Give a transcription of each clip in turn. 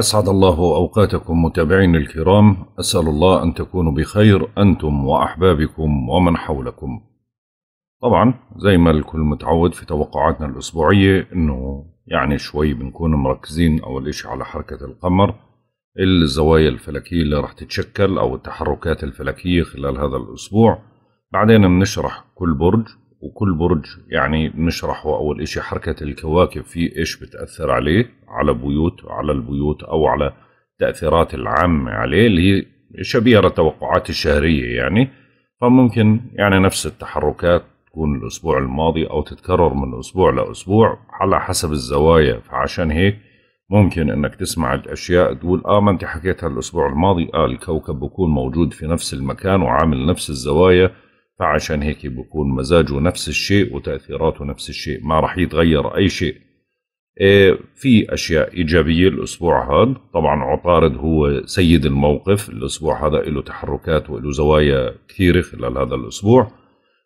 أسعد الله أوقاتكم متابعين الكرام أسأل الله أن تكونوا بخير أنتم وأحبابكم ومن حولكم طبعا زي ما الكل متعود في توقعاتنا الأسبوعية أنه يعني شوي بنكون مركزين أول إشي على حركة القمر الزوايا الفلكية اللي رح تتشكل أو التحركات الفلكية خلال هذا الأسبوع بعدين بنشرح كل برج وكل برج يعني بنشرحه أول إشي حركة الكواكب في إيش بتأثر عليه على بيوت على البيوت أو على التأثيرات العامة عليه اللي هي شبيهة للتوقعات الشهرية يعني فممكن يعني نفس التحركات تكون الأسبوع الماضي أو تتكرر من أسبوع لأسبوع على حسب الزوايا فعشان هيك ممكن انك تسمع الاشياء تقول اه ما انت حكيتها الاسبوع الماضي اه الكوكب بكون موجود في نفس المكان وعامل نفس الزوايا فعشان هيك بكون مزاجه نفس الشيء وتأثيراته نفس الشيء ما رح يتغير أي شيء إيه، في أشياء إيجابية الأسبوع هذا طبعا عطارد هو سيد الموقف الأسبوع هذا له تحركات وله زوايا كثيرة خلال هذا الأسبوع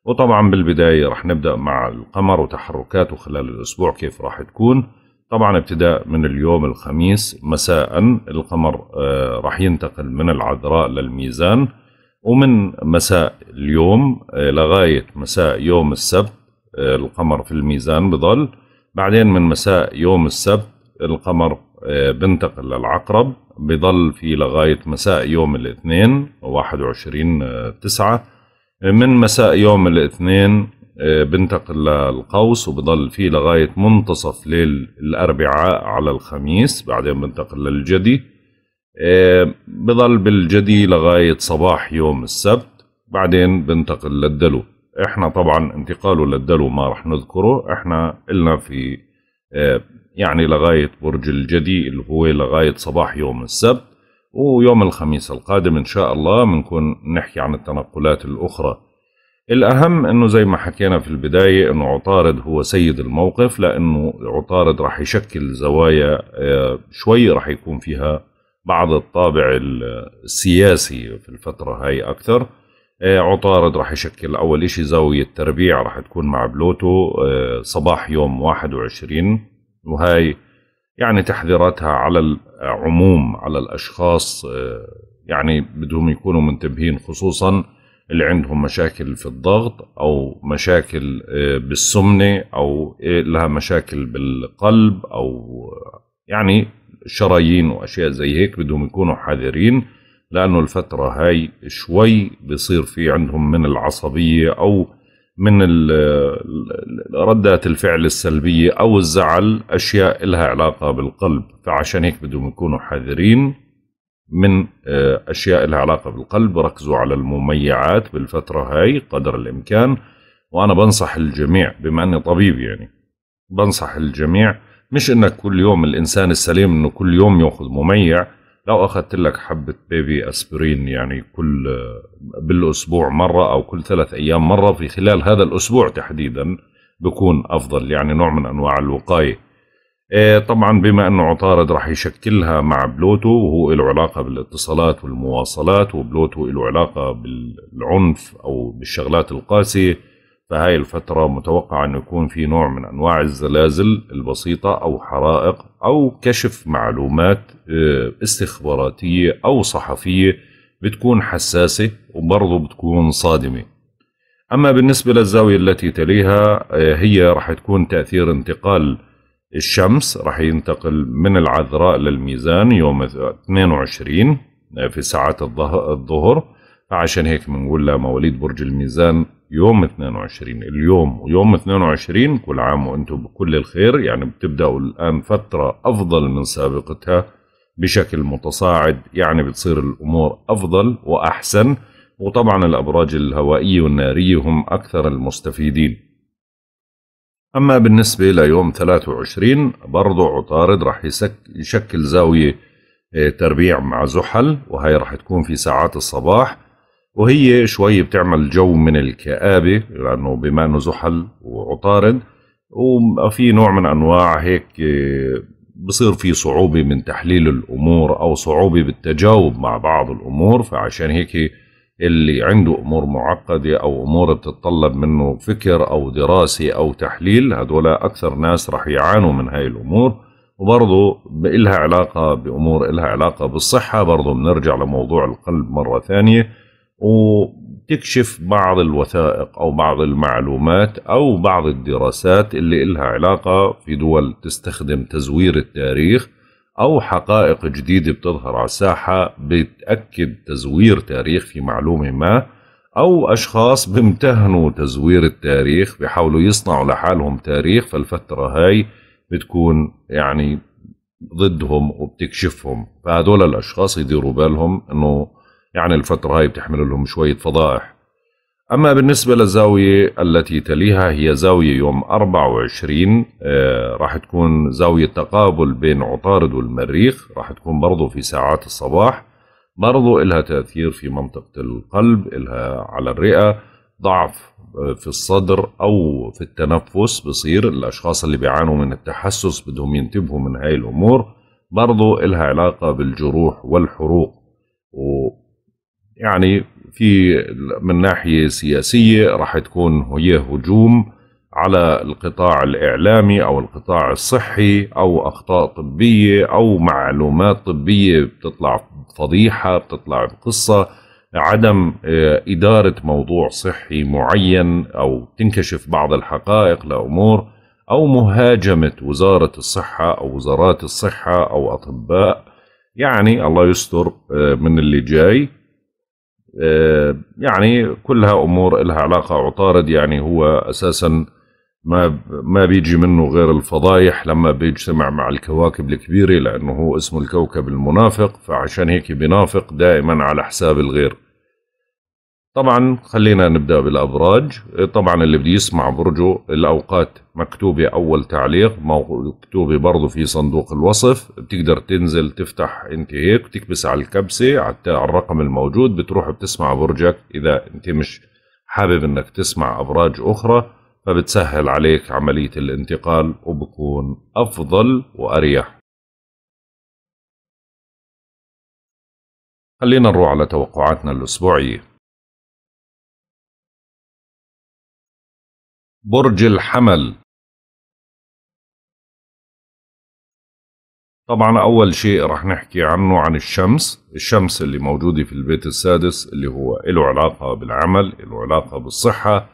وطبعا بالبداية رح نبدأ مع القمر وتحركاته خلال الأسبوع كيف راح تكون طبعا ابتداء من اليوم الخميس مساء القمر آه، رح ينتقل من العذراء للميزان ومن مساء اليوم آه، لغاية مساء يوم السبت آه، القمر في الميزان بظل بعدين من مساء يوم السبت القمر آه، بنتقل للعقرب بظل في لغاية مساء يوم الاثنين 21 تسعة من مساء يوم الاثنين بنتقل للقوس وبضل فيه لغاية منتصف ليل الأربعاء على الخميس بعدين بنتقل للجدي بضل بالجدي لغاية صباح يوم السبت بعدين بنتقل للدلو احنا طبعا انتقاله للدلو ما رح نذكره احنا قلنا في آه، يعني لغاية برج الجدي اللي هو لغاية صباح يوم السبت ويوم الخميس القادم إن شاء الله بنكون نحكي عن التنقلات الأخرى الأهم أنه زي ما حكينا في البداية أنه عطارد هو سيد الموقف لأنه عطارد رح يشكل زوايا آه، شوي رح يكون فيها بعض الطابع السياسي في الفترة هاي أكثر آه، عطارد راح يشكل أول إشي زاوية تربيع راح تكون مع بلوتو آه، صباح يوم 21 وهاي يعني تحذيراتها على العموم على الأشخاص آه، يعني بدهم يكونوا منتبهين خصوصا اللي عندهم مشاكل في الضغط أو مشاكل بالسمنة أو إيه، لها مشاكل بالقلب أو يعني شرايين واشياء زي هيك بدهم يكونوا حذرين لانه الفتره هاي شوي بصير في عندهم من العصبيه او من ردات الفعل السلبيه او الزعل اشياء لها علاقه بالقلب فعشان هيك بدهم يكونوا حذرين من آه، اشياء لها علاقه بالقلب ركزوا على المميعات بالفتره هاي قدر الامكان وانا بنصح الجميع بما اني طبيب يعني بنصح الجميع مش انك كل يوم الانسان السليم انه كل يوم ياخذ مميع لو اخذت لك حبه بيبي اسبرين يعني كل بالاسبوع مره او كل ثلاث ايام مره في خلال هذا الاسبوع تحديدا بكون افضل يعني نوع من انواع الوقايه آه، طبعا بما انه عطارد راح يشكلها مع بلوتو وهو له علاقه بالاتصالات والمواصلات وبلوتو له علاقه بالعنف او بالشغلات القاسيه فهاي الفترة متوقع أنه يكون في نوع من أنواع الزلازل البسيطة أو حرائق أو كشف معلومات آه، استخباراتية أو صحفية بتكون حساسة وبرضه بتكون صادمة أما بالنسبة للزاوية التي تليها آه، هي رح تكون تأثير انتقال الشمس رح ينتقل من العذراء للميزان يوم 22 آه، في ساعات الظهر فعشان هيك بنقول لمواليد برج الميزان يوم 22 اليوم ويوم 22 كل عام وانتم بكل الخير يعني بتبداوا الان فتره افضل من سابقتها بشكل متصاعد يعني بتصير الامور افضل واحسن وطبعا الابراج الهوائيه والناريه هم اكثر المستفيدين اما بالنسبه ليوم 23 برضو عطارد راح يشكل زاويه آه، تربيع مع زحل وهي راح تكون في ساعات الصباح وهي شوي بتعمل جو من الكآبة لأنه بما أنه زحل وعطارد وفي نوع من أنواع هيك بصير في صعوبة من تحليل الأمور أو صعوبة بالتجاوب مع بعض الأمور فعشان هيك اللي عنده أمور معقدة أو أمور بتتطلب منه فكر أو دراسة أو تحليل هدول أكثر ناس رح يعانوا من هاي الأمور وبرضه إلها علاقة بأمور إلها علاقة بالصحة برضه بنرجع لموضوع القلب مرة ثانية وتكشف بعض الوثائق أو بعض المعلومات أو بعض الدراسات اللي إلها علاقة في دول تستخدم تزوير التاريخ أو حقائق جديدة بتظهر على الساحة بتأكد تزوير تاريخ في معلومة ما أو أشخاص بيمتهنوا تزوير التاريخ بيحاولوا يصنعوا لحالهم تاريخ فالفترة هاي بتكون يعني ضدهم وبتكشفهم فهدول الأشخاص يديروا بالهم أنه يعني الفترة هاي بتحمل لهم شوية فضائح أما بالنسبة للزاوية التي تليها هي زاوية يوم 24 آه راح تكون زاوية تقابل بين عطارد والمريخ راح تكون برضو في ساعات الصباح برضو إلها تأثير في منطقة القلب إلها على الرئة ضعف آه، في الصدر أو في التنفس بصير الأشخاص اللي بيعانوا من التحسس بدهم ينتبهوا من هاي الأمور برضو إلها علاقة بالجروح والحروق و يعني في من ناحيه سياسيه راح تكون هي هجوم على القطاع الاعلامي او القطاع الصحي او اخطاء طبيه او معلومات طبيه بتطلع فضيحه بتطلع بقصه عدم آه، اداره موضوع صحي معين او تنكشف بعض الحقائق لامور او مهاجمه وزاره الصحه او وزارات الصحه او اطباء يعني الله يستر آه، من اللي جاي آه، يعني كلها امور لها علاقه عطارد يعني هو اساسا ما ما بيجي منه غير الفضايح لما بيجتمع مع الكواكب الكبيره لانه هو اسمه الكوكب المنافق فعشان هيك بينافق دائما على حساب الغير طبعا خلينا نبدا بالابراج إيه، طبعا اللي بده يسمع برجه الاوقات مكتوبه اول تعليق مكتوبه برضه في صندوق الوصف بتقدر تنزل تفتح انت هيك تكبس على الكبسه على الرقم الموجود بتروح بتسمع برجك اذا انت مش حابب انك تسمع ابراج اخرى فبتسهل عليك عمليه الانتقال وبكون افضل واريح خلينا نروح على توقعاتنا الاسبوعيه برج الحمل طبعا أول شيء رح نحكي عنه عن الشمس الشمس اللي موجودة في البيت السادس اللي هو له علاقة بالعمل له علاقة بالصحة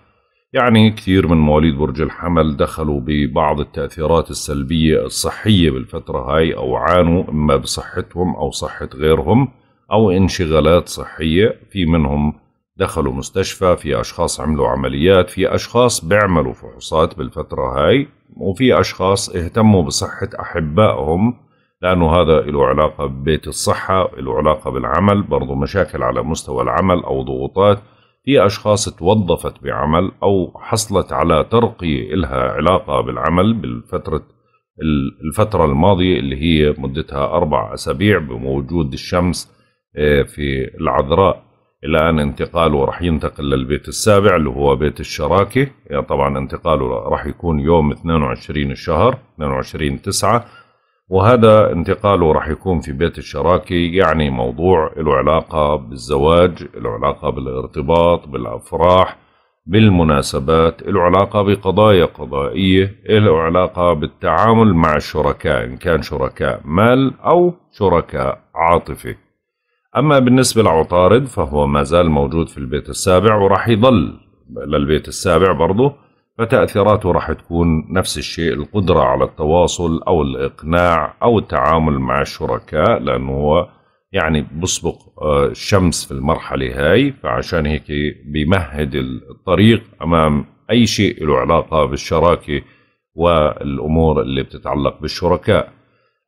يعني كثير من مواليد برج الحمل دخلوا ببعض التأثيرات السلبية الصحية بالفترة هاي أو عانوا إما بصحتهم أو صحة غيرهم أو انشغالات صحية في منهم دخلوا مستشفى في أشخاص عملوا عمليات في أشخاص بيعملوا فحوصات بالفترة هاي وفي أشخاص اهتموا بصحة أحبائهم لأنه هذا له علاقة ببيت الصحة له علاقة بالعمل برضو مشاكل على مستوى العمل أو ضغوطات في أشخاص توظفت بعمل أو حصلت على ترقية إلها علاقة بالعمل بالفترة الفترة الماضية اللي هي مدتها أربع أسابيع بموجود الشمس آه، في العذراء الآن انتقاله راح ينتقل للبيت السابع اللي هو بيت الشراكه يعني طبعا انتقاله راح يكون يوم 22 الشهر 22 تسعة وهذا انتقاله راح يكون في بيت الشراكه يعني موضوع له علاقه بالزواج له علاقه بالارتباط بالافراح بالمناسبات له علاقة بقضايا قضائية له علاقة بالتعامل مع الشركاء إن كان شركاء مال أو شركاء عاطفة أما بالنسبة لعطارد فهو ما زال موجود في البيت السابع وراح يضل للبيت السابع برضه فتأثيراته راح تكون نفس الشيء القدرة على التواصل أو الإقناع أو التعامل مع الشركاء لأنه هو يعني بسبق آه، الشمس في المرحلة هاي فعشان هيك بيمهد الطريق أمام أي شيء له علاقة بالشراكة والأمور اللي بتتعلق بالشركاء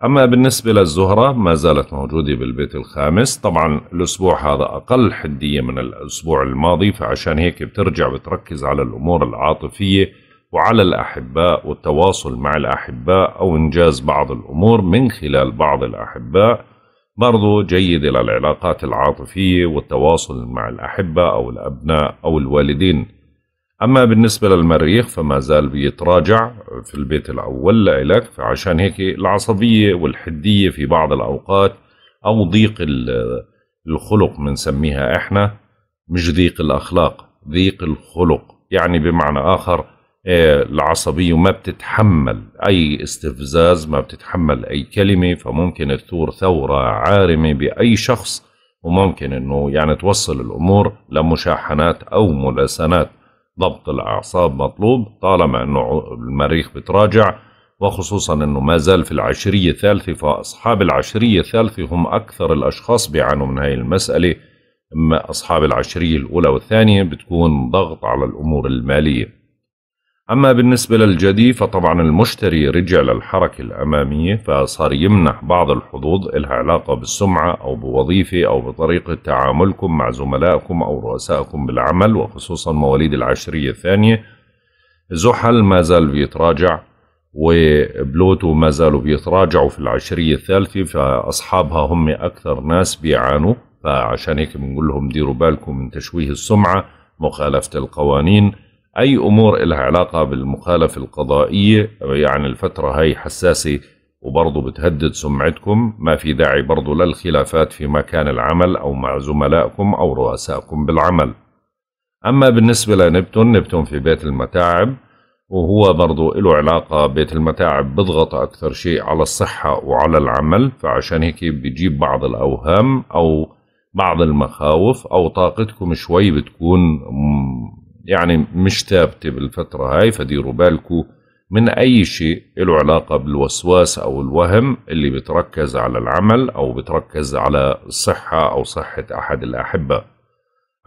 أما بالنسبة للزهرة ما زالت موجودة بالبيت الخامس طبعا الأسبوع هذا أقل حدية من الأسبوع الماضي فعشان هيك بترجع بتركز على الأمور العاطفية وعلى الأحباء والتواصل مع الأحباء أو إنجاز بعض الأمور من خلال بعض الأحباء برضو جيدة للعلاقات العاطفية والتواصل مع الأحباء أو الأبناء أو الوالدين أما بالنسبة للمريخ فما زال بيتراجع في البيت الأول لإلك فعشان هيك العصبية والحدية في بعض الأوقات أو ضيق الخلق بنسميها إحنا مش ضيق الأخلاق ضيق الخلق يعني بمعنى آخر إيه، العصبية ما بتتحمل أي استفزاز ما بتتحمل أي كلمة فممكن تثور ثورة عارمة بأي شخص وممكن أنه يعني توصل الأمور لمشاحنات أو ملاسنات ضبط الأعصاب مطلوب طالما أنه المريخ بتراجع وخصوصا أنه ما زال في العشرية الثالثة فأصحاب العشرية الثالثة هم أكثر الأشخاص بيعانوا من هاي المسألة أما أصحاب العشرية الأولى والثانية بتكون ضغط على الأمور المالية أما بالنسبة للجدي فطبعا المشتري رجع للحركة الأمامية فصار يمنح بعض الحظوظ إلها علاقة بالسمعة أو بوظيفة أو بطريقة تعاملكم مع زملائكم أو رؤسائكم بالعمل وخصوصا مواليد العشرية الثانية زحل ما زال بيتراجع وبلوتو ما زالوا بيتراجعوا في العشرية الثالثة فأصحابها هم أكثر ناس بيعانوا فعشان هيك بنقول لهم ديروا بالكم من تشويه السمعة مخالفة القوانين أي أمور لها علاقة بالمخالفة القضائية يعني الفترة هاي حساسة وبرضه بتهدد سمعتكم ما في داعي برضه للخلافات في مكان العمل أو مع زملائكم أو رؤسائكم بالعمل أما بالنسبة لنبتون نبتون في بيت المتاعب وهو برضو له علاقة بيت المتاعب بضغط أكثر شيء على الصحة وعلى العمل فعشان هيك بيجيب بعض الأوهام أو بعض المخاوف أو طاقتكم شوي بتكون يعني مش ثابته بالفتره هاي فديروا بالكم من اي شيء له علاقه بالوسواس او الوهم اللي بتركز على العمل او بتركز على الصحه او صحه احد الاحبه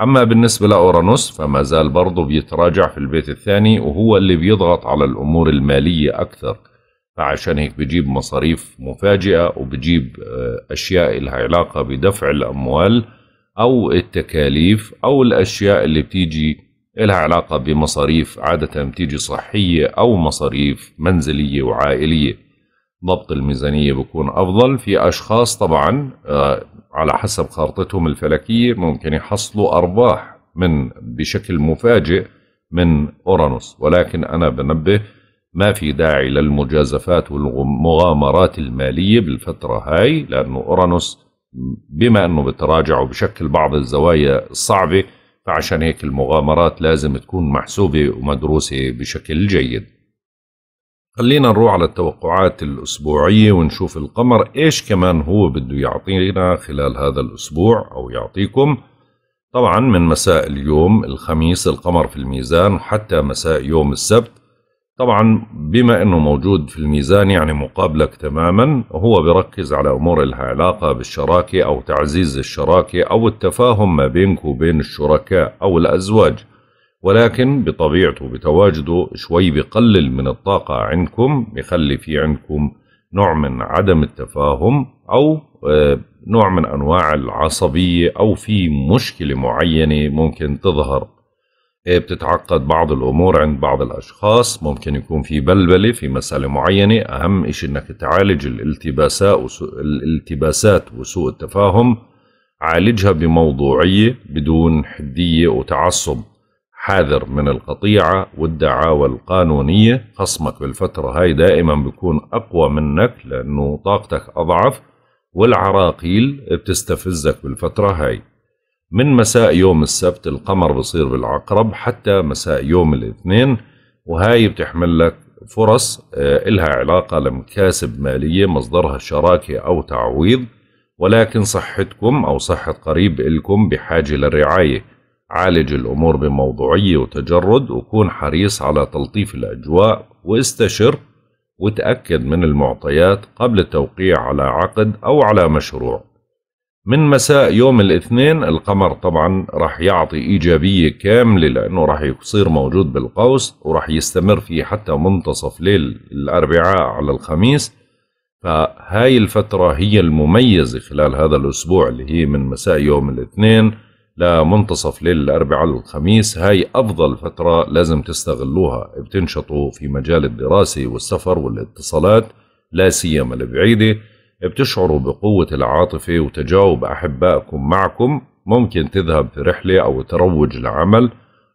اما بالنسبه لاورانوس فما زال برضه بيتراجع في البيت الثاني وهو اللي بيضغط على الامور الماليه اكثر فعشان هيك بجيب مصاريف مفاجئه وبجيب آه، اشياء لها علاقه بدفع الاموال او التكاليف او الاشياء اللي بتيجي إلها علاقة بمصاريف عادة بتيجي صحية أو مصاريف منزلية وعائلية ضبط الميزانية بكون أفضل في أشخاص طبعا آه، على حسب خارطتهم الفلكية ممكن يحصلوا أرباح من بشكل مفاجئ من أورانوس ولكن أنا بنبه ما في داعي للمجازفات والمغامرات المالية بالفترة هاي لأنه أورانوس بما أنه بتراجع وبشكل بعض الزوايا الصعبة فعشان هيك المغامرات لازم تكون محسوبة ومدروسة بشكل جيد خلينا نروح على التوقعات الأسبوعية ونشوف القمر إيش كمان هو بده يعطينا خلال هذا الأسبوع أو يعطيكم طبعا من مساء اليوم الخميس القمر في الميزان حتى مساء يوم السبت طبعا بما انه موجود في الميزان يعني مقابلك تماما هو بيركز على امور لها علاقه بالشراكه او تعزيز الشراكه او التفاهم ما بينك وبين الشركاء او الازواج ولكن بطبيعته بتواجده شوي بقلل من الطاقه عندكم بخلي في عندكم نوع من عدم التفاهم او آه، نوع من انواع العصبيه او في مشكله معينه ممكن تظهر إيه، بتتعقد بعض الامور عند بعض الاشخاص ممكن يكون في بلبله في مساله معينه اهم شيء انك تعالج الالتباسات وسوء الالتباسات وسوء التفاهم عالجها بموضوعيه بدون حديه وتعصب حاذر من القطيعة والدعاوى القانونية خصمك بالفترة هاي دائما بيكون أقوى منك لأنه طاقتك أضعف والعراقيل بتستفزك بالفترة هاي من مساء يوم السبت القمر بصير بالعقرب حتى مساء يوم الاثنين وهاي بتحمل لك فرص آه، إلها علاقة لمكاسب مالية مصدرها شراكة أو تعويض ولكن صحتكم أو صحة قريب إلكم بحاجة للرعاية عالج الأمور بموضوعية وتجرد وكون حريص على تلطيف الأجواء واستشر وتأكد من المعطيات قبل التوقيع على عقد أو على مشروع من مساء يوم الاثنين القمر طبعا راح يعطي إيجابية كاملة لأنه راح يصير موجود بالقوس وراح يستمر فيه حتى منتصف ليل الأربعاء على الخميس فهاي الفترة هي المميزة خلال هذا الأسبوع اللي هي من مساء يوم الاثنين لمنتصف ليل الأربعاء الخميس هاي أفضل فترة لازم تستغلوها بتنشطوا في مجال الدراسة والسفر والاتصالات لا سيما البعيدة بتشعروا بقوة العاطفة وتجاوب أحبائكم معكم ممكن تذهب في رحلة أو تروج لعمل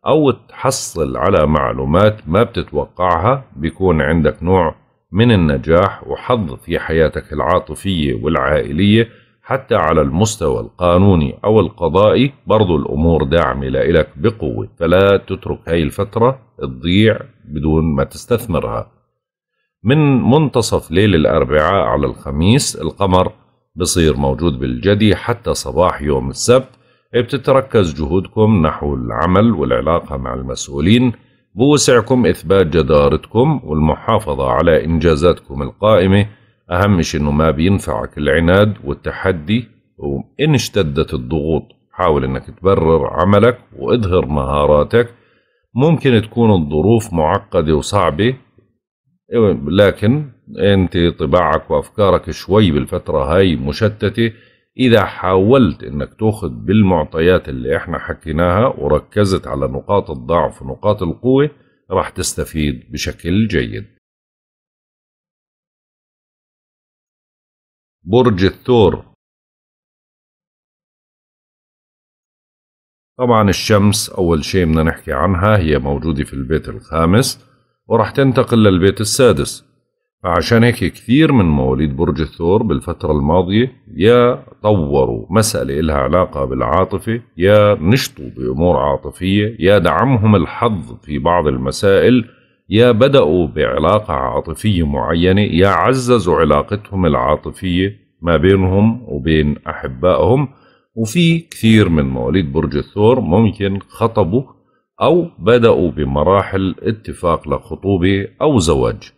أو تحصل على معلومات ما بتتوقعها بيكون عندك نوع من النجاح وحظ في حياتك العاطفية والعائلية حتى على المستوى القانوني أو القضائي برضو الأمور داعمة لإلك بقوة فلا تترك هاي الفترة تضيع بدون ما تستثمرها من منتصف ليل الأربعاء على الخميس القمر بصير موجود بالجدي حتى صباح يوم السبت إيه، بتتركز جهودكم نحو العمل والعلاقة مع المسؤولين بوسعكم إثبات جدارتكم والمحافظة على إنجازاتكم القائمة أهم شيء إنه ما بينفعك العناد والتحدي وإن اشتدت الضغوط حاول إنك تبرر عملك وإظهر مهاراتك ممكن تكون الظروف معقدة وصعبة إيوه، لكن أنت طباعك وأفكارك شوي بالفترة هاي مشتتة إذا حاولت إنك تأخذ بالمعطيات اللي إحنا حكيناها وركزت على نقاط الضعف ونقاط القوة راح تستفيد بشكل جيد برج الثور طبعا الشمس أول شيء بدنا نحكي عنها هي موجودة في البيت الخامس وراح تنتقل للبيت السادس فعشان هيك كثير من مواليد برج الثور بالفترة الماضية يا طوروا مسألة إلها علاقة بالعاطفة يا نشطوا بأمور عاطفية يا دعمهم الحظ في بعض المسائل يا بدأوا بعلاقة عاطفية معينة يا عززوا علاقتهم العاطفية ما بينهم وبين أحبائهم وفي كثير من مواليد برج الثور ممكن خطبوا أو بدأوا بمراحل اتفاق لخطوبة أو زواج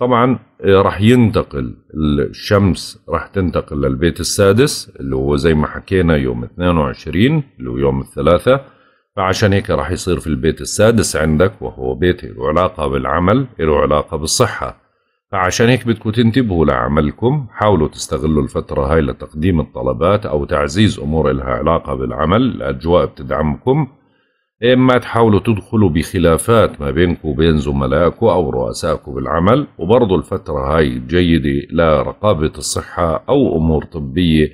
طبعا آه، رح ينتقل الشمس رح تنتقل للبيت السادس اللي هو زي ما حكينا يوم 22 اللي هو يوم الثلاثاء فعشان هيك رح يصير في البيت السادس عندك وهو بيت له علاقة بالعمل له علاقة بالصحة فعشان هيك بدكم تنتبهوا لعملكم حاولوا تستغلوا الفترة هاي لتقديم الطلبات أو تعزيز أمور لها علاقة بالعمل الأجواء بتدعمكم إما تحاولوا تدخلوا بخلافات ما بينكم وبين زملائكم أو رؤسائكم بالعمل وبرضو الفترة هاي جيدة لرقابة الصحة أو أمور طبية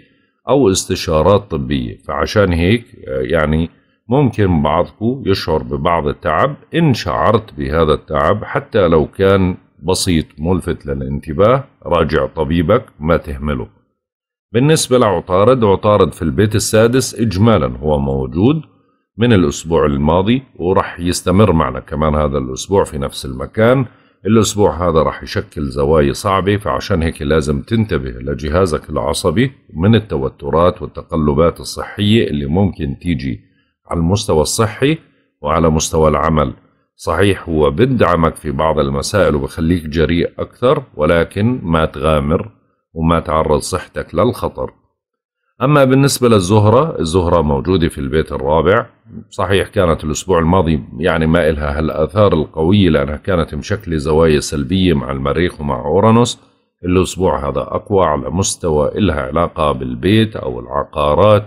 أو استشارات طبية فعشان هيك يعني ممكن بعضكم يشعر ببعض التعب إن شعرت بهذا التعب حتى لو كان بسيط ملفت للانتباه راجع طبيبك ما تهمله بالنسبة لعطارد عطارد في البيت السادس إجمالا هو موجود من الأسبوع الماضي ورح يستمر معنا كمان هذا الأسبوع في نفس المكان الأسبوع هذا رح يشكل زوايا صعبة فعشان هيك لازم تنتبه لجهازك العصبي من التوترات والتقلبات الصحية اللي ممكن تيجي على المستوى الصحي وعلى مستوى العمل صحيح هو بدعمك في بعض المسائل وبخليك جريء أكثر ولكن ما تغامر وما تعرض صحتك للخطر أما بالنسبة للزهرة الزهرة موجودة في البيت الرابع صحيح كانت الأسبوع الماضي يعني ما إلها هالآثار القوية لأنها كانت مشكلة زوايا سلبية مع المريخ ومع أورانوس الأسبوع هذا أقوى على مستوى إلها علاقة بالبيت أو العقارات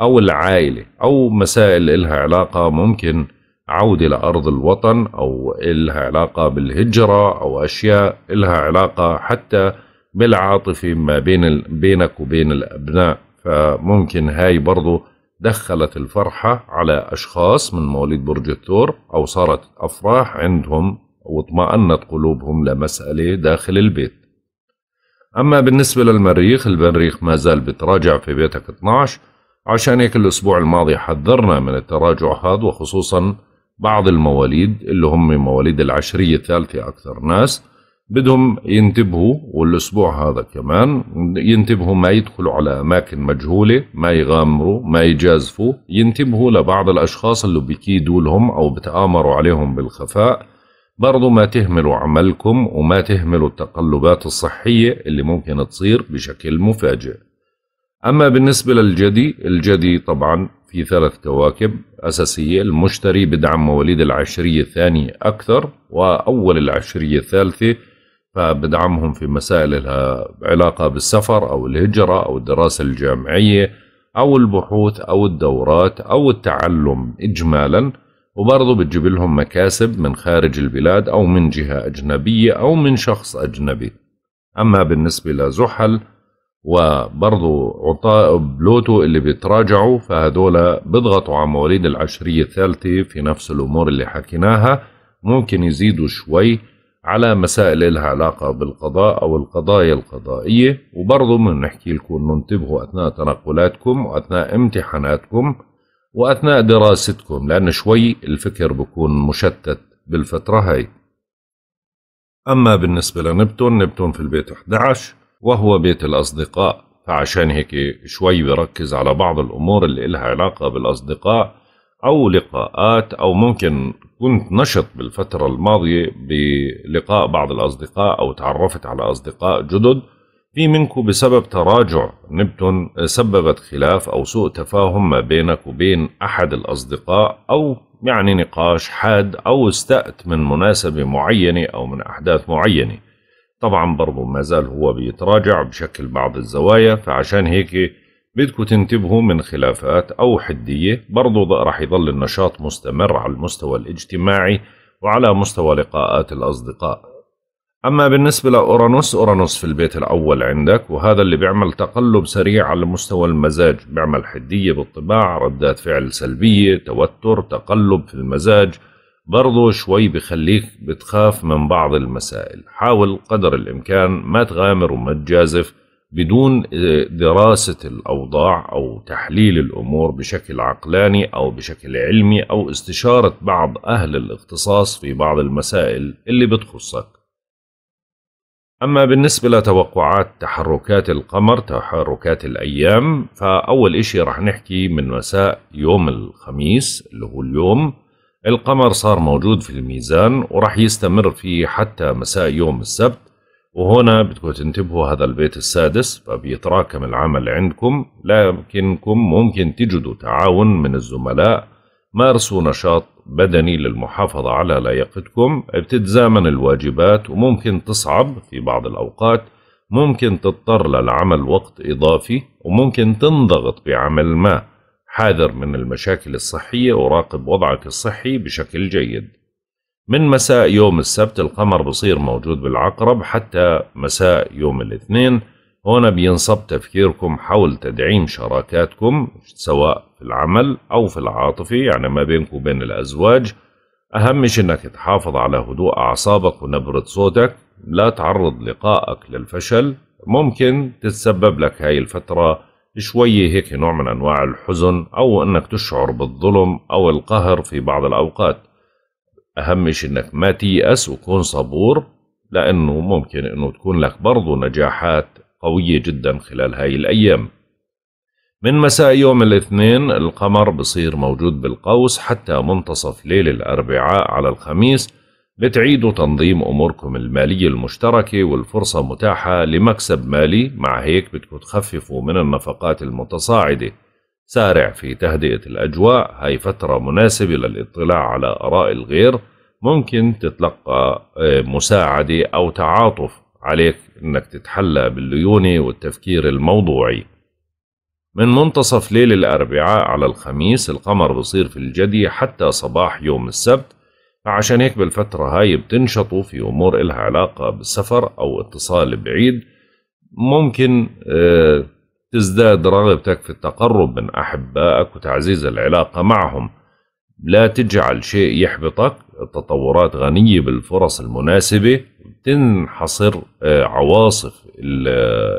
أو العائلة أو مسائل إلها علاقة ممكن عودة لأرض الوطن أو إلها علاقة بالهجرة أو أشياء إلها علاقة حتى بالعاطفة ما بين بينك وبين الأبناء فممكن هاي برضو دخلت الفرحة على أشخاص من مواليد برج الثور أو صارت أفراح عندهم واطمأنت قلوبهم لمسألة داخل البيت أما بالنسبة للمريخ المريخ ما زال بتراجع في بيتك 12 عشان هيك الأسبوع الماضي حذرنا من التراجع هذا وخصوصا بعض المواليد اللي هم مواليد العشرية الثالثة أكثر ناس بدهم ينتبهوا والاسبوع هذا كمان ينتبهوا ما يدخلوا على اماكن مجهوله ما يغامروا ما يجازفوا ينتبهوا لبعض الاشخاص اللي بيكيدوا لهم او بتامروا عليهم بالخفاء برضو ما تهملوا عملكم وما تهملوا التقلبات الصحيه اللي ممكن تصير بشكل مفاجئ اما بالنسبه للجدي الجدي طبعا في ثلاث كواكب أساسية المشتري بدعم مواليد العشرية الثانية أكثر وأول العشرية الثالثة فبدعمهم في مسائل لها علاقة بالسفر أو الهجرة أو الدراسة الجامعية أو البحوث أو الدورات أو التعلم إجمالا وبرضه بتجيب لهم مكاسب من خارج البلاد أو من جهة أجنبية أو من شخص أجنبي أما بالنسبة لزحل وبرضه عطاء بلوتو اللي بيتراجعوا فهذولا بيضغطوا على مواليد العشرية الثالثة في نفس الأمور اللي حكيناها ممكن يزيدوا شوي على مسائل لها علاقة بالقضاء أو القضايا القضائية وبرضه نحكي لكم ننتبهوا أثناء تنقلاتكم وأثناء امتحاناتكم وأثناء دراستكم لأن شوي الفكر بكون مشتت بالفترة هاي أما بالنسبة لنبتون نبتون في البيت 11 وهو بيت الأصدقاء فعشان هيك شوي بركز على بعض الأمور اللي إلها علاقة بالأصدقاء أو لقاءات أو ممكن كنت نشط بالفترة الماضية بلقاء بعض الأصدقاء أو تعرفت على أصدقاء جدد في منكم بسبب تراجع نبتون سببت خلاف أو سوء تفاهم ما بينك وبين أحد الأصدقاء أو يعني نقاش حاد أو استأت من مناسبة معينة أو من أحداث معينة طبعا برضو ما زال هو بيتراجع بشكل بعض الزوايا فعشان هيك بدكم تنتبهوا من خلافات أو حدية برضو راح يظل النشاط مستمر على المستوى الاجتماعي وعلى مستوى لقاءات الأصدقاء أما بالنسبة لأورانوس أورانوس في البيت الأول عندك وهذا اللي بيعمل تقلب سريع على مستوى المزاج بيعمل حدية بالطباع ردات فعل سلبية توتر تقلب في المزاج برضو شوي بخليك بتخاف من بعض المسائل حاول قدر الإمكان ما تغامر وما تجازف بدون دراسة الأوضاع أو تحليل الأمور بشكل عقلاني أو بشكل علمي أو استشارة بعض أهل الاختصاص في بعض المسائل اللي بتخصك. أما بالنسبة لتوقعات تحركات القمر تحركات الأيام فأول إشي رح نحكي من مساء يوم الخميس اللي هو اليوم القمر صار موجود في الميزان ورح يستمر فيه حتى مساء يوم السبت وهنا بدكم تنتبهوا هذا البيت السادس فبيتراكم العمل عندكم لكنكم ممكن تجدوا تعاون من الزملاء مارسوا نشاط بدني للمحافظة على لياقتكم بتتزامن الواجبات وممكن تصعب في بعض الأوقات ممكن تضطر للعمل وقت إضافي وممكن تنضغط بعمل ما حاذر من المشاكل الصحية وراقب وضعك الصحي بشكل جيد من مساء يوم السبت القمر بصير موجود بالعقرب حتى مساء يوم الاثنين هنا بينصب تفكيركم حول تدعيم شراكاتكم سواء في العمل أو في العاطفي يعني ما بينكم وبين الأزواج أهم شيء أنك تحافظ على هدوء أعصابك ونبرة صوتك لا تعرض لقائك للفشل ممكن تتسبب لك هاي الفترة شوية هيك نوع من أنواع الحزن أو أنك تشعر بالظلم أو القهر في بعض الأوقات أهم شيء إنك ما تيأس وكون صبور لأنه ممكن إنه تكون لك برضو نجاحات قوية جدا خلال هاي الأيام من مساء يوم الاثنين القمر بصير موجود بالقوس حتى منتصف ليل الأربعاء على الخميس لتعيدوا تنظيم أموركم المالية المشتركة والفرصة متاحة لمكسب مالي مع هيك بتكون تخففوا من النفقات المتصاعدة سارع في تهدئة الأجواء هاي فترة مناسبة للاطلاع على آراء الغير ممكن تتلقى آه، مساعدة أو تعاطف عليك أنك تتحلى بالليونة والتفكير الموضوعي من منتصف ليل الأربعاء على الخميس القمر بصير في الجدي حتى صباح يوم السبت فعشان هيك بالفترة هاي بتنشطوا في أمور إلها علاقة بالسفر أو اتصال بعيد ممكن آه، تزداد رغبتك في التقرب من أحبائك وتعزيز العلاقة معهم لا تجعل شيء يحبطك التطورات غنية بالفرص المناسبة تنحصر آه، عواصف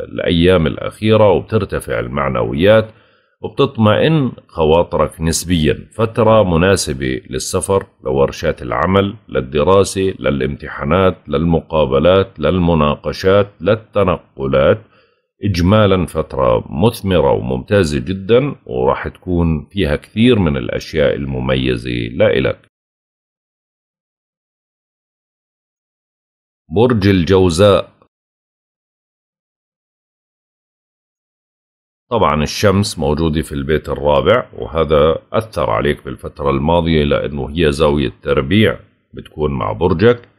الأيام الأخيرة وبترتفع المعنويات وبتطمئن خواطرك نسبيا فترة مناسبة للسفر لورشات العمل للدراسة للامتحانات للمقابلات للمناقشات للتنقلات اجمالا فتره مثمره وممتازه جدا وراح تكون فيها كثير من الاشياء المميزه لإلك برج الجوزاء طبعا الشمس موجودة في البيت الرابع وهذا أثر عليك بالفترة الماضية لأنه هي زاوية تربيع بتكون مع برجك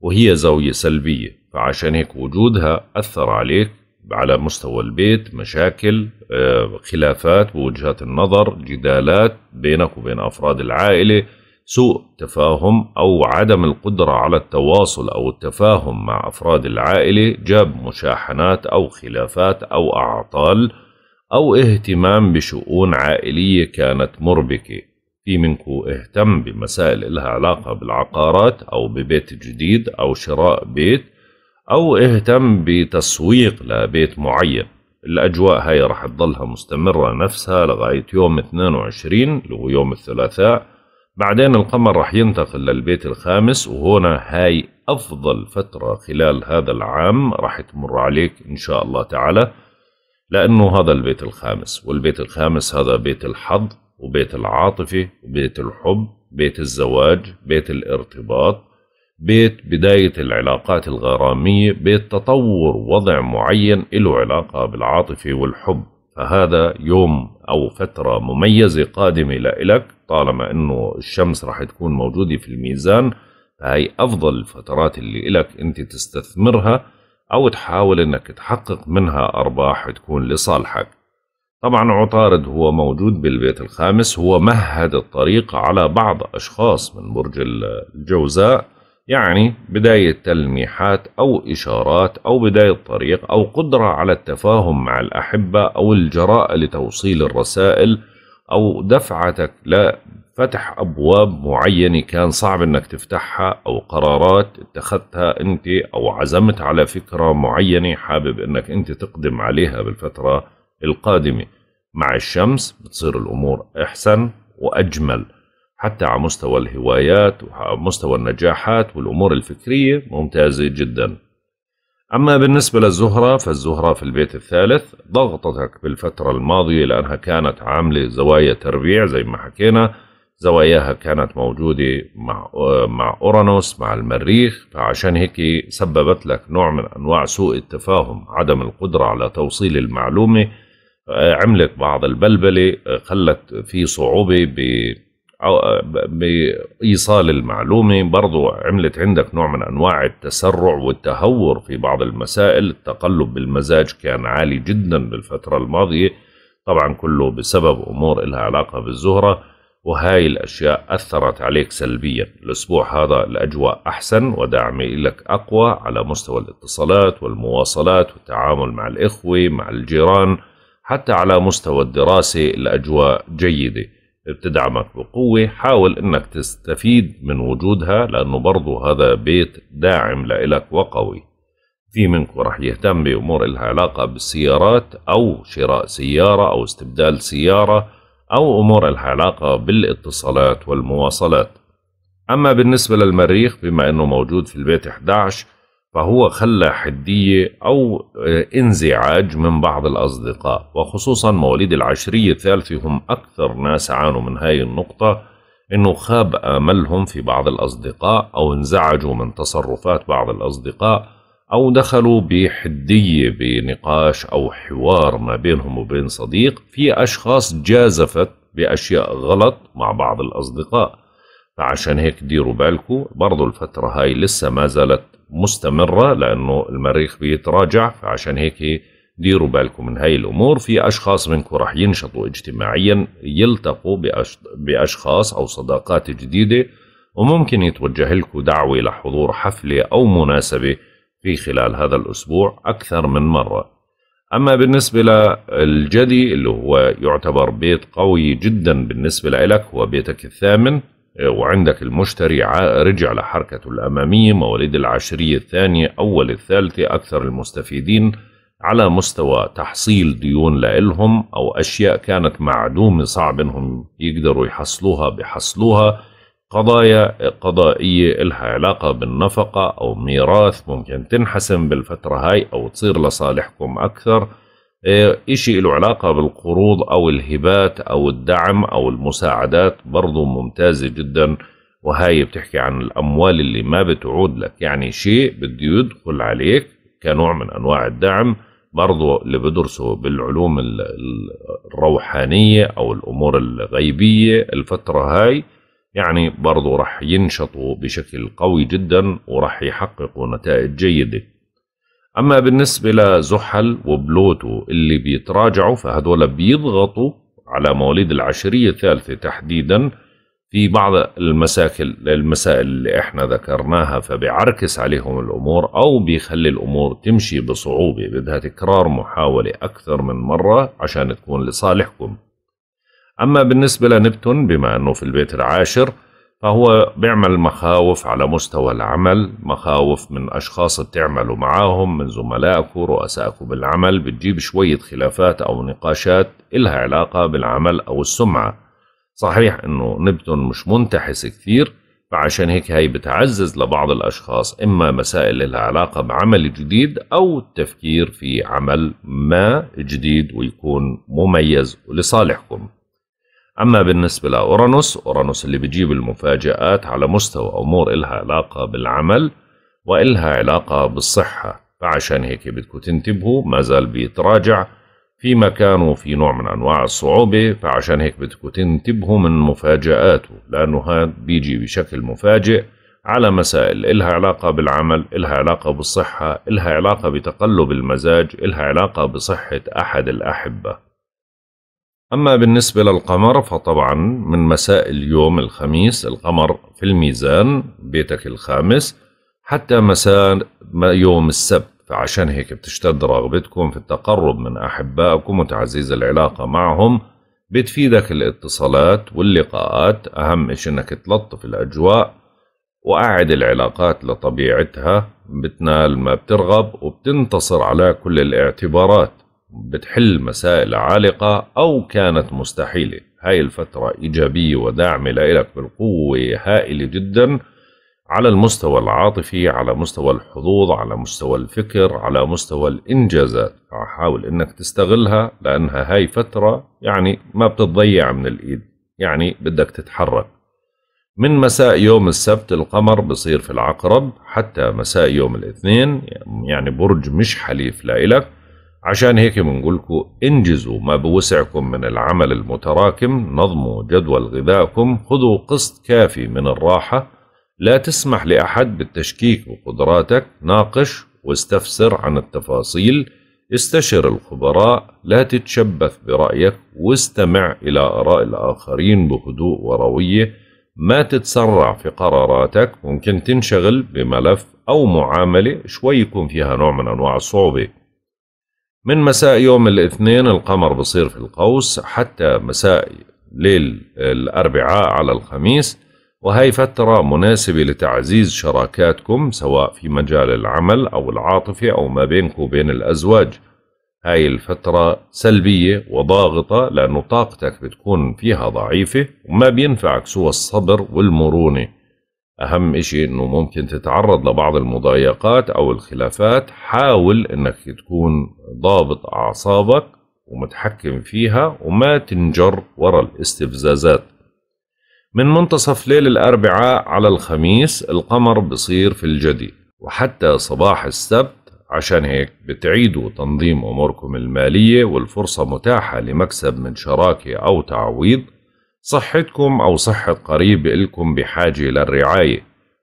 وهي زاوية سلبية فعشان هيك وجودها أثر عليك على مستوى البيت مشاكل آه، خلافات بوجهات النظر جدالات بينك وبين أفراد العائلة سوء تفاهم أو عدم القدرة على التواصل أو التفاهم مع أفراد العائلة جاب مشاحنات أو خلافات أو أعطال أو اهتمام بشؤون عائلية كانت مربكة في منكو اهتم بمسائل لها علاقة بالعقارات أو ببيت جديد أو شراء بيت أو اهتم بتسويق لبيت معين الأجواء هاي رح تضلها مستمرة نفسها لغاية يوم 22 اللي هو يوم الثلاثاء بعدين القمر رح ينتقل للبيت الخامس وهنا هاي أفضل فترة خلال هذا العام رح تمر عليك إن شاء الله تعالى لأنه هذا البيت الخامس والبيت الخامس هذا بيت الحظ وبيت العاطفة وبيت الحب بيت الزواج بيت الارتباط بيت بداية العلاقات الغرامية بيت تطور وضع معين له علاقة بالعاطفة والحب فهذا يوم أو فترة مميزة قادمة لإلك طالما أنه الشمس رح تكون موجودة في الميزان فهي أفضل الفترات اللي إلك أنت تستثمرها أو تحاول أنك تحقق منها أرباح تكون لصالحك طبعا عطارد هو موجود بالبيت الخامس هو مهد الطريق على بعض أشخاص من برج الجوزاء يعني بداية تلميحات أو إشارات أو بداية طريق أو قدرة على التفاهم مع الأحبة أو الجراءة لتوصيل الرسائل أو دفعتك لفتح أبواب معينة كان صعب أنك تفتحها أو قرارات اتخذتها أنت أو عزمت على فكرة معينة حابب أنك أنت تقدم عليها بالفترة القادمة مع الشمس بتصير الأمور أحسن وأجمل حتى على مستوى الهوايات وعلى مستوى النجاحات والأمور الفكرية ممتازة جدا أما بالنسبة للزهرة فالزهرة في البيت الثالث ضغطتك بالفترة الماضية لأنها كانت عاملة زوايا تربيع زي ما حكينا زواياها كانت موجودة مع مع أورانوس مع المريخ فعشان هيك سببت لك نوع من أنواع سوء التفاهم عدم القدرة على توصيل المعلومة عملت بعض البلبلة خلت في صعوبة ب بايصال المعلومه برضو عملت عندك نوع من انواع التسرع والتهور في بعض المسائل التقلب بالمزاج كان عالي جدا بالفتره الماضيه طبعا كله بسبب امور لها علاقه بالزهره وهاي الاشياء اثرت عليك سلبيا الاسبوع هذا الاجواء احسن ودعمي لك اقوى على مستوى الاتصالات والمواصلات والتعامل مع الاخوه مع الجيران حتى على مستوى الدراسه الاجواء جيده بتدعمك بقوة حاول انك تستفيد من وجودها لانه برضو هذا بيت داعم لإلك وقوي في منكم رح يهتم بأمور إلها علاقة بالسيارات أو شراء سيارة أو استبدال سيارة أو أمور إلها علاقة بالاتصالات والمواصلات أما بالنسبة للمريخ بما أنه موجود في البيت 11 فهو خلى حدية أو آه، انزعاج من بعض الأصدقاء وخصوصا مواليد العشرية الثالثة هم أكثر ناس عانوا من هاي النقطة أنه خاب آملهم في بعض الأصدقاء أو انزعجوا من تصرفات بعض الأصدقاء أو دخلوا بحدية بنقاش أو حوار ما بينهم وبين صديق في أشخاص جازفت بأشياء غلط مع بعض الأصدقاء فعشان هيك ديروا بالكم برضو الفترة هاي لسه ما زالت مستمرة لأنه المريخ بيتراجع فعشان هيك ديروا بالكم من هاي الأمور في أشخاص منكم رح ينشطوا اجتماعيا يلتقوا بأشخاص أو صداقات جديدة وممكن يتوجه لكم دعوة لحضور حفلة أو مناسبة في خلال هذا الأسبوع أكثر من مرة أما بالنسبة للجدي اللي هو يعتبر بيت قوي جدا بالنسبة لك هو بيتك الثامن وعندك المشتري رجع لحركته الأمامية مواليد العشرية الثانية أول الثالثة أكثر المستفيدين على مستوى تحصيل ديون لإلهم أو أشياء كانت معدومة صعب إنهم يقدروا يحصلوها بحصلوها قضايا قضائية إلها علاقة بالنفقة أو ميراث ممكن تنحسم بالفترة هاي أو تصير لصالحكم أكثر إيه، إشي له علاقة بالقروض أو الهبات أو الدعم أو المساعدات برضو ممتازة جدا وهاي بتحكي عن الأموال اللي ما بتعود لك يعني شيء بده يدخل عليك كنوع من أنواع الدعم برضو اللي بدرسه بالعلوم الروحانية أو الأمور الغيبية الفترة هاي يعني برضو رح ينشطوا بشكل قوي جدا ورح يحققوا نتائج جيدة أما بالنسبة لزحل وبلوتو اللي بيتراجعوا فهذول بيضغطوا على مواليد العشرية الثالثة تحديدا في بعض المساكل المسائل اللي احنا ذكرناها فبيعركس عليهم الأمور أو بيخلي الأمور تمشي بصعوبة بدها تكرار محاولة أكثر من مرة عشان تكون لصالحكم أما بالنسبة لنبتون بما أنه في البيت العاشر فهو بيعمل مخاوف على مستوى العمل مخاوف من أشخاص بتعملوا معاهم من زملائكوا رؤسائكوا بالعمل بتجيب شوية خلافات أو نقاشات إلها علاقة بالعمل أو السمعة صحيح أنه نبتون مش منتحس كثير فعشان هيك هاي بتعزز لبعض الأشخاص إما مسائل لها علاقة بعمل جديد أو التفكير في عمل ما جديد ويكون مميز ولصالحكم أما بالنسبة لأورانوس أورانوس اللي بيجيب المفاجآت على مستوى أمور إلها علاقة بالعمل وإلها علاقة بالصحة فعشان هيك بدكم تنتبهوا ما زال بيتراجع في مكان وفي نوع من أنواع الصعوبة فعشان هيك بدكم تنتبهوا من مفاجآته لأنه هذا بيجي بشكل مفاجئ على مسائل إلها علاقة بالعمل إلها علاقة بالصحة إلها علاقة بتقلب المزاج إلها علاقة بصحة أحد الأحبة أما بالنسبة للقمر فطبعا من مساء اليوم الخميس القمر في الميزان بيتك الخامس حتى مساء يوم السبت فعشان هيك بتشتد رغبتكم في التقرب من أحبائكم وتعزيز العلاقة معهم بتفيدك الاتصالات واللقاءات أهم إشي إنك تلطف الأجواء وأعد العلاقات لطبيعتها بتنال ما بترغب وبتنتصر على كل الاعتبارات بتحل مسائل عالقة أو كانت مستحيلة هاي الفترة إيجابية وداعمة لإلك بالقوة هائلة جدا على المستوى العاطفي على مستوى الحظوظ على مستوى الفكر على مستوى الإنجازات حاول إنك تستغلها لأنها هاي فترة يعني ما بتتضيع من الإيد يعني بدك تتحرك من مساء يوم السبت القمر بصير في العقرب حتى مساء يوم الاثنين يعني برج مش حليف لإلك عشان هيك بنقولكم انجزوا ما بوسعكم من العمل المتراكم نظموا جدول غذائكم خذوا قسط كافي من الراحة لا تسمح لأحد بالتشكيك بقدراتك ناقش واستفسر عن التفاصيل استشر الخبراء لا تتشبث برأيك واستمع إلى آراء الآخرين بهدوء وروية ما تتسرع في قراراتك ممكن تنشغل بملف أو معاملة شوي يكون فيها نوع من أنواع الصعوبة من مساء يوم الاثنين القمر بصير في القوس حتى مساء ليل الأربعاء على الخميس وهي فترة مناسبة لتعزيز شراكاتكم سواء في مجال العمل أو العاطفة أو ما بينكم وبين الأزواج هاي الفترة سلبية وضاغطة لأنه طاقتك بتكون فيها ضعيفة وما بينفعك سوى الصبر والمرونة أهم إشي إنه ممكن تتعرض لبعض المضايقات أو الخلافات حاول إنك تكون ضابط أعصابك ومتحكم فيها وما تنجر ورا الاستفزازات من منتصف ليل الأربعاء على الخميس القمر بصير في الجدي وحتى صباح السبت عشان هيك بتعيدوا تنظيم أموركم المالية والفرصة متاحة لمكسب من شراكة أو تعويض صحتكم أو صحة قريب إلكم بحاجة للرعاية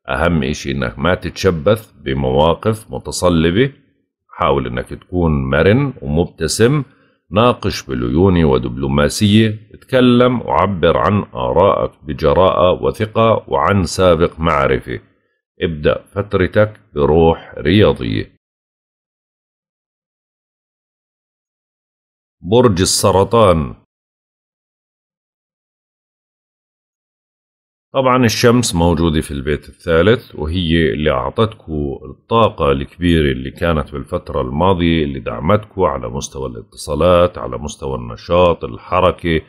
أهم إشي إنك ما تتشبث بمواقف متصلبة حاول إنك تكون مرن ومبتسم ناقش بليونة ودبلوماسية تكلم وعبر عن آرائك بجراءة وثقة وعن سابق معرفة ابدأ فترتك بروح رياضية برج السرطان طبعا الشمس موجودة في البيت الثالث وهي اللي أعطتكو الطاقة الكبيرة اللي كانت بالفترة الماضية اللي دعمتكو على مستوى الاتصالات على مستوى النشاط الحركة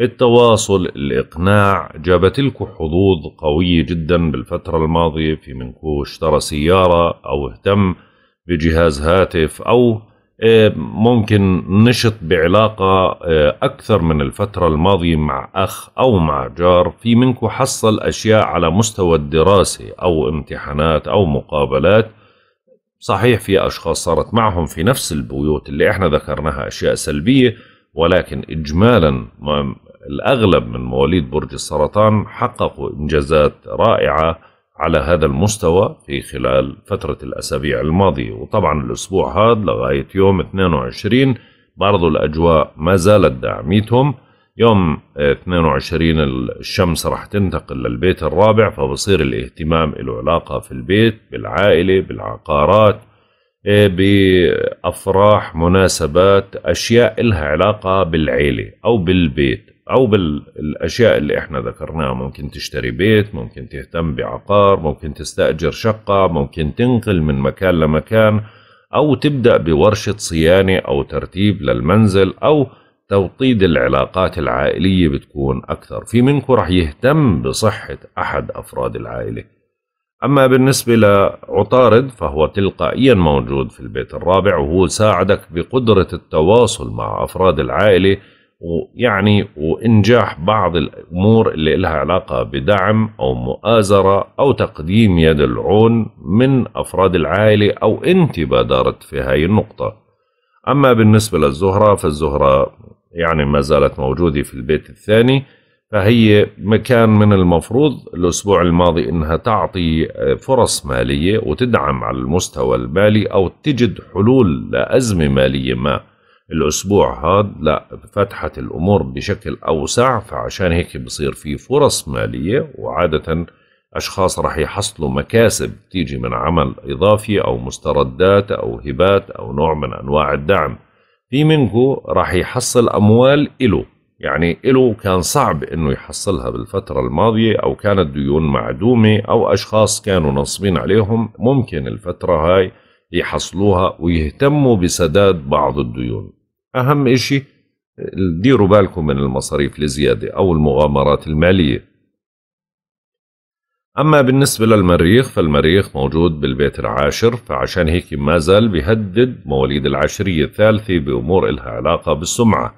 التواصل الإقناع جابت لكم حظوظ قوية جدا بالفترة الماضية في منكو اشترى سيارة أو اهتم بجهاز هاتف أو إيه، ممكن نشط بعلاقة إيه، أكثر من الفترة الماضية مع أخ أو مع جار في منكو حصل أشياء على مستوى الدراسة أو امتحانات أو مقابلات صحيح في أشخاص صارت معهم في نفس البيوت اللي إحنا ذكرناها أشياء سلبية ولكن إجمالا الأغلب من مواليد برج السرطان حققوا إنجازات رائعة على هذا المستوى في خلال فترة الأسابيع الماضية وطبعا الأسبوع هذا لغاية يوم 22 برضو الأجواء ما زالت داعميتهم يوم 22 الشمس رح تنتقل للبيت الرابع فبصير الاهتمام له علاقة في البيت بالعائلة بالعقارات بأفراح مناسبات أشياء إلها علاقة بالعيلة أو بالبيت او بالاشياء اللي احنا ذكرناها ممكن تشتري بيت ممكن تهتم بعقار ممكن تستاجر شقه ممكن تنقل من مكان لمكان او تبدا بورشه صيانه او ترتيب للمنزل او توطيد العلاقات العائليه بتكون اكثر في منكم راح يهتم بصحه احد افراد العائله أما بالنسبة لعطارد فهو تلقائيا موجود في البيت الرابع وهو ساعدك بقدرة التواصل مع أفراد العائلة ويعني وإنجاح بعض الأمور اللي لها علاقة بدعم أو مؤازرة أو تقديم يد العون من أفراد العائلة أو أنت بادرت في هاي النقطة أما بالنسبة للزهرة فالزهرة يعني ما زالت موجودة في البيت الثاني فهي مكان من المفروض الأسبوع الماضي أنها تعطي آه، فرص مالية وتدعم على المستوى المالي أو تجد حلول لأزمة مالية ما الأسبوع هذا لا فتحت الأمور بشكل أوسع فعشان هيك بصير في فرص مالية وعادة أشخاص راح يحصلوا مكاسب تيجي من عمل إضافي أو مستردات أو هبات أو نوع من أنواع الدعم في منكو راح يحصل أموال إلو يعني إلو كان صعب إنه يحصلها بالفترة الماضية أو كانت ديون معدومة أو أشخاص كانوا نصبين عليهم ممكن الفترة هاي يحصلوها ويهتموا بسداد بعض الديون أهم إشي ديروا بالكم من المصاريف الزيادة أو المغامرات المالية أما بالنسبة للمريخ فالمريخ موجود بالبيت العاشر فعشان هيك ما زال بيهدد مواليد العشرية الثالثة بأمور إلها علاقة بالسمعة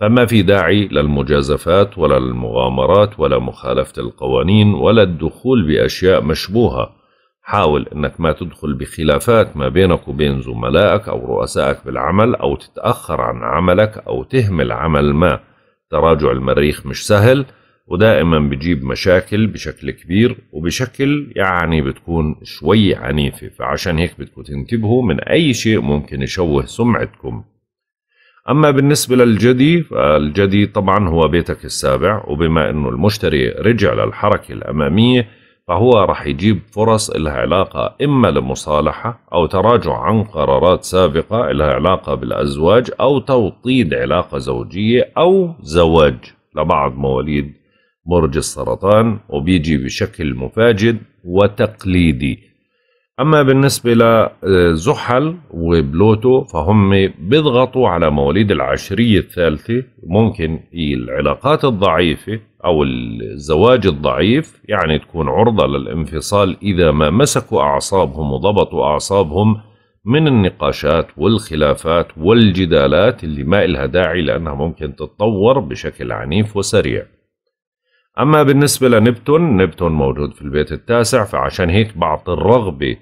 فما في داعي للمجازفات ولا المغامرات ولا مخالفة القوانين ولا الدخول بأشياء مشبوهة حاول انك ما تدخل بخلافات ما بينك وبين زملائك او رؤسائك بالعمل او تتاخر عن عملك او تهمل عمل ما تراجع المريخ مش سهل ودائما بجيب مشاكل بشكل كبير وبشكل يعني بتكون شوي عنيفة فعشان هيك بدكم تنتبهوا من أي شيء ممكن يشوه سمعتكم أما بالنسبة للجدي فالجدي طبعا هو بيتك السابع وبما أنه المشتري رجع للحركة الأمامية فهو رح يجيب فرص إلها علاقة إما لمصالحة أو تراجع عن قرارات سابقة إلها علاقة بالأزواج أو توطيد علاقة زوجية أو زواج لبعض مواليد برج السرطان وبيجي بشكل مفاجئ وتقليدي أما بالنسبة لزحل آه، وبلوتو فهم بيضغطوا على مواليد العشرية الثالثة ممكن العلاقات الضعيفة أو الزواج الضعيف يعني تكون عرضة للانفصال إذا ما مسكوا أعصابهم وضبطوا أعصابهم من النقاشات والخلافات والجدالات اللي ما إلها داعي لأنها ممكن تتطور بشكل عنيف وسريع أما بالنسبة لنبتون نبتون موجود في البيت التاسع فعشان هيك بعطي الرغبة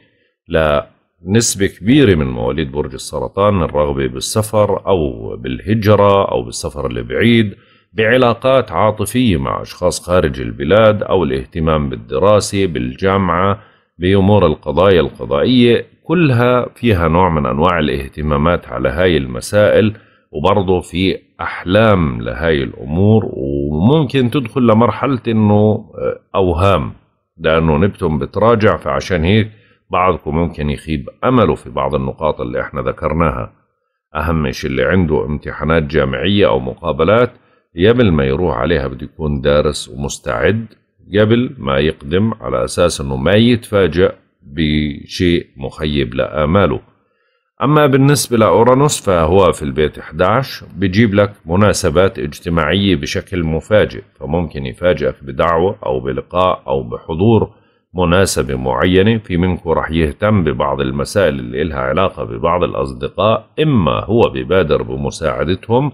لنسبة كبيرة من مواليد برج السرطان الرغبة بالسفر أو بالهجرة أو بالسفر البعيد بعلاقات عاطفية مع أشخاص خارج البلاد أو الاهتمام بالدراسة بالجامعة بأمور القضايا القضائية كلها فيها نوع من أنواع الاهتمامات على هاي المسائل وبرضه في أحلام لهاي الأمور وممكن تدخل لمرحلة أنه آه، أوهام لأنه نبتم بتراجع فعشان هيك بعضكم ممكن يخيب أمله في بعض النقاط اللي احنا ذكرناها أهم شيء اللي عنده امتحانات جامعية أو مقابلات قبل ما يروح عليها بده يكون دارس ومستعد قبل ما يقدم على أساس أنه ما يتفاجأ بشيء مخيب لآماله أما بالنسبة لأورانوس فهو في البيت 11 بيجيب لك مناسبات اجتماعية بشكل مفاجئ فممكن يفاجئك بدعوة أو بلقاء أو بحضور مناسبة معينة في منكم رح يهتم ببعض المسائل اللي إلها علاقة ببعض الأصدقاء إما هو ببادر بمساعدتهم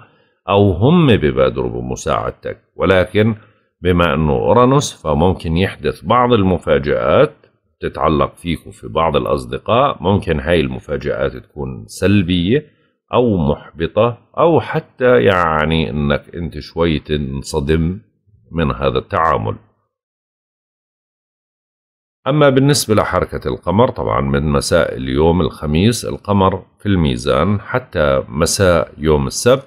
أو هم ببادروا بمساعدتك ولكن بما أنه أورانوس فممكن يحدث بعض المفاجآت تتعلق فيك في بعض الأصدقاء ممكن هاي المفاجآت تكون سلبية أو محبطة أو حتى يعني أنك أنت شوي تنصدم من هذا التعامل أما بالنسبة لحركة القمر طبعا من مساء اليوم الخميس القمر في الميزان حتى مساء يوم السبت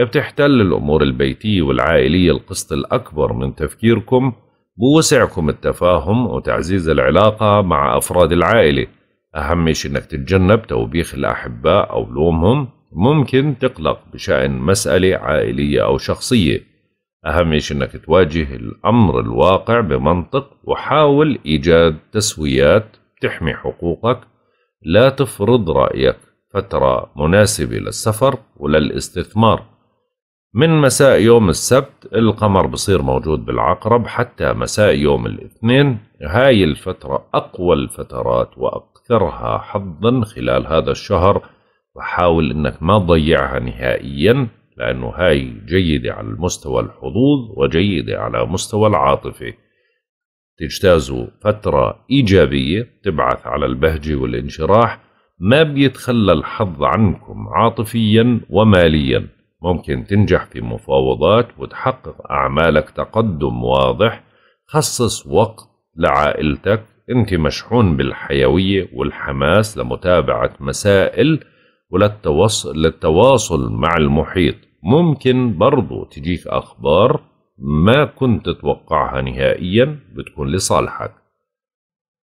بتحتل الأمور البيتية والعائلية القسط الأكبر من تفكيركم بوسعكم التفاهم وتعزيز العلاقة مع أفراد العائلة أهم شيء أنك تتجنب توبيخ الأحباء أو لومهم ممكن تقلق بشأن مسألة عائلية أو شخصية أهم شيء إنك تواجه الأمر الواقع بمنطق وحاول إيجاد تسويات تحمي حقوقك لا تفرض رأيك فترة مناسبة للسفر وللاستثمار من مساء يوم السبت القمر بصير موجود بالعقرب حتى مساء يوم الاثنين هاي الفترة أقوى الفترات وأكثرها حظا خلال هذا الشهر وحاول أنك ما تضيعها نهائياً لأنه هاي جيدة على المستوى الحظوظ وجيدة على مستوى العاطفة تجتازوا فترة إيجابية تبعث على البهجة والانشراح ما بيتخلى الحظ عنكم عاطفيا وماليا ممكن تنجح في مفاوضات وتحقق أعمالك تقدم واضح خصص وقت لعائلتك أنت مشحون بالحيوية والحماس لمتابعة مسائل وللتواصل مع المحيط ممكن برضو تجيك أخبار ما كنت تتوقعها نهائيا بتكون لصالحك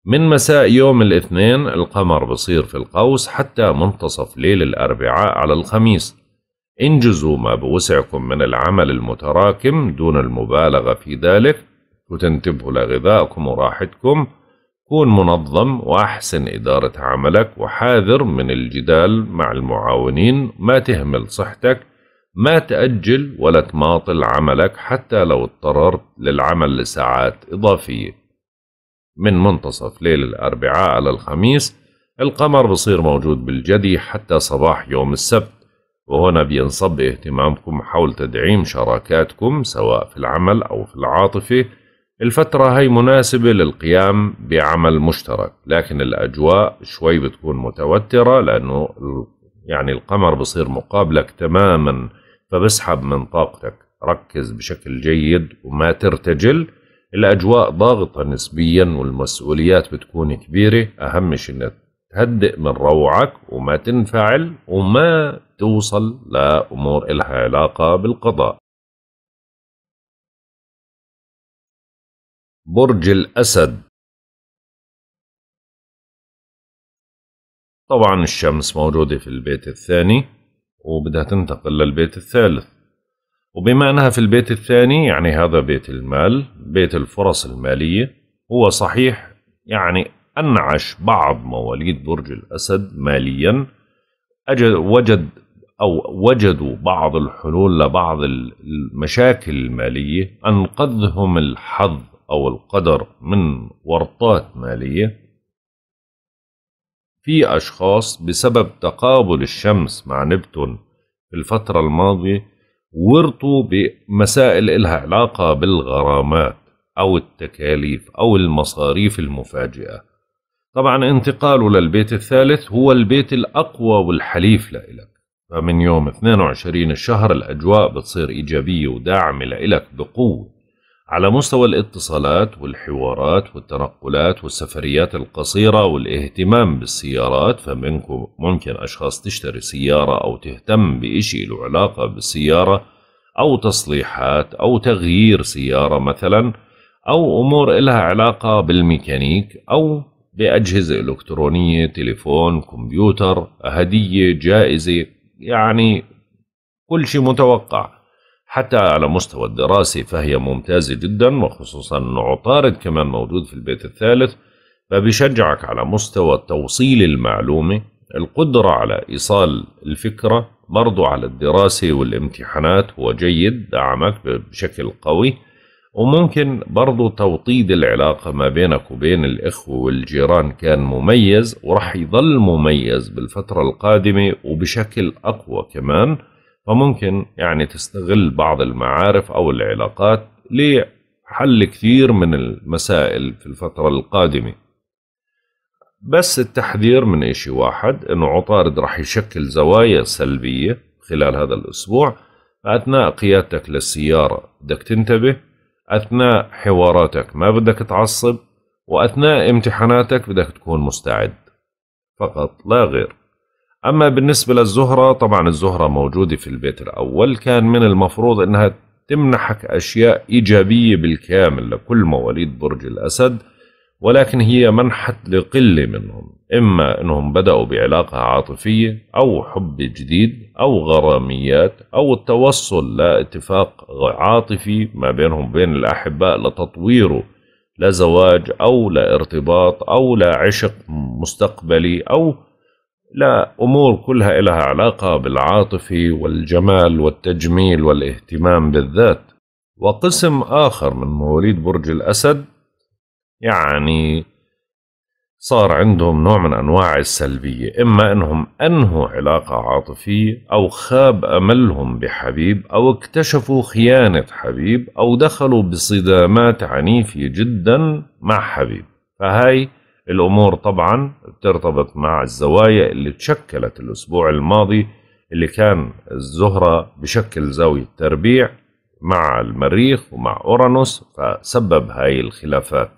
من مساء يوم الاثنين القمر بصير في القوس حتى منتصف ليل الأربعاء على الخميس انجزوا ما بوسعكم من العمل المتراكم دون المبالغة في ذلك وتنتبهوا لغذائكم وراحتكم كون منظم وأحسن إدارة عملك وحاذر من الجدال مع المعاونين ما تهمل صحتك ما تأجل ولا تماطل عملك حتى لو اضطررت للعمل لساعات إضافية من منتصف ليل الأربعاء على الخميس القمر بصير موجود بالجدي حتى صباح يوم السبت وهنا بينصب اهتمامكم حول تدعيم شراكاتكم سواء في العمل أو في العاطفة الفترة هي مناسبة للقيام بعمل مشترك لكن الأجواء شوي بتكون متوترة لأنه يعني القمر بصير مقابلك تماماً فبسحب من طاقتك ركز بشكل جيد وما ترتجل الأجواء ضاغطة نسبيا والمسؤوليات بتكون كبيرة أهم شيء إنك تهدئ من روعك وما تنفعل وما توصل لأمور إلها علاقة بالقضاء برج الأسد طبعا الشمس موجودة في البيت الثاني وبدها تنتقل للبيت الثالث وبما أنها في البيت الثاني يعني هذا بيت المال بيت الفرص المالية هو صحيح يعني أنعش بعض مواليد برج الأسد ماليا أجد وجد أو وجدوا بعض الحلول لبعض المشاكل المالية أنقذهم الحظ أو القدر من ورطات مالية في أشخاص بسبب تقابل الشمس مع نبتون في الفترة الماضية ورطوا بمسائل إلها علاقة بالغرامات أو التكاليف أو المصاريف المفاجئة طبعا انتقاله للبيت الثالث هو البيت الأقوى والحليف لإلك فمن يوم 22 الشهر الأجواء بتصير إيجابية وداعمة لإلك بقوة على مستوى الاتصالات والحوارات والتنقلات والسفريات القصيرة والاهتمام بالسيارات فمنكم ممكن أشخاص تشتري سيارة أو تهتم بإشي له علاقة بالسيارة أو تصليحات أو تغيير سيارة مثلا أو أمور إلها علاقة بالميكانيك أو بأجهزة إلكترونية تليفون كمبيوتر هدية جائزة يعني كل شيء متوقع حتى على مستوى الدراسي فهي ممتازة جدا وخصوصا أنه عطارد كمان موجود في البيت الثالث فبيشجعك على مستوى توصيل المعلومة القدرة على إيصال الفكرة برضو على الدراسة والامتحانات هو جيد دعمك بشكل قوي وممكن برضو توطيد العلاقة ما بينك وبين الإخوة والجيران كان مميز ورح يظل مميز بالفترة القادمة وبشكل أقوى كمان فممكن يعني تستغل بعض المعارف أو العلاقات لحل كثير من المسائل في الفترة القادمة بس التحذير من إشي واحد إنه عطارد رح يشكل زوايا سلبية خلال هذا الأسبوع أثناء قيادتك للسيارة بدك تنتبه أثناء حواراتك ما بدك تعصب وأثناء امتحاناتك بدك تكون مستعد فقط لا غير أما بالنسبة للزهرة طبعا الزهرة موجودة في البيت الأول كان من المفروض أنها تمنحك أشياء إيجابية بالكامل لكل مواليد برج الأسد ولكن هي منحت لقلة منهم إما أنهم بدأوا بعلاقة عاطفية أو حب جديد أو غراميات أو التوصل لاتفاق عاطفي ما بينهم وبين الأحباء لتطويره لزواج أو لارتباط أو لعشق مستقبلي أو لا أمور كلها إلها علاقة بالعاطفة والجمال والتجميل والاهتمام بالذات وقسم آخر من مواليد برج الأسد يعني صار عندهم نوع من أنواع السلبية إما أنهم أنهوا علاقة عاطفية أو خاب أملهم بحبيب أو اكتشفوا خيانة حبيب أو دخلوا بصدامات عنيفة جدا مع حبيب فهاي الأمور طبعا بترتبط مع الزوايا اللي تشكلت الأسبوع الماضي اللي كان الزهرة بشكل زاوية تربيع مع المريخ ومع أورانوس فسبب هاي الخلافات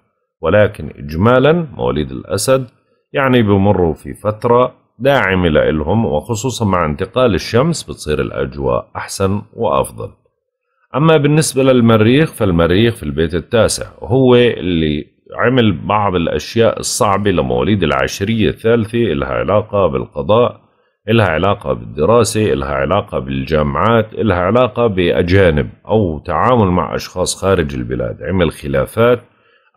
ولكن إجمالا مواليد الأسد يعني بمروا في فترة داعمة لإلهم وخصوصا مع انتقال الشمس بتصير الأجواء أحسن وأفضل أما بالنسبة للمريخ فالمريخ في البيت التاسع وهو اللي عمل بعض الأشياء الصعبة لمواليد العشرية الثالثة إلها علاقة بالقضاء إلها علاقة بالدراسة إلها علاقة بالجامعات إلها علاقة بأجانب أو تعامل مع أشخاص خارج البلاد عمل خلافات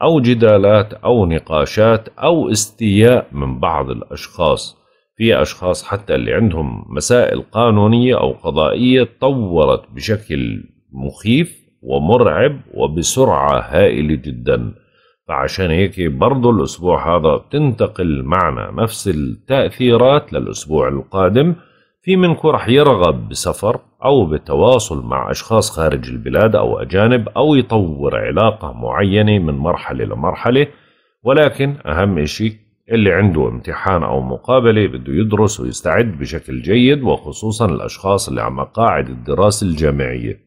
أو جدالات أو نقاشات أو استياء من بعض الأشخاص في أشخاص حتى اللي عندهم مسائل قانونية أو قضائية طورت بشكل مخيف ومرعب وبسرعة هائلة جداً فعشان هيك برضو الأسبوع هذا بتنتقل معنا نفس التأثيرات للأسبوع القادم في منكم رح يرغب بسفر أو بتواصل مع أشخاص خارج البلاد أو أجانب أو يطور علاقة معينة من مرحلة لمرحلة ولكن أهم شيء اللي عنده امتحان أو مقابلة بده يدرس ويستعد بشكل جيد وخصوصا الأشخاص اللي على مقاعد الدراسة الجامعية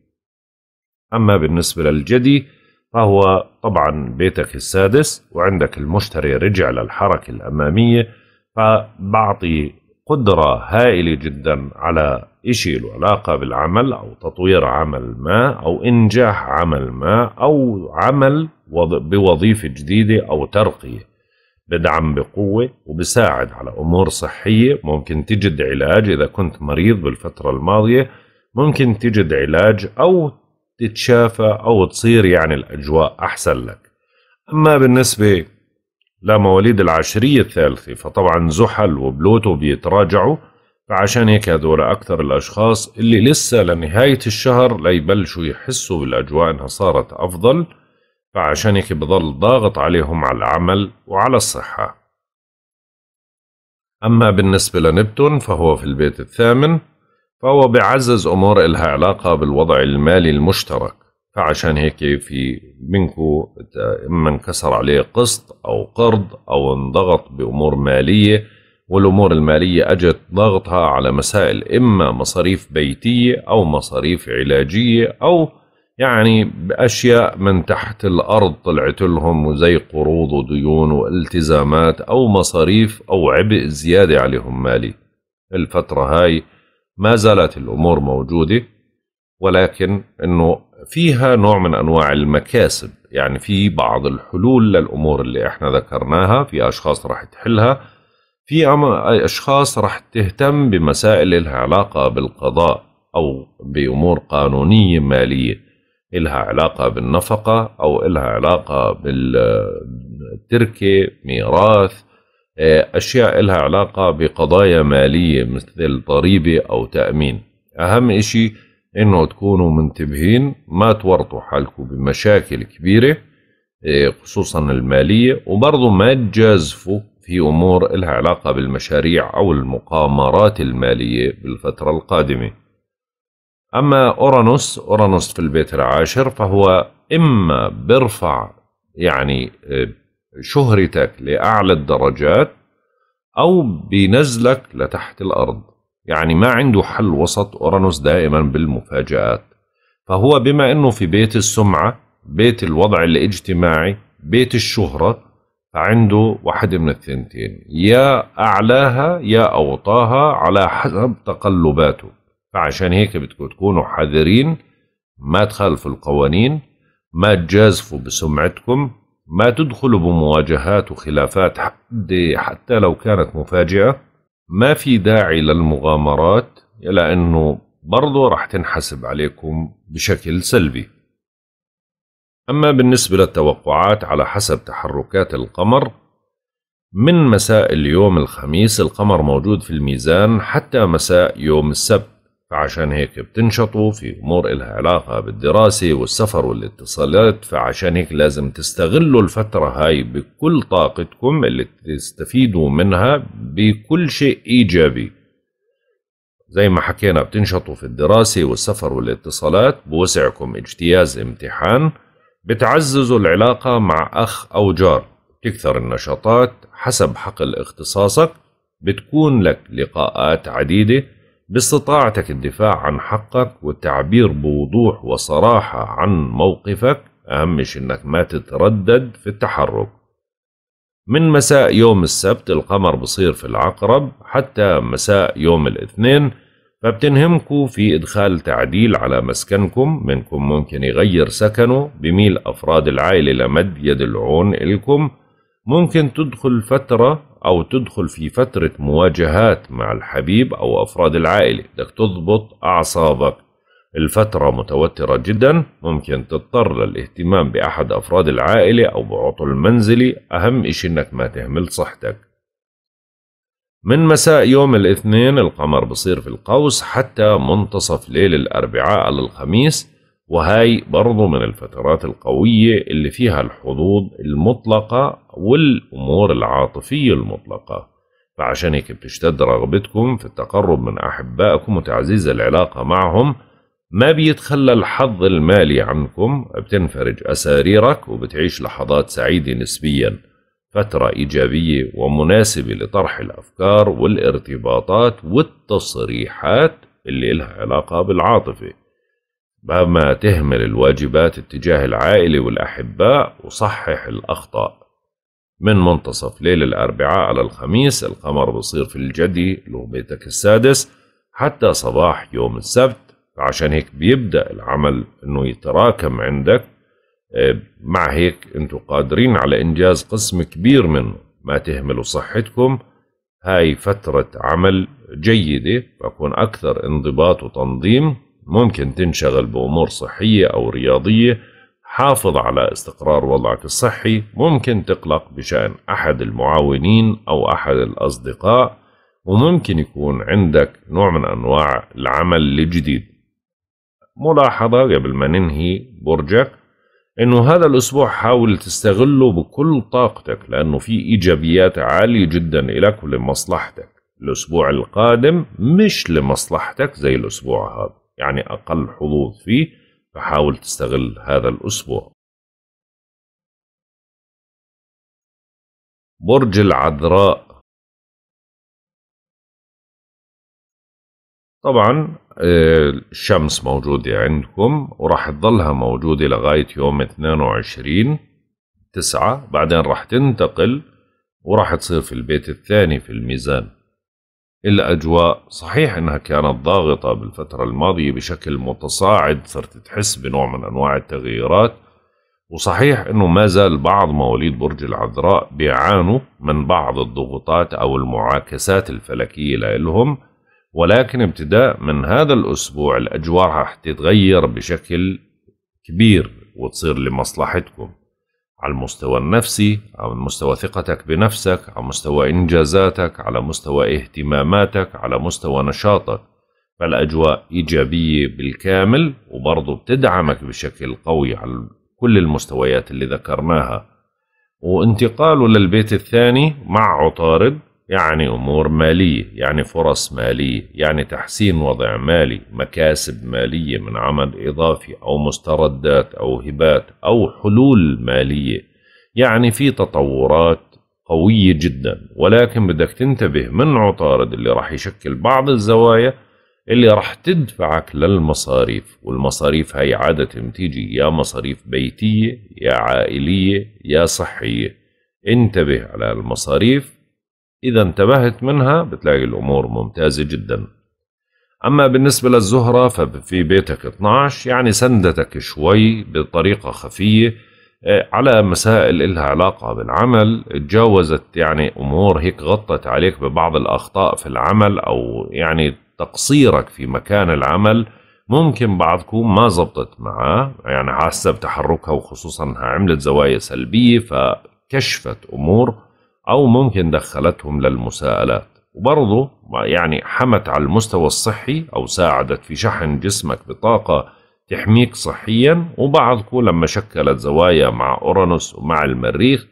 أما بالنسبة للجدي فهو طبعا بيتك السادس وعندك المشتري رجع للحركة الأمامية فبعطي قدرة هائلة جدا على إشي له علاقة بالعمل أو تطوير عمل ما أو إنجاح عمل ما أو عمل بوظيفة جديدة أو ترقية بدعم بقوة وبساعد على أمور صحية ممكن تجد علاج إذا كنت مريض بالفترة الماضية ممكن تجد علاج أو تتشافى أو تصير يعني الأجواء أحسن لك أما بالنسبة لمواليد العشرية الثالثة فطبعا زحل وبلوتو بيتراجعوا فعشان هيك هذول أكثر الأشخاص اللي لسه لنهاية الشهر ليبلشوا يحسوا بالأجواء إنها صارت أفضل فعشان هيك بضل ضاغط عليهم على العمل وعلى الصحة أما بالنسبة لنبتون فهو في البيت الثامن فهو بيعزز أمور إلها علاقة بالوضع المالي المشترك فعشان هيك في منكو إما انكسر عليه قسط أو قرض أو انضغط بأمور مالية والأمور المالية أجت ضغطها على مسائل إما مصاريف بيتية أو مصاريف علاجية أو يعني بأشياء من تحت الأرض طلعت لهم زي قروض وديون والتزامات أو مصاريف أو عبء زيادة عليهم مالي الفترة هاي ما زالت الأمور موجودة ولكن أنه فيها نوع من أنواع المكاسب يعني في بعض الحلول للأمور اللي احنا ذكرناها في أشخاص رح تحلها في أشخاص رح تهتم بمسائل لها علاقة بالقضاء أو بأمور قانونية مالية إلها علاقة بالنفقة أو إلها علاقة بالتركة ميراث آه، أشياء لها علاقة بقضايا مالية مثل ضريبة أو تأمين أهم إشي إنه تكونوا منتبهين ما تورطوا حالكم بمشاكل كبيرة آه، خصوصا المالية وبرضه ما تجازفوا في أمور لها علاقة بالمشاريع أو المقامرات المالية بالفترة القادمة أما أورانوس أورانوس في البيت العاشر فهو إما برفع يعني آه، شهرتك لأعلى الدرجات أو بنزلك لتحت الأرض يعني ما عنده حل وسط أورانوس دائما بالمفاجآت فهو بما أنه في بيت السمعة بيت الوضع الاجتماعي بيت الشهرة فعنده واحد من الثنتين يا أعلاها يا أوطاها على حسب تقلباته فعشان هيك بدكم تكونوا حذرين ما تخالفوا القوانين ما تجازفوا بسمعتكم ما تدخل بمواجهات وخلافات حد حتى لو كانت مفاجئة ما في داعي للمغامرات لأنه برضو راح تنحسب عليكم بشكل سلبي أما بالنسبة للتوقعات على حسب تحركات القمر من مساء اليوم الخميس القمر موجود في الميزان حتى مساء يوم السبت فعشان هيك بتنشطوا في أمور إلها علاقة بالدراسة والسفر والاتصالات فعشان هيك لازم تستغلوا الفترة هاي بكل طاقتكم اللي تستفيدوا منها بكل شيء إيجابي زي ما حكينا بتنشطوا في الدراسة والسفر والاتصالات بوسعكم اجتياز امتحان بتعززوا العلاقة مع أخ أو جار تكثر النشاطات حسب حقل اختصاصك بتكون لك لقاءات عديدة باستطاعتك الدفاع عن حقك والتعبير بوضوح وصراحة عن موقفك أهم شيء إنك ما تتردد في التحرك من مساء يوم السبت القمر بصير في العقرب حتى مساء يوم الاثنين فبتنهمكوا في إدخال تعديل على مسكنكم منكم ممكن يغير سكنه بميل أفراد العائلة لمد يد العون إلكم ممكن تدخل فترة أو تدخل في فترة مواجهات مع الحبيب أو أفراد العائلة بدك تضبط أعصابك الفترة متوترة جدا ممكن تضطر للاهتمام بأحد أفراد العائلة أو بعطل منزلي أهم إشي إنك ما تهمل صحتك من مساء يوم الاثنين القمر بصير في القوس حتى منتصف ليل الأربعاء للخميس الخميس وهاي برضو من الفترات القوية اللي فيها الحظوظ المطلقة والأمور العاطفية المطلقة فعشان هيك بتشتد رغبتكم في التقرب من أحبائكم وتعزيز العلاقة معهم ما بيتخلى الحظ المالي عنكم بتنفرج أساريرك وبتعيش لحظات سعيدة نسبيا فترة إيجابية ومناسبة لطرح الأفكار والارتباطات والتصريحات اللي لها علاقة بالعاطفة بعد ما تهمل الواجبات اتجاه العائلة والأحباء وصحح الأخطاء من منتصف ليل الأربعاء على الخميس القمر بصير في الجدي بيتك السادس حتى صباح يوم السبت عشان هيك بيبدأ العمل أنه يتراكم عندك آه، مع هيك أنتوا قادرين على إنجاز قسم كبير منه ما تهملوا صحتكم هاي فترة عمل جيدة بكون أكثر انضباط وتنظيم ممكن تنشغل بأمور صحية أو رياضية حافظ على استقرار وضعك الصحي ممكن تقلق بشأن أحد المعاونين أو أحد الأصدقاء وممكن يكون عندك نوع من أنواع العمل الجديد ملاحظة قبل ما ننهي برجك انه هذا الاسبوع حاول تستغله بكل طاقتك لانه في ايجابيات عاليه جدا لك ولمصلحتك الاسبوع القادم مش لمصلحتك زي الاسبوع هذا يعني أقل حظوظ فيه فحاول تستغل هذا الأسبوع برج العذراء طبعا آه، الشمس موجودة عندكم وراح تظلها موجودة لغاية يوم 22 تسعة بعدين راح تنتقل وراح تصير في البيت الثاني في الميزان الأجواء صحيح أنها كانت ضاغطة بالفترة الماضية بشكل متصاعد صرت تحس بنوع من أنواع التغييرات وصحيح أنه ما زال بعض مواليد برج العذراء بيعانوا من بعض الضغوطات أو المعاكسات الفلكية لإلهم ولكن ابتداء من هذا الأسبوع الأجواء رح تتغير بشكل كبير وتصير لمصلحتكم على المستوى النفسي على مستوى ثقتك بنفسك على مستوى إنجازاتك على مستوى اهتماماتك على مستوى نشاطك فالأجواء إيجابية بالكامل وبرضه بتدعمك بشكل قوي على كل المستويات اللي ذكرناها وانتقاله للبيت الثاني مع عطارد يعني أمور مالية يعني فرص مالية يعني تحسين وضع مالي مكاسب مالية من عمل إضافي أو مستردات أو هبات أو حلول مالية يعني في تطورات قوية جدا ولكن بدك تنتبه من عطارد اللي راح يشكل بعض الزوايا اللي راح تدفعك للمصاريف والمصاريف هي عادة بتيجي يا مصاريف بيتية يا عائلية يا صحية انتبه على المصاريف إذا انتبهت منها بتلاقي الأمور ممتازة جدا أما بالنسبة للزهرة ففي بيتك 12 يعني سندتك شوي بطريقة خفية آه، على مسائل إلها علاقة بالعمل تجاوزت يعني أمور هيك غطت عليك ببعض الأخطاء في العمل أو يعني تقصيرك في مكان العمل ممكن بعضكم ما زبطت معاه يعني حاسة بتحركها وخصوصا انها عملت زوايا سلبية فكشفت أمور أو ممكن دخلتهم للمساءلات وبرضه يعني حمت على المستوى الصحي أو ساعدت في شحن جسمك بطاقة تحميك صحيا وبعضكم لما شكلت زوايا مع أورانوس ومع المريخ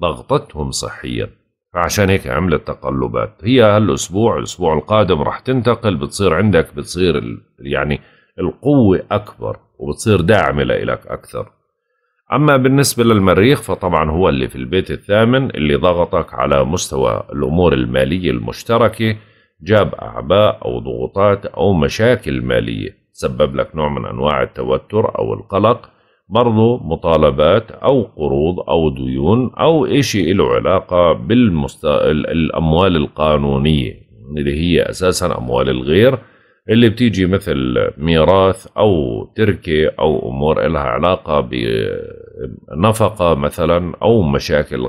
ضغطتهم صحيا فعشان هيك عملت تقلبات هي هالأسبوع الأسبوع القادم رح تنتقل بتصير عندك بتصير يعني القوة أكبر وبتصير داعمة لإلك أكثر أما بالنسبة للمريخ فطبعا هو اللي في البيت الثامن اللي ضغطك على مستوى الأمور المالية المشتركة جاب أعباء أو ضغوطات أو مشاكل مالية سبب لك نوع من أنواع التوتر أو القلق برضو مطالبات أو قروض أو ديون أو إشي له علاقة بالأموال القانونية اللي هي أساسا أموال الغير اللي بتيجي مثل ميراث أو تركة أو أمور إلها علاقة بنفقة مثلا أو مشاكل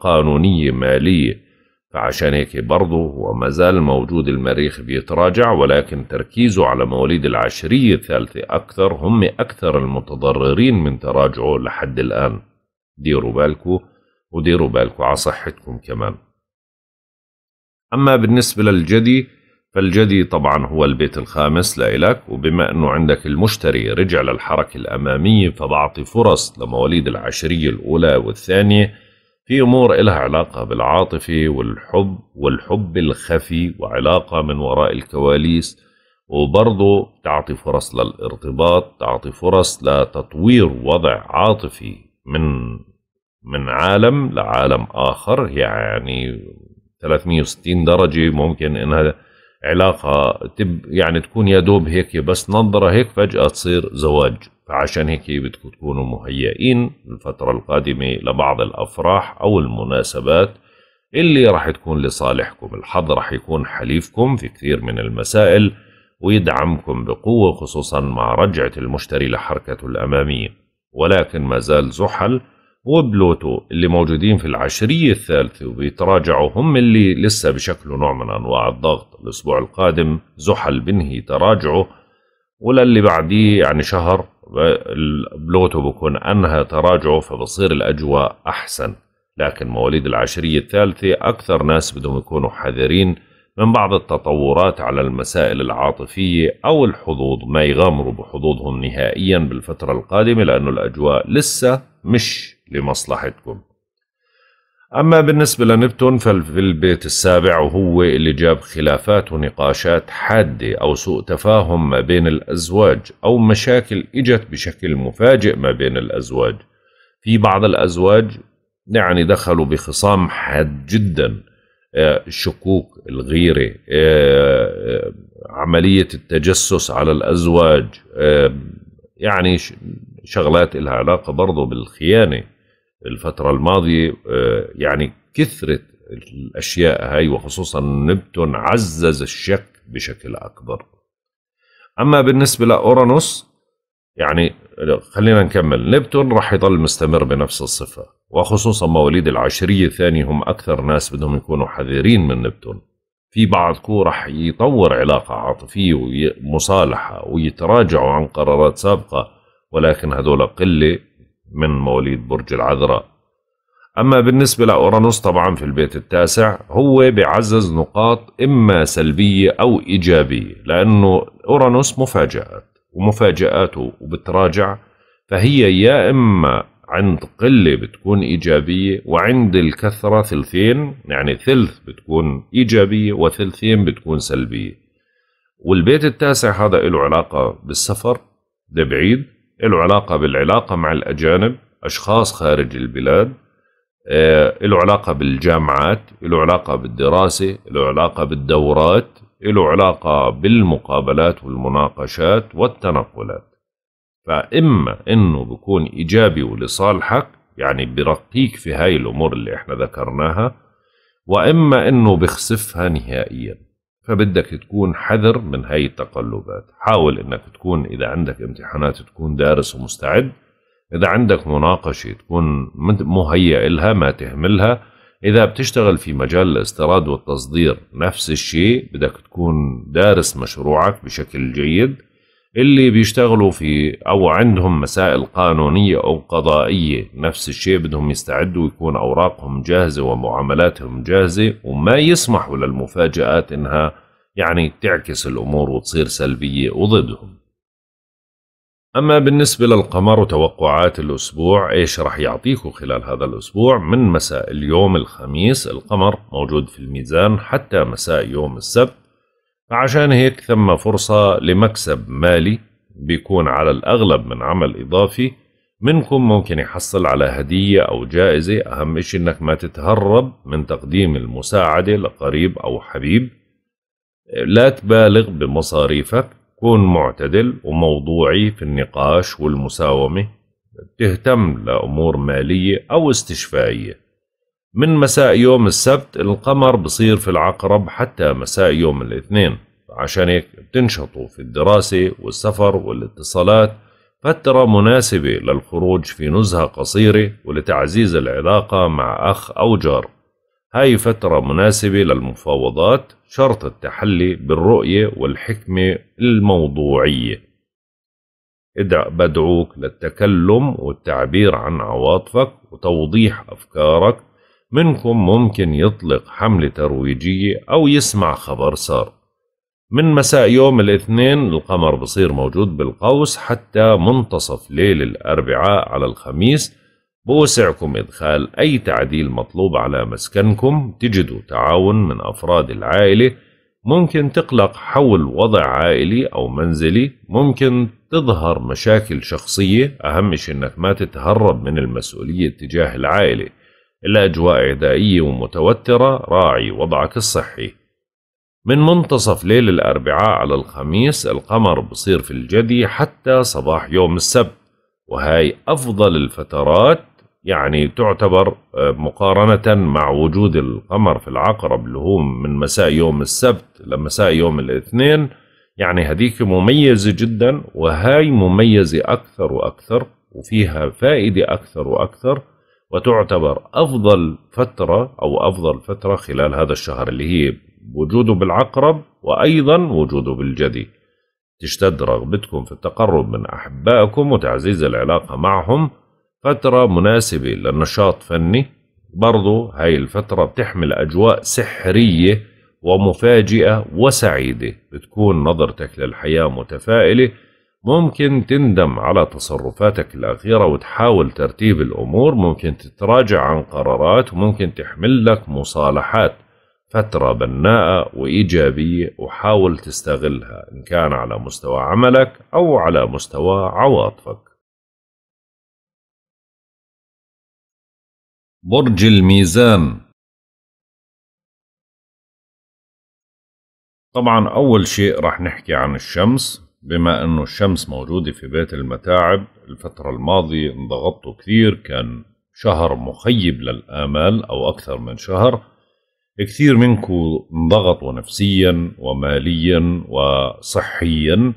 قانونية مالية فعشان هيك برضه هو ما زال موجود المريخ بيتراجع ولكن تركيزه على مواليد العشرية الثالثة أكثر هم أكثر المتضررين من تراجعه لحد الآن ديروا بالكو وديروا بالكو على صحتكم كمان أما بالنسبة للجدي فالجدي طبعا هو البيت الخامس لإلك وبما أنه عندك المشتري رجع للحركة الأمامية فبعطي فرص لمواليد العشرية الأولى والثانية في أمور إلها علاقة بالعاطفة والحب والحب الخفي وعلاقة من وراء الكواليس وبرضه تعطي فرص للارتباط تعطي فرص لتطوير وضع عاطفي من من عالم لعالم آخر يعني 360 درجة ممكن إنها علاقه تب يعني تكون يا دوب هيك بس نظره هيك فجاه تصير زواج فعشان هيك بدكم تكونوا مهيئين الفتره القادمه لبعض الافراح او المناسبات اللي راح تكون لصالحكم الحظ راح يكون حليفكم في كثير من المسائل ويدعمكم بقوه خصوصا مع رجعه المشتري لحركته الاماميه ولكن ما زال زحل وبلوتو اللي موجودين في العشرية الثالثة وبيتراجعوا هم اللي لسه بشكله نوع من أنواع الضغط الأسبوع القادم زحل بنهي تراجعه وللي بعديه يعني شهر بلوتو بكون أنهى تراجعه فبصير الأجواء أحسن لكن مواليد العشرية الثالثة أكثر ناس بدهم يكونوا حذرين من بعض التطورات على المسائل العاطفية أو الحظوظ ما يغامروا بحظوظهم نهائيا بالفترة القادمة لأنه الأجواء لسه مش لمصلحتكم أما بالنسبة لنبتون ففي البيت السابع وهو اللي جاب خلافات ونقاشات حادة أو سوء تفاهم ما بين الأزواج أو مشاكل إجت بشكل مفاجئ ما بين الأزواج في بعض الأزواج يعني دخلوا بخصام حاد جدا آه، الشكوك الغيرة آه، آه، عملية التجسس على الأزواج يعني شغلات لها علاقة برضو بالخيانة الفترة الماضية آه، يعني كثرة الأشياء هاي وخصوصا نبتون عزز الشك بشكل أكبر أما بالنسبة لأورانوس يعني خلينا نكمل نبتون راح يضل مستمر بنفس الصفة وخصوصا مواليد العشرية الثانية هم أكثر ناس بدهم يكونوا حذرين من نبتون في كو راح يطور علاقة عاطفية ومصالحة ويتراجعوا عن قرارات سابقة ولكن هذول قلة من مواليد برج العذراء أما بالنسبة لأورانوس طبعا في البيت التاسع هو بعزز نقاط إما سلبية أو إيجابية لأنه أورانوس مفاجآت ومفاجآته وبتراجع فهي يا إما عند قلة بتكون إيجابية وعند الكثرة ثلثين يعني ثلث بتكون إيجابية وثلثين بتكون سلبية والبيت التاسع هذا له علاقة بالسفر ده بعيد له علاقة بالعلاقة مع الأجانب أشخاص خارج البلاد له آه، علاقة بالجامعات له علاقة بالدراسة له علاقة بالدورات له علاقة بالمقابلات والمناقشات والتنقلات فإما أنه بكون إيجابي ولصالحك يعني برقيك في هاي الأمور اللي إحنا ذكرناها وإما أنه بخسفها نهائياً فبدك تكون حذر من هاي التقلبات حاول انك تكون اذا عندك امتحانات تكون دارس ومستعد اذا عندك مناقشه تكون مهيئ لها ما تهملها اذا بتشتغل في مجال الاستيراد والتصدير نفس الشيء بدك تكون دارس مشروعك بشكل جيد اللي بيشتغلوا في أو عندهم مسائل قانونية أو قضائية نفس الشيء بدهم يستعدوا يكون أوراقهم جاهزة ومعاملاتهم جاهزة وما يسمحوا للمفاجآت إنها يعني تعكس الأمور وتصير سلبية وضدهم أما بالنسبة للقمر وتوقعات الأسبوع إيش رح يعطيكوا خلال هذا الأسبوع من مساء اليوم الخميس القمر موجود في الميزان حتى مساء يوم السبت عشان هيك ثم فرصة لمكسب مالي بيكون على الأغلب من عمل إضافي منكم ممكن يحصل على هدية أو جائزة أهم إشي إنك ما تتهرب من تقديم المساعدة لقريب أو حبيب لا تبالغ بمصاريفك كون معتدل وموضوعي في النقاش والمساومة تهتم لأمور مالية أو استشفائية من مساء يوم السبت القمر بصير في العقرب حتى مساء يوم الاثنين عشان هيك بتنشطوا في الدراسة والسفر والاتصالات فترة مناسبة للخروج في نزهة قصيرة ولتعزيز العلاقة مع أخ أو جار هاي فترة مناسبة للمفاوضات شرط التحلي بالرؤية والحكمة الموضوعية بدعوك للتكلم والتعبير عن عواطفك وتوضيح أفكارك منكم ممكن يطلق حملة ترويجية أو يسمع خبر صار من مساء يوم الاثنين القمر بصير موجود بالقوس حتى منتصف ليل الأربعاء على الخميس بوسعكم إدخال أي تعديل مطلوب على مسكنكم تجدوا تعاون من أفراد العائلة ممكن تقلق حول وضع عائلي أو منزلي ممكن تظهر مشاكل شخصية أهم شيء أنك ما تتهرب من المسؤولية تجاه العائلة إلى أجواء عدائية ومتوترة راعي وضعك الصحي من منتصف ليل الأربعاء على الخميس القمر بصير في الجدي حتى صباح يوم السبت وهاي أفضل الفترات يعني تعتبر آه، مقارنة مع وجود القمر في العقرب اللي هو من مساء يوم السبت لمساء يوم الاثنين يعني هذيك مميزة جدا وهاي مميزة أكثر وأكثر وفيها فائدة أكثر وأكثر وتعتبر أفضل فترة أو أفضل فترة خلال هذا الشهر اللي هي وجوده بالعقرب وأيضا وجوده بالجدي تشتد رغبتكم في التقرب من أحبائكم وتعزيز العلاقة معهم فترة مناسبة للنشاط فني برضو هاي الفترة بتحمل أجواء سحرية ومفاجئة وسعيدة بتكون نظرتك للحياة متفائلة ممكن تندم على تصرفاتك الأخيرة وتحاول ترتيب الأمور ممكن تتراجع عن قرارات وممكن تحمل لك مصالحات فترة بناءة وإيجابية وحاول تستغلها إن كان على مستوى عملك أو على مستوى عواطفك برج الميزان طبعا أول شيء راح نحكي عن الشمس بما أنه الشمس موجودة في بيت المتاعب الفترة الماضية انضغطوا كثير كان شهر مخيب للآمال أو أكثر من شهر كثير منكم انضغطوا نفسيا وماليا وصحيا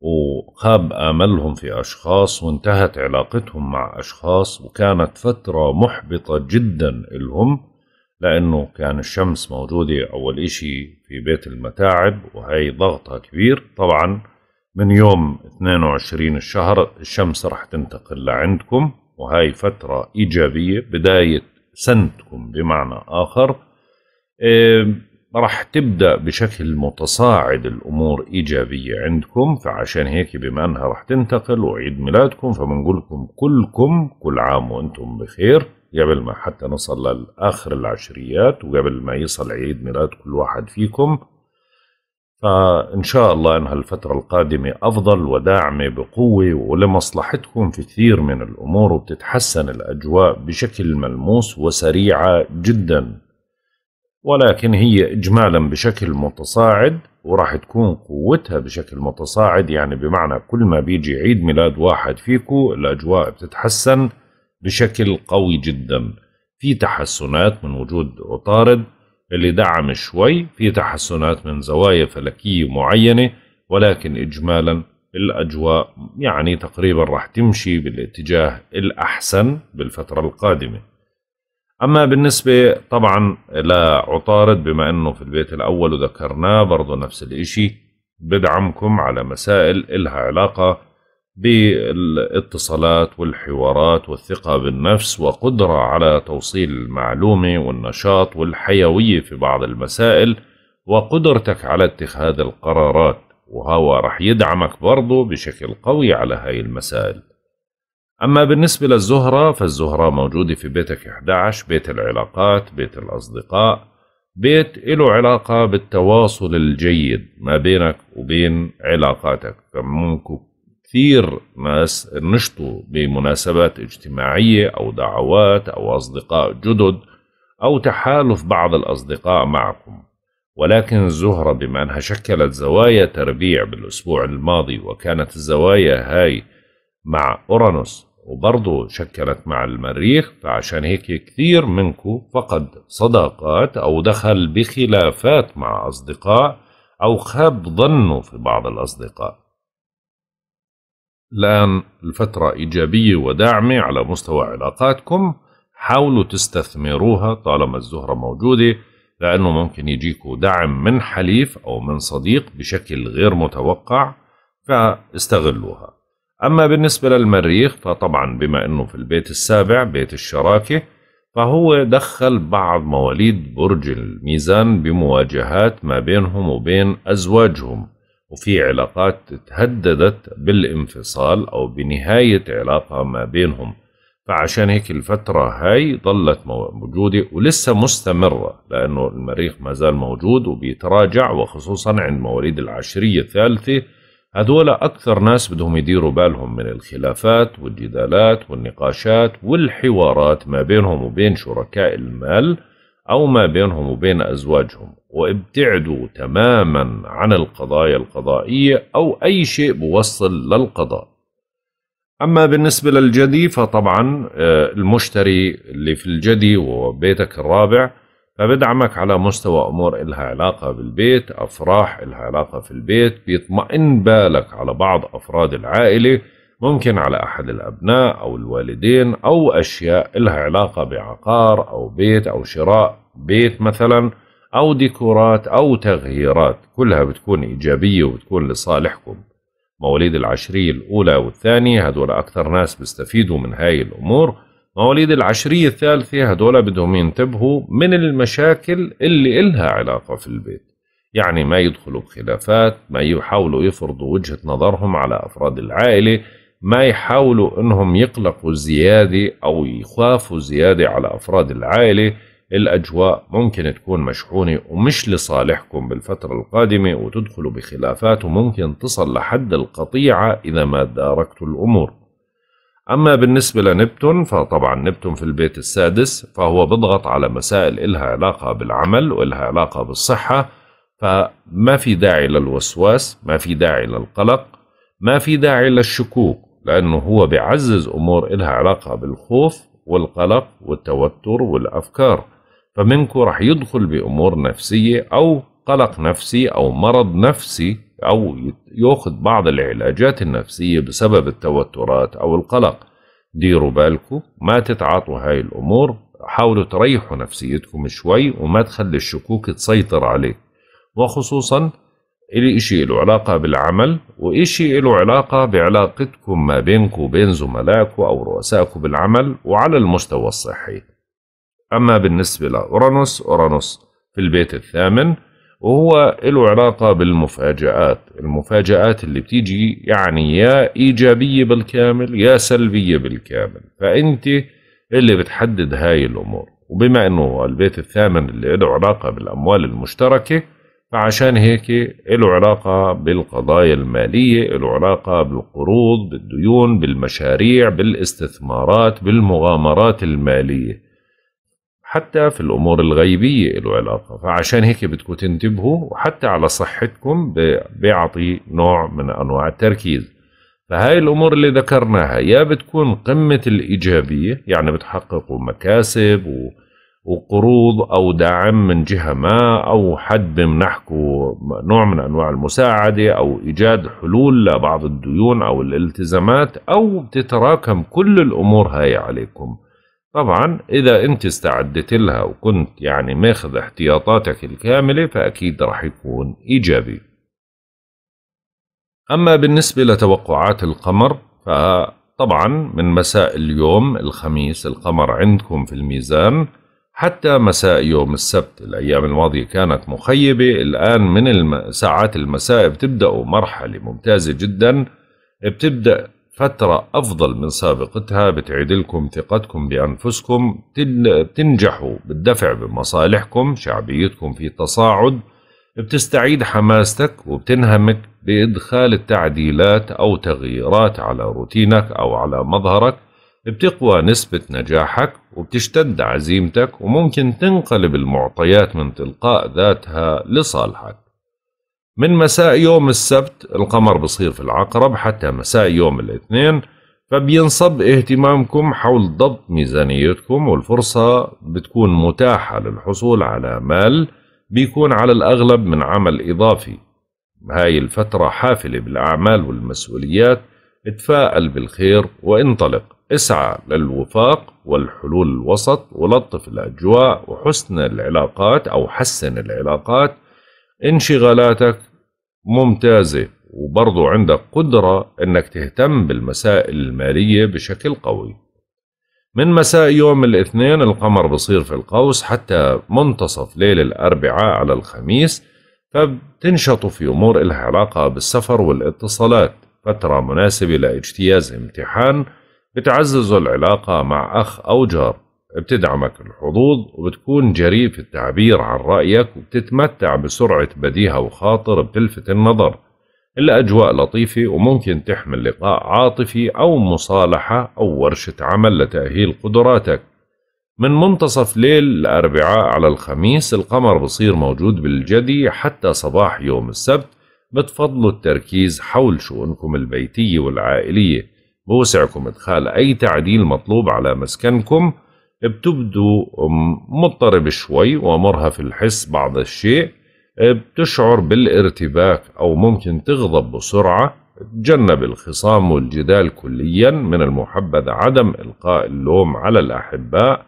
وخاب آملهم في أشخاص وانتهت علاقتهم مع أشخاص وكانت فترة محبطة جدا لهم لأنه كان الشمس موجودة أول إشي في بيت المتاعب وهي ضغطها كبير طبعا من يوم 22 الشهر الشمس راح تنتقل لعندكم وهاي فترة إيجابية بداية سنتكم بمعنى آخر راح تبدأ بشكل متصاعد الأمور إيجابية عندكم فعشان هيك بما أنها راح تنتقل وعيد ميلادكم فبنقول لكم كلكم كل عام وأنتم بخير قبل ما حتى نصل لآخر العشريات وقبل ما يصل عيد ميلاد كل واحد فيكم فإن شاء الله أنها الفترة القادمة أفضل وداعمة بقوة ولمصلحتكم في كثير من الأمور وبتتحسن الأجواء بشكل ملموس وسريعة جدا ولكن هي إجمالا بشكل متصاعد وراح تكون قوتها بشكل متصاعد يعني بمعنى كل ما بيجي عيد ميلاد واحد فيكو الأجواء بتتحسن بشكل قوي جدا في تحسنات من وجود عطارد اللي دعم شوي في تحسنات من زوايا فلكية معينة ولكن إجمالا الأجواء يعني تقريبا راح تمشي بالاتجاه الأحسن بالفترة القادمة أما بالنسبة طبعا لعطارد بما أنه في البيت الأول وذكرناه برضو نفس الإشي بدعمكم على مسائل إلها علاقة بالاتصالات والحوارات والثقة بالنفس وقدرة على توصيل المعلومة والنشاط والحيوية في بعض المسائل وقدرتك على اتخاذ القرارات وهو رح يدعمك برضه بشكل قوي على هاي المسائل أما بالنسبة للزهرة فالزهرة موجودة في بيتك 11 بيت العلاقات بيت الأصدقاء بيت له علاقة بالتواصل الجيد ما بينك وبين علاقاتك فممكن كثير ناس نشطوا بمناسبات اجتماعية أو دعوات أو أصدقاء جدد أو تحالف بعض الأصدقاء معكم ولكن زهرة بما أنها شكلت زوايا تربيع بالأسبوع الماضي وكانت الزوايا هاي مع أورانوس وبرضه شكلت مع المريخ فعشان هيك كثير منكم فقد صداقات أو دخل بخلافات مع أصدقاء أو خاب ظنه في بعض الأصدقاء الآن الفترة إيجابية وداعمة على مستوى علاقاتكم حاولوا تستثمروها طالما الزهرة موجودة لأنه ممكن يجيكوا دعم من حليف أو من صديق بشكل غير متوقع فاستغلوها أما بالنسبة للمريخ فطبعا بما أنه في البيت السابع بيت الشراكة فهو دخل بعض مواليد برج الميزان بمواجهات ما بينهم وبين أزواجهم وفي علاقات تهددت بالانفصال أو بنهاية علاقة ما بينهم فعشان هيك الفترة هاي ظلت موجودة ولسه مستمرة لأنه المريخ ما زال موجود وبيتراجع وخصوصا عند مواليد العشرية الثالثة هذول أكثر ناس بدهم يديروا بالهم من الخلافات والجدالات والنقاشات والحوارات ما بينهم وبين شركاء المال أو ما بينهم وبين أزواجهم وابتعدوا تماما عن القضايا القضائية أو أي شيء بوصل للقضاء أما بالنسبة للجدي فطبعا آه، المشتري اللي في الجدي وبيتك الرابع فبدعمك على مستوى أمور إلها علاقة بالبيت أفراح إلها علاقة في البيت بيطمئن بالك على بعض أفراد العائلة ممكن على أحد الأبناء أو الوالدين أو أشياء إلها علاقة بعقار أو بيت أو شراء بيت مثلاً أو ديكورات أو تغييرات كلها بتكون إيجابية وبتكون لصالحكم مواليد العشرية الأولى والثانية هدول أكثر ناس بيستفيدوا من هاي الأمور مواليد العشرية الثالثة هدول بدهم ينتبهوا من المشاكل اللي إلها علاقة في البيت يعني ما يدخلوا بخلافات ما يحاولوا يفرضوا وجهة نظرهم على أفراد العائلة ما يحاولوا أنهم يقلقوا زيادة أو يخافوا زيادة على أفراد العائلة الأجواء ممكن تكون مشحونة ومش لصالحكم بالفترة القادمة وتدخلوا بخلافات وممكن تصل لحد القطيعة إذا ما داركتوا الأمور أما بالنسبة لنبتون فطبعا نبتون في البيت السادس فهو بضغط على مسائل إلها علاقة بالعمل وإلها علاقة بالصحة فما في داعي للوسواس ما في داعي للقلق ما في داعي للشكوك لأنه هو بيعزز أمور إلها علاقة بالخوف والقلق والتوتر والأفكار فمنكم راح يدخل بأمور نفسية أو قلق نفسي أو مرض نفسي أو يأخذ بعض العلاجات النفسية بسبب التوترات أو القلق ديروا بالكم ما تتعاطوا هاي الأمور حاولوا تريحوا نفسيتكم شوي وما تخلي الشكوك تسيطر عليك وخصوصا إلي إشي له علاقة بالعمل وإشي له علاقة بعلاقتكم ما بينكم وبين زملائكم أو رؤسائكم بالعمل وعلى المستوى الصحي أما بالنسبة لأورانوس أورانوس في البيت الثامن وهو له علاقة بالمفاجآت المفاجآت اللي بتيجي يعني يا إيجابية بالكامل يا سلبية بالكامل فأنت اللي بتحدد هاي الأمور وبما أنه البيت الثامن اللي له علاقة بالأموال المشتركة فعشان هيك له علاقة بالقضايا المالية له علاقة بالقروض بالديون بالمشاريع بالاستثمارات بالمغامرات المالية حتى في الأمور الغيبية له علاقة فعشان هيك بدكم تنتبهوا وحتى على صحتكم بيعطي نوع من أنواع التركيز فهاي الأمور اللي ذكرناها يا بتكون قمة الإيجابية يعني بتحققوا مكاسب و... وقروض أو دعم من جهة ما أو حد بمنحكم نوع من أنواع المساعدة أو إيجاد حلول لبعض الديون أو الالتزامات أو بتتراكم كل الأمور هاي عليكم طبعا إذا أنت استعدت لها وكنت يعني ماخذ احتياطاتك الكاملة فأكيد راح يكون إيجابي أما بالنسبة لتوقعات القمر فطبعا من مساء اليوم الخميس القمر عندكم في الميزان حتى مساء يوم السبت الأيام الماضية كانت مخيبة الآن من ساعات المساء بتبدأوا مرحلة ممتازة جدا بتبدأ فترة أفضل من سابقتها بتعيد لكم ثقتكم بأنفسكم بتنجحوا بالدفع بمصالحكم شعبيتكم في تصاعد بتستعيد حماستك وبتنهمك بإدخال التعديلات أو تغييرات على روتينك أو على مظهرك بتقوى نسبة نجاحك وبتشتد عزيمتك وممكن تنقلب المعطيات من تلقاء ذاتها لصالحك من مساء يوم السبت القمر بصير في العقرب حتى مساء يوم الاثنين فبينصب اهتمامكم حول ضبط ميزانيتكم والفرصة بتكون متاحة للحصول على مال بيكون على الأغلب من عمل إضافي هاي الفترة حافلة بالأعمال والمسؤوليات اتفائل بالخير وانطلق اسعى للوفاق والحلول الوسط ولطف الأجواء وحسن العلاقات أو حسن العلاقات انشغالاتك ممتازة وبرضو عندك قدرة أنك تهتم بالمسائل المالية بشكل قوي من مساء يوم الاثنين القمر بصير في القوس حتى منتصف ليل الأربعاء على الخميس فبتنشطوا في أمور إلها علاقة بالسفر والاتصالات فترة مناسبة لاجتياز امتحان بتعزز العلاقة مع أخ أو جار بتدعمك الحظوظ وبتكون جريء في التعبير عن رأيك وبتتمتع بسرعة بديهة وخاطر بتلفت النظر الأجواء لطيفة وممكن تحمل لقاء عاطفي أو مصالحة أو ورشة عمل لتأهيل قدراتك من منتصف ليل الأربعاء على الخميس القمر بصير موجود بالجدي حتى صباح يوم السبت بتفضلوا التركيز حول شؤونكم البيتية والعائلية بوسعكم إدخال أي تعديل مطلوب على مسكنكم بتبدو مضطرب شوي ومرهف الحس بعض الشيء بتشعر بالارتباك أو ممكن تغضب بسرعة تجنب الخصام والجدال كليا من المحبذ عدم إلقاء اللوم على الأحباء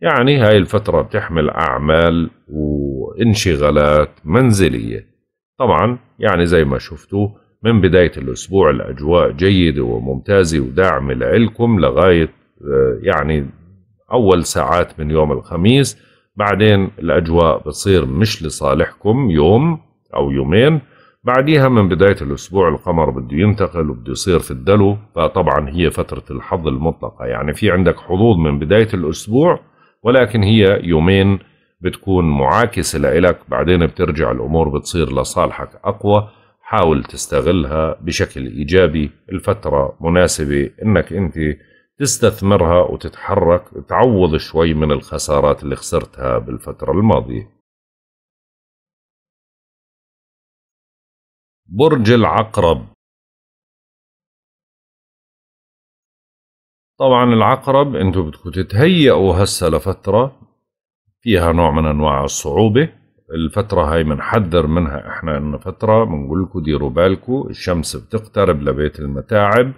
يعني هاي الفترة بتحمل أعمال وانشغالات منزلية طبعا يعني زي ما شفتوا من بداية الأسبوع الأجواء جيدة وممتازة وداعمة لإلكم لغاية آه، يعني اول ساعات من يوم الخميس بعدين الاجواء بتصير مش لصالحكم يوم او يومين بعديها من بداية الأسبوع القمر بده ينتقل وبده يصير في الدلو فطبعا هي فترة الحظ المطلقة يعني في عندك حظوظ من بداية الأسبوع ولكن هي يومين بتكون معاكسة لإلك بعدين بترجع الأمور بتصير لصالحك أقوى حاول تستغلها بشكل إيجابي الفترة مناسبة إنك أنت تستثمرها وتتحرك تعوض شوي من الخسارات اللي خسرتها بالفترة الماضية برج العقرب طبعا العقرب انتو بدكم تتهيئوا هسه لفترة فيها نوع من انواع الصعوبة الفترة هاي بنحذر منها احنا انه فترة بنقول لكم ديروا بالكم الشمس بتقترب لبيت المتاعب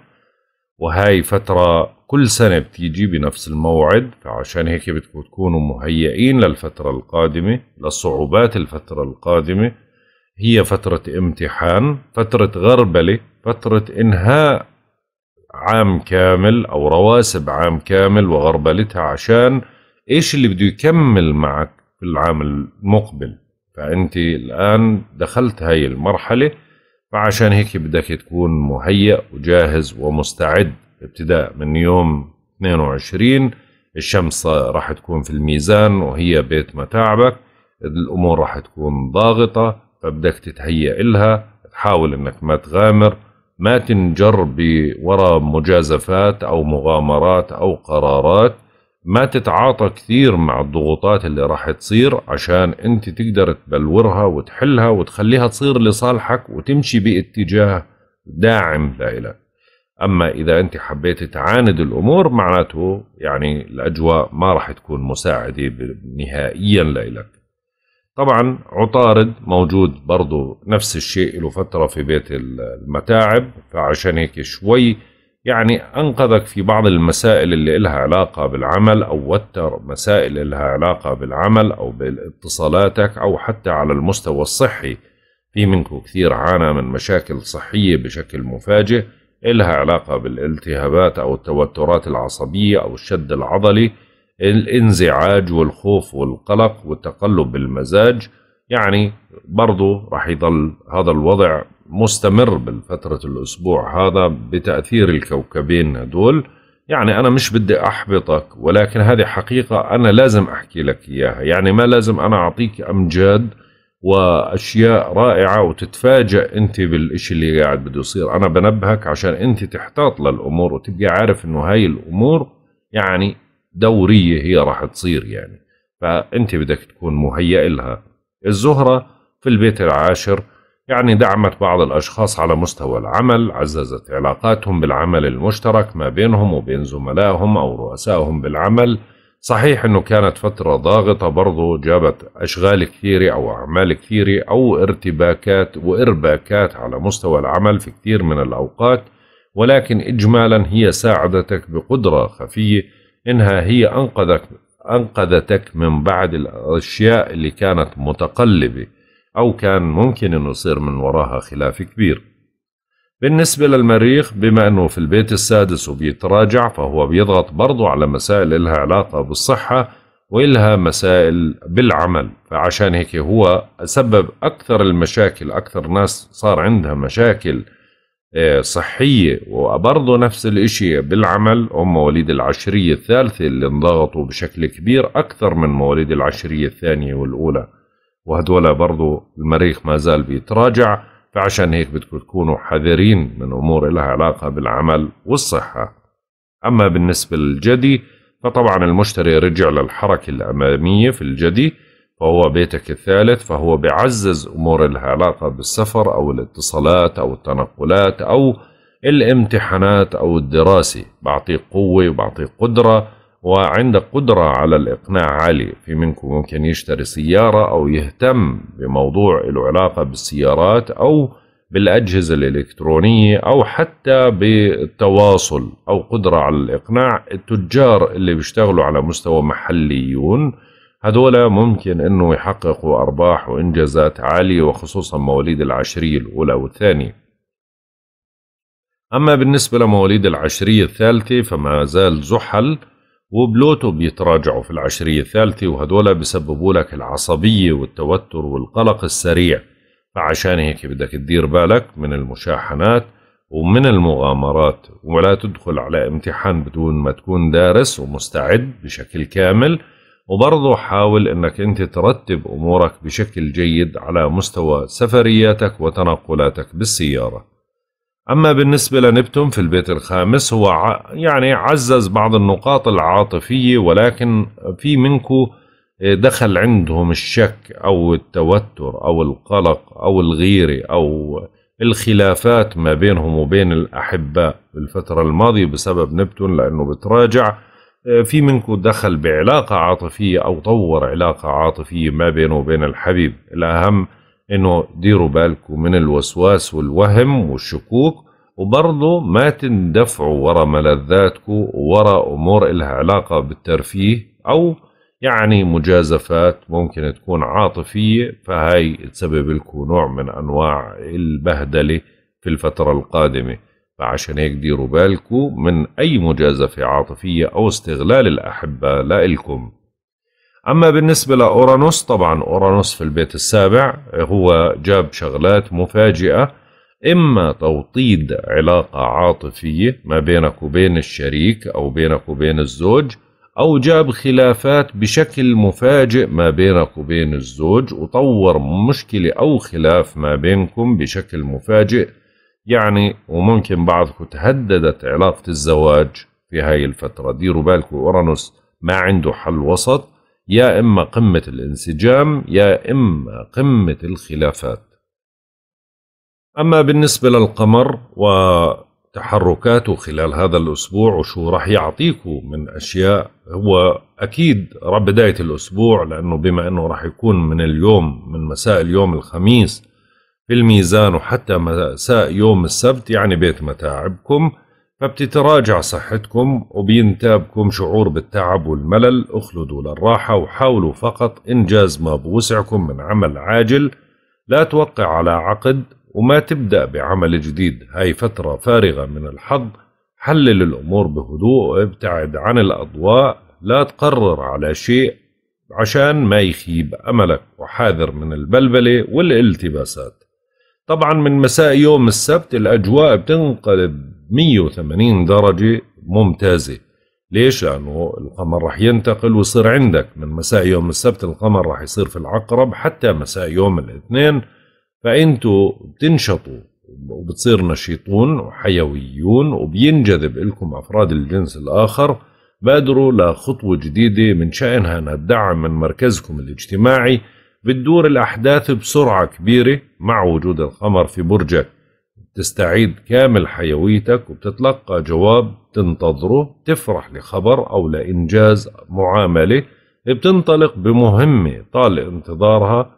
وهاي فترة كل سنة بتيجي بنفس الموعد فعشان هيك بدكم تكونوا مهيئين للفترة القادمة لصعوبات الفترة القادمة هي فترة امتحان فترة غربلة فترة إنهاء عام كامل أو رواسب عام كامل وغربلتها عشان إيش اللي بده يكمل معك في العام المقبل فأنت الآن دخلت هاي المرحلة فعشان هيك بدك تكون مهيئ وجاهز ومستعد ابتداء من يوم 22 الشمس راح تكون في الميزان وهي بيت متاعبك الأمور راح تكون ضاغطة فبدك تتهيأ إلها تحاول إنك ما تغامر ما تنجر بوراء مجازفات أو مغامرات أو قرارات ما تتعاطى كثير مع الضغوطات اللي راح تصير عشان انت تقدر تبلورها وتحلها وتخليها تصير لصالحك وتمشي باتجاه داعم لإلك أما إذا أنت حبيت تعاند الأمور معناته يعني الأجواء ما راح تكون مساعدة نهائيا لإلك طبعا عطارد موجود برضه نفس الشيء له فترة في بيت المتاعب فعشان هيك شوي يعني أنقذك في بعض المسائل اللي إلها علاقة بالعمل أو وتر مسائل إلها علاقة بالعمل أو باتصالاتك أو حتى على المستوى الصحي في منكم كثير عانى من مشاكل صحية بشكل مفاجئ إلها إيه علاقة بالالتهابات أو التوترات العصبية أو الشد العضلي الانزعاج والخوف والقلق والتقلب بالمزاج يعني برضو راح يضل هذا الوضع مستمر بالفترة الأسبوع هذا بتأثير الكوكبين هدول يعني أنا مش بدي أحبطك ولكن هذه حقيقة أنا لازم أحكي لك إياها يعني ما لازم أنا أعطيك أمجاد واشياء رائعه وتتفاجئ انت بالشيء اللي قاعد بده يصير انا بنبهك عشان انت تحتاط للامور وتبقى عارف انه هاي الامور يعني دوريه هي راح تصير يعني فانت بدك تكون مهيئ لها الزهره في البيت العاشر يعني دعمت بعض الاشخاص على مستوى العمل عززت علاقاتهم بالعمل المشترك ما بينهم وبين زملائهم او رؤسائهم بالعمل صحيح انه كانت فتره ضاغطه برضو جابت اشغال كثيره او اعمال كثيره او ارتباكات وارباكات على مستوى العمل في كثير من الاوقات ولكن اجمالا هي ساعدتك بقدره خفيه انها هي انقذك انقذتك من بعض الاشياء اللي كانت متقلبه او كان ممكن انه يصير من وراها خلاف كبير بالنسبة للمريخ بما أنه في البيت السادس وبيتراجع فهو بيضغط برضو على مسائل إلها علاقة بالصحة وإلها مسائل بالعمل فعشان هيك هو سبب أكثر المشاكل أكثر ناس صار عندها مشاكل آه، صحية وبرضو نفس الإشي بالعمل هم مواليد العشرية الثالثة اللي انضغطوا بشكل كبير أكثر من مواليد العشرية الثانية والأولى وهدول برضو المريخ ما زال بيتراجع فعشان هيك بدكم تكونوا حذرين من أمور لها علاقة بالعمل والصحة أما بالنسبة للجدي فطبعا المشتري رجع للحركة الأمامية في الجدي فهو بيتك الثالث فهو بيعزز أمور لها علاقة بالسفر أو الاتصالات أو التنقلات أو الامتحانات أو الدراسة بعطيه قوة وبعطيه قدرة وعنده قدرة على الإقناع عالية في منكم ممكن يشتري سيارة أو يهتم بموضوع له علاقة بالسيارات أو بالأجهزة الإلكترونية أو حتى بالتواصل أو قدرة على الإقناع التجار اللي بيشتغلوا على مستوى محليون هذولا ممكن أنه يحققوا أرباح وإنجازات عالية وخصوصا مواليد العشرية الأولى والثانية أما بالنسبة لمواليد العشرية الثالثة فما زال زحل وبلوتو بيتراجعوا في العشرية الثالثة وهدول بسببوا لك العصبية والتوتر والقلق السريع فعشان هيك بدك تدير بالك من المشاحنات ومن المغامرات ولا تدخل على امتحان بدون ما تكون دارس ومستعد بشكل كامل وبرضه حاول انك انت ترتب امورك بشكل جيد على مستوى سفرياتك وتنقلاتك بالسياره أما بالنسبة لنبتون في البيت الخامس هو يعني عزز بعض النقاط العاطفية ولكن في منكو آه، دخل عندهم الشك أو التوتر أو القلق أو الغيرة أو الخلافات ما بينهم وبين الأحباء بالفترة الماضية بسبب نبتون لأنه بتراجع آه، في منكو دخل بعلاقة عاطفية أو طور علاقة عاطفية ما بينه وبين الحبيب الأهم انه ديروا بالكم من الوسواس والوهم والشكوك وبرضه ما تندفعوا ورا ملذاتكم ورا امور إلها علاقه بالترفيه او يعني مجازفات ممكن تكون عاطفيه فهي تسبب لكم نوع من انواع البهدله في الفتره القادمه فعشان هيك ديروا بالكم من اي مجازفه عاطفيه او استغلال الاحبه لإلكم أما بالنسبة لأورانوس طبعا أورانوس في البيت السابع هو جاب شغلات مفاجئة إما توطيد علاقة عاطفية ما بينك وبين الشريك أو بينك وبين الزوج أو جاب خلافات بشكل مفاجئ ما بينك وبين الزوج وطور مشكلة أو خلاف ما بينكم بشكل مفاجئ يعني وممكن بعضكم تهددت علاقة الزواج في هاي الفترة ديروا بالكم أورانوس ما عنده حل وسط يا إما قمة الانسجام يا إما قمة الخلافات أما بالنسبة للقمر وتحركاته خلال هذا الأسبوع وشو راح يعطيكم من أشياء هو أكيد بداية الأسبوع لأنه بما أنه راح يكون من اليوم من مساء اليوم الخميس في الميزان وحتى مساء يوم السبت يعني بيت متاعبكم فبتتراجع صحتكم وبينتابكم شعور بالتعب والملل اخلدوا للراحة وحاولوا فقط إنجاز ما بوسعكم من عمل عاجل لا توقع على عقد وما تبدأ بعمل جديد هاي فترة فارغة من الحظ حلل الأمور بهدوء وابتعد عن الأضواء لا تقرر على شيء عشان ما يخيب أملك وحاذر من البلبلة والالتباسات طبعا من مساء يوم السبت الأجواء بتنقلب 180 درجة ممتازة ليش؟ لأنه القمر رح ينتقل ويصير عندك من مساء يوم السبت القمر رح يصير في العقرب حتى مساء يوم الاثنين فأنتوا بتنشطوا وبتصير نشيطون وحيويون وبينجذب لكم أفراد الجنس الآخر بادروا لخطوة جديدة من شأنها أنها تدعم من مركزكم الاجتماعي بتدور الأحداث بسرعة كبيرة مع وجود القمر في برجك تستعيد كامل حيويتك وبتتلقى جواب تنتظره تفرح لخبر أو لإنجاز معاملة بتنطلق بمهمة طال انتظارها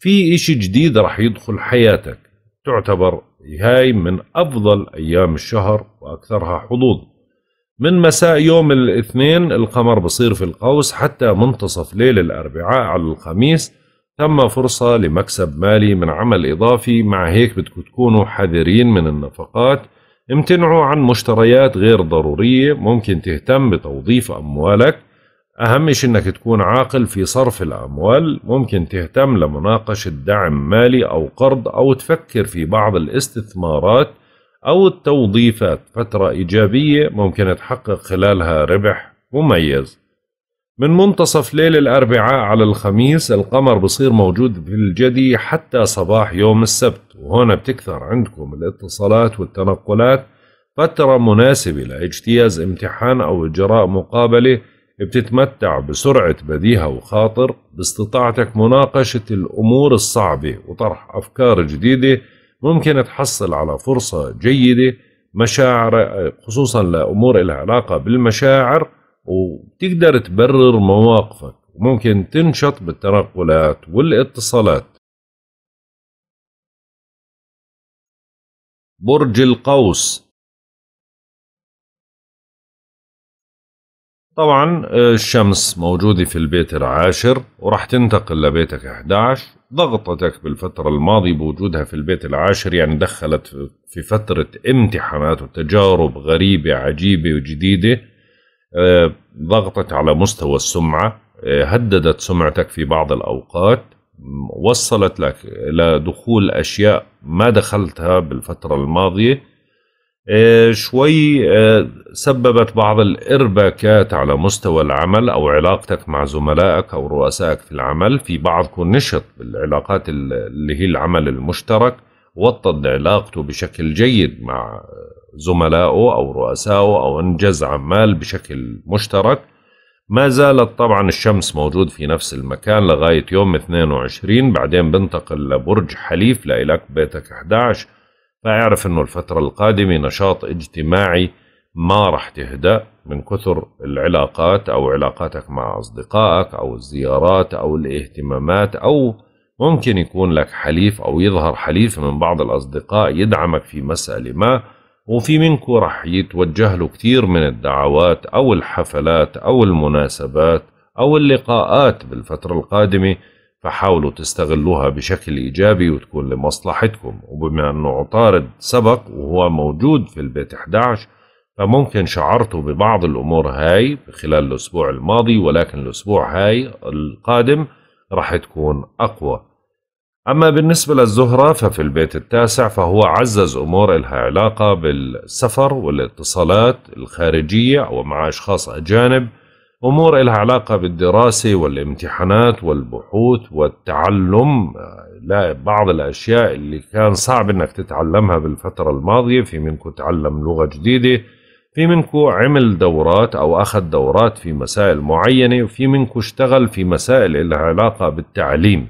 في إشي جديد رح يدخل حياتك تعتبر هاي من أفضل أيام الشهر وأكثرها حظوظ من مساء يوم الاثنين القمر بصير في القوس حتى منتصف ليل الأربعاء على الخميس ثم فرصة لمكسب مالي من عمل إضافي مع هيك بدكم تكونوا حذرين من النفقات امتنعوا عن مشتريات غير ضرورية ممكن تهتم بتوظيف أموالك أهم شيء أنك تكون عاقل في صرف الأموال ممكن تهتم لمناقشة دعم مالي أو قرض أو تفكر في بعض الاستثمارات أو التوظيفات فترة إيجابية ممكن تحقق خلالها ربح مميز من منتصف ليل الأربعاء على الخميس القمر بصير موجود في الجدي حتى صباح يوم السبت وهنا بتكثر عندكم الاتصالات والتنقلات فترة مناسبة لاجتياز امتحان أو إجراء مقابلة بتتمتع بسرعة بديهة وخاطر باستطاعتك مناقشة الأمور الصعبة وطرح أفكار جديدة ممكن تحصل على فرصة جيدة مشاعر خصوصا لأمور العلاقة علاقة بالمشاعر وتقدر تبرر مواقفك وممكن تنشط بالتنقلات والاتصالات برج القوس طبعا آه، الشمس موجودة في البيت العاشر ورح تنتقل لبيتك 11 ضغطتك بالفترة الماضية بوجودها في البيت العاشر يعني دخلت في فترة امتحانات وتجارب غريبة عجيبة وجديدة آه، ضغطت على مستوى السمعة آه، هددت سمعتك في بعض الأوقات وصلت لك إلى دخول أشياء ما دخلتها بالفترة الماضية آه، شوي سببت بعض الإرباكات على مستوى العمل أو علاقتك مع زملائك أو رؤسائك في العمل في بعضكم نشط بالعلاقات اللي هي العمل المشترك وطد علاقته بشكل جيد مع زملائه أو رؤسائه أو أنجز عمال بشكل مشترك ما زالت طبعا الشمس موجود في نفس المكان لغاية يوم 22 بعدين بنتقل لبرج حليف لإلك بيتك 11 فاعرف أنه الفترة القادمة نشاط اجتماعي ما راح تهدأ من كثر العلاقات أو علاقاتك مع أصدقائك أو الزيارات أو الاهتمامات أو ممكن يكون لك حليف أو يظهر حليف من بعض الأصدقاء يدعمك في مسألة ما وفي منكم رح يتوجه له كتير من الدعوات أو الحفلات أو المناسبات أو اللقاءات بالفترة القادمة فحاولوا تستغلوها بشكل إيجابي وتكون لمصلحتكم وبما أنه عطارد سبق وهو موجود في البيت 11 فممكن شعرتوا ببعض الأمور هاي خلال الأسبوع الماضي ولكن الأسبوع هاي القادم رح تكون أقوى أما بالنسبة للزهرة ففي البيت التاسع فهو عزز أمور إلها علاقة بالسفر والاتصالات الخارجية ومع أشخاص أجانب أمور إلها علاقة بالدراسة والامتحانات والبحوث والتعلم آه، لا بعض الأشياء اللي كان صعب أنك تتعلمها بالفترة الماضية في منكو تعلم لغة جديدة في منكو عمل دورات أو أخذ دورات في مسائل معينة وفي منكو اشتغل في مسائل لها علاقة بالتعليم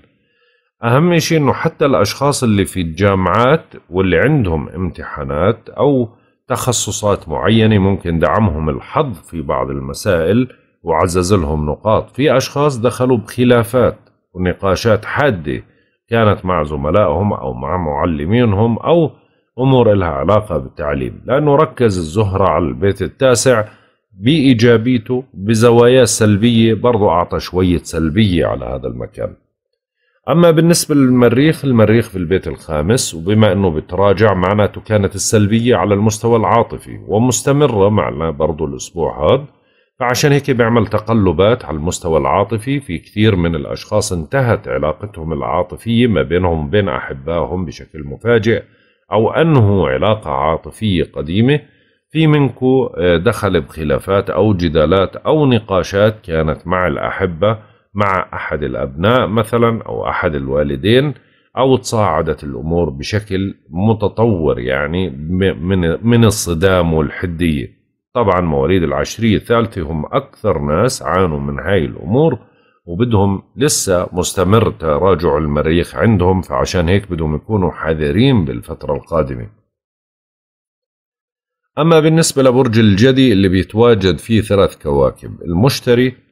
أهم شيء أنه حتى الأشخاص اللي في الجامعات واللي عندهم امتحانات أو تخصصات معينة ممكن دعمهم الحظ في بعض المسائل وعزز لهم نقاط في أشخاص دخلوا بخلافات ونقاشات حادة كانت مع زملائهم أو مع معلمينهم أو أمور لها علاقة بالتعليم لأنه ركز الزهرة على البيت التاسع بإيجابيته بزواياه السلبية برضو أعطى شوية سلبية على هذا المكان أما بالنسبة للمريخ المريخ في البيت الخامس وبما أنه بتراجع معناته كانت السلبية على المستوى العاطفي ومستمرة معنا برضو الأسبوع هذا فعشان هيك بيعمل تقلبات على المستوى العاطفي في كثير من الأشخاص انتهت علاقتهم العاطفية ما بينهم وبين أحبائهم بشكل مفاجئ أو أنهوا علاقة عاطفية قديمة في منكو آه، دخل بخلافات أو جدالات أو نقاشات كانت مع الأحبة مع أحد الأبناء مثلا أو أحد الوالدين أو تصاعدت الأمور بشكل متطور يعني من من الصدام والحدية طبعا مواليد العشرية الثالثة هم أكثر ناس عانوا من هاي الأمور وبدهم لسه مستمر تراجع المريخ عندهم فعشان هيك بدهم يكونوا حذرين بالفترة القادمة أما بالنسبة لبرج الجدي اللي بيتواجد فيه ثلاث كواكب المشتري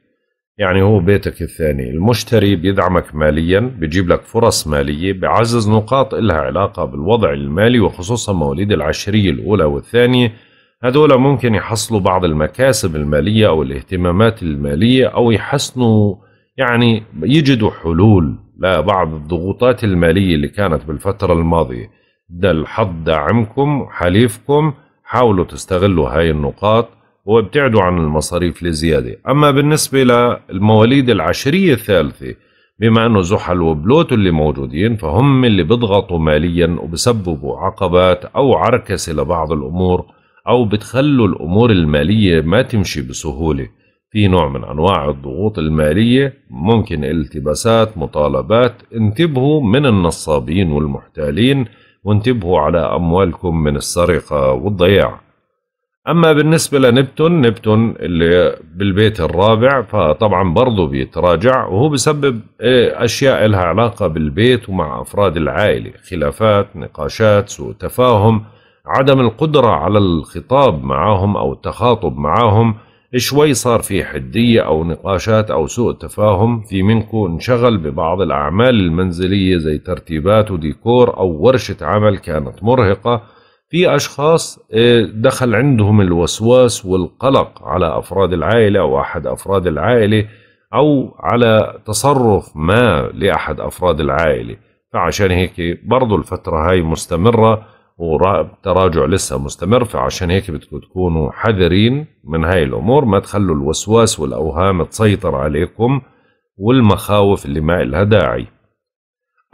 يعني هو بيتك الثاني المشتري بيدعمك ماليا بيجيب لك فرص مالية بعزز نقاط إلها علاقة بالوضع المالي وخصوصا مواليد العشرية الأولى والثانية هذولا ممكن يحصلوا بعض المكاسب المالية أو الاهتمامات المالية أو يحسنوا يعني يجدوا حلول لبعض الضغوطات المالية اللي كانت بالفترة الماضية ده الحظ داعمكم حليفكم حاولوا تستغلوا هاي النقاط وابتعدوا عن المصاريف الزيادة أما بالنسبة للمواليد العشرية الثالثة بما أنه زحل وبلوتو اللي موجودين فهم اللي بيضغطوا ماليا وبسببوا عقبات أو عركسة لبعض الأمور أو بتخلوا الأمور المالية ما تمشي بسهولة في نوع من أنواع الضغوط المالية ممكن التباسات مطالبات انتبهوا من النصابين والمحتالين وانتبهوا على أموالكم من السرقة والضياع أما بالنسبة لنبتون نبتون اللي بالبيت الرابع فطبعا برضه بيتراجع وهو بسبب إيه، أشياء لها علاقة بالبيت ومع أفراد العائلة خلافات نقاشات سوء تفاهم عدم القدرة على الخطاب معهم أو التخاطب معهم شوي صار في حدية أو نقاشات أو سوء تفاهم في منكم انشغل ببعض الأعمال المنزلية زي ترتيبات وديكور أو ورشة عمل كانت مرهقة في أشخاص آه، دخل عندهم الوسواس والقلق على أفراد العائلة أو أحد أفراد العائلة أو على تصرف ما لأحد أفراد العائلة فعشان هيك برضو الفترة هاي مستمرة وتراجع لسه مستمر فعشان هيك بدكم تكونوا حذرين من هاي الأمور ما تخلوا الوسواس والأوهام تسيطر عليكم والمخاوف اللي ما إلها داعي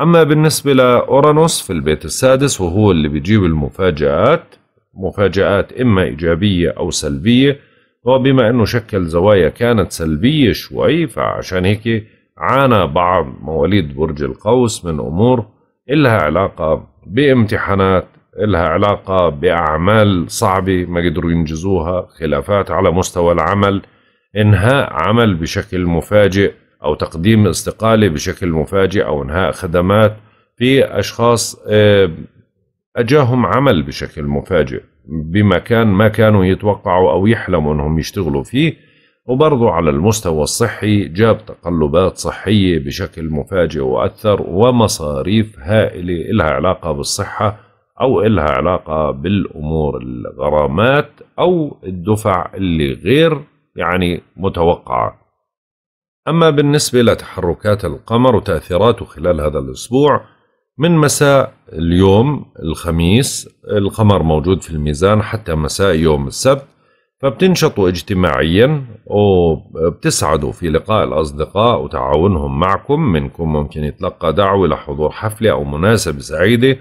أما بالنسبة لأورانوس في البيت السادس وهو اللي بيجيب المفاجآت مفاجآت إما إيجابية أو سلبية وبما أنه شكل زوايا كانت سلبية شوي فعشان هيك عانى بعض مواليد برج القوس من أمور إلها علاقة بامتحانات إلها علاقة بأعمال صعبة ما قدروا ينجزوها خلافات على مستوى العمل إنهاء عمل بشكل مفاجئ أو تقديم استقالة بشكل مفاجئ أو إنهاء خدمات في أشخاص آه، أجاهم عمل بشكل مفاجئ بمكان ما كانوا يتوقعوا أو يحلموا أنهم يشتغلوا فيه وبرضو على المستوى الصحي جاب تقلبات صحية بشكل مفاجئ وأثر ومصاريف هائلة إلها علاقة بالصحة أو إلها علاقة بالأمور الغرامات أو الدفع اللي غير يعني متوقعة أما بالنسبة لتحركات القمر وتأثيراته خلال هذا الأسبوع من مساء اليوم الخميس القمر موجود في الميزان حتى مساء يوم السبت فبتنشطوا اجتماعيا وبتسعدوا في لقاء الأصدقاء وتعاونهم معكم منكم ممكن يتلقى دعوة لحضور حفلة أو مناسبة سعيدة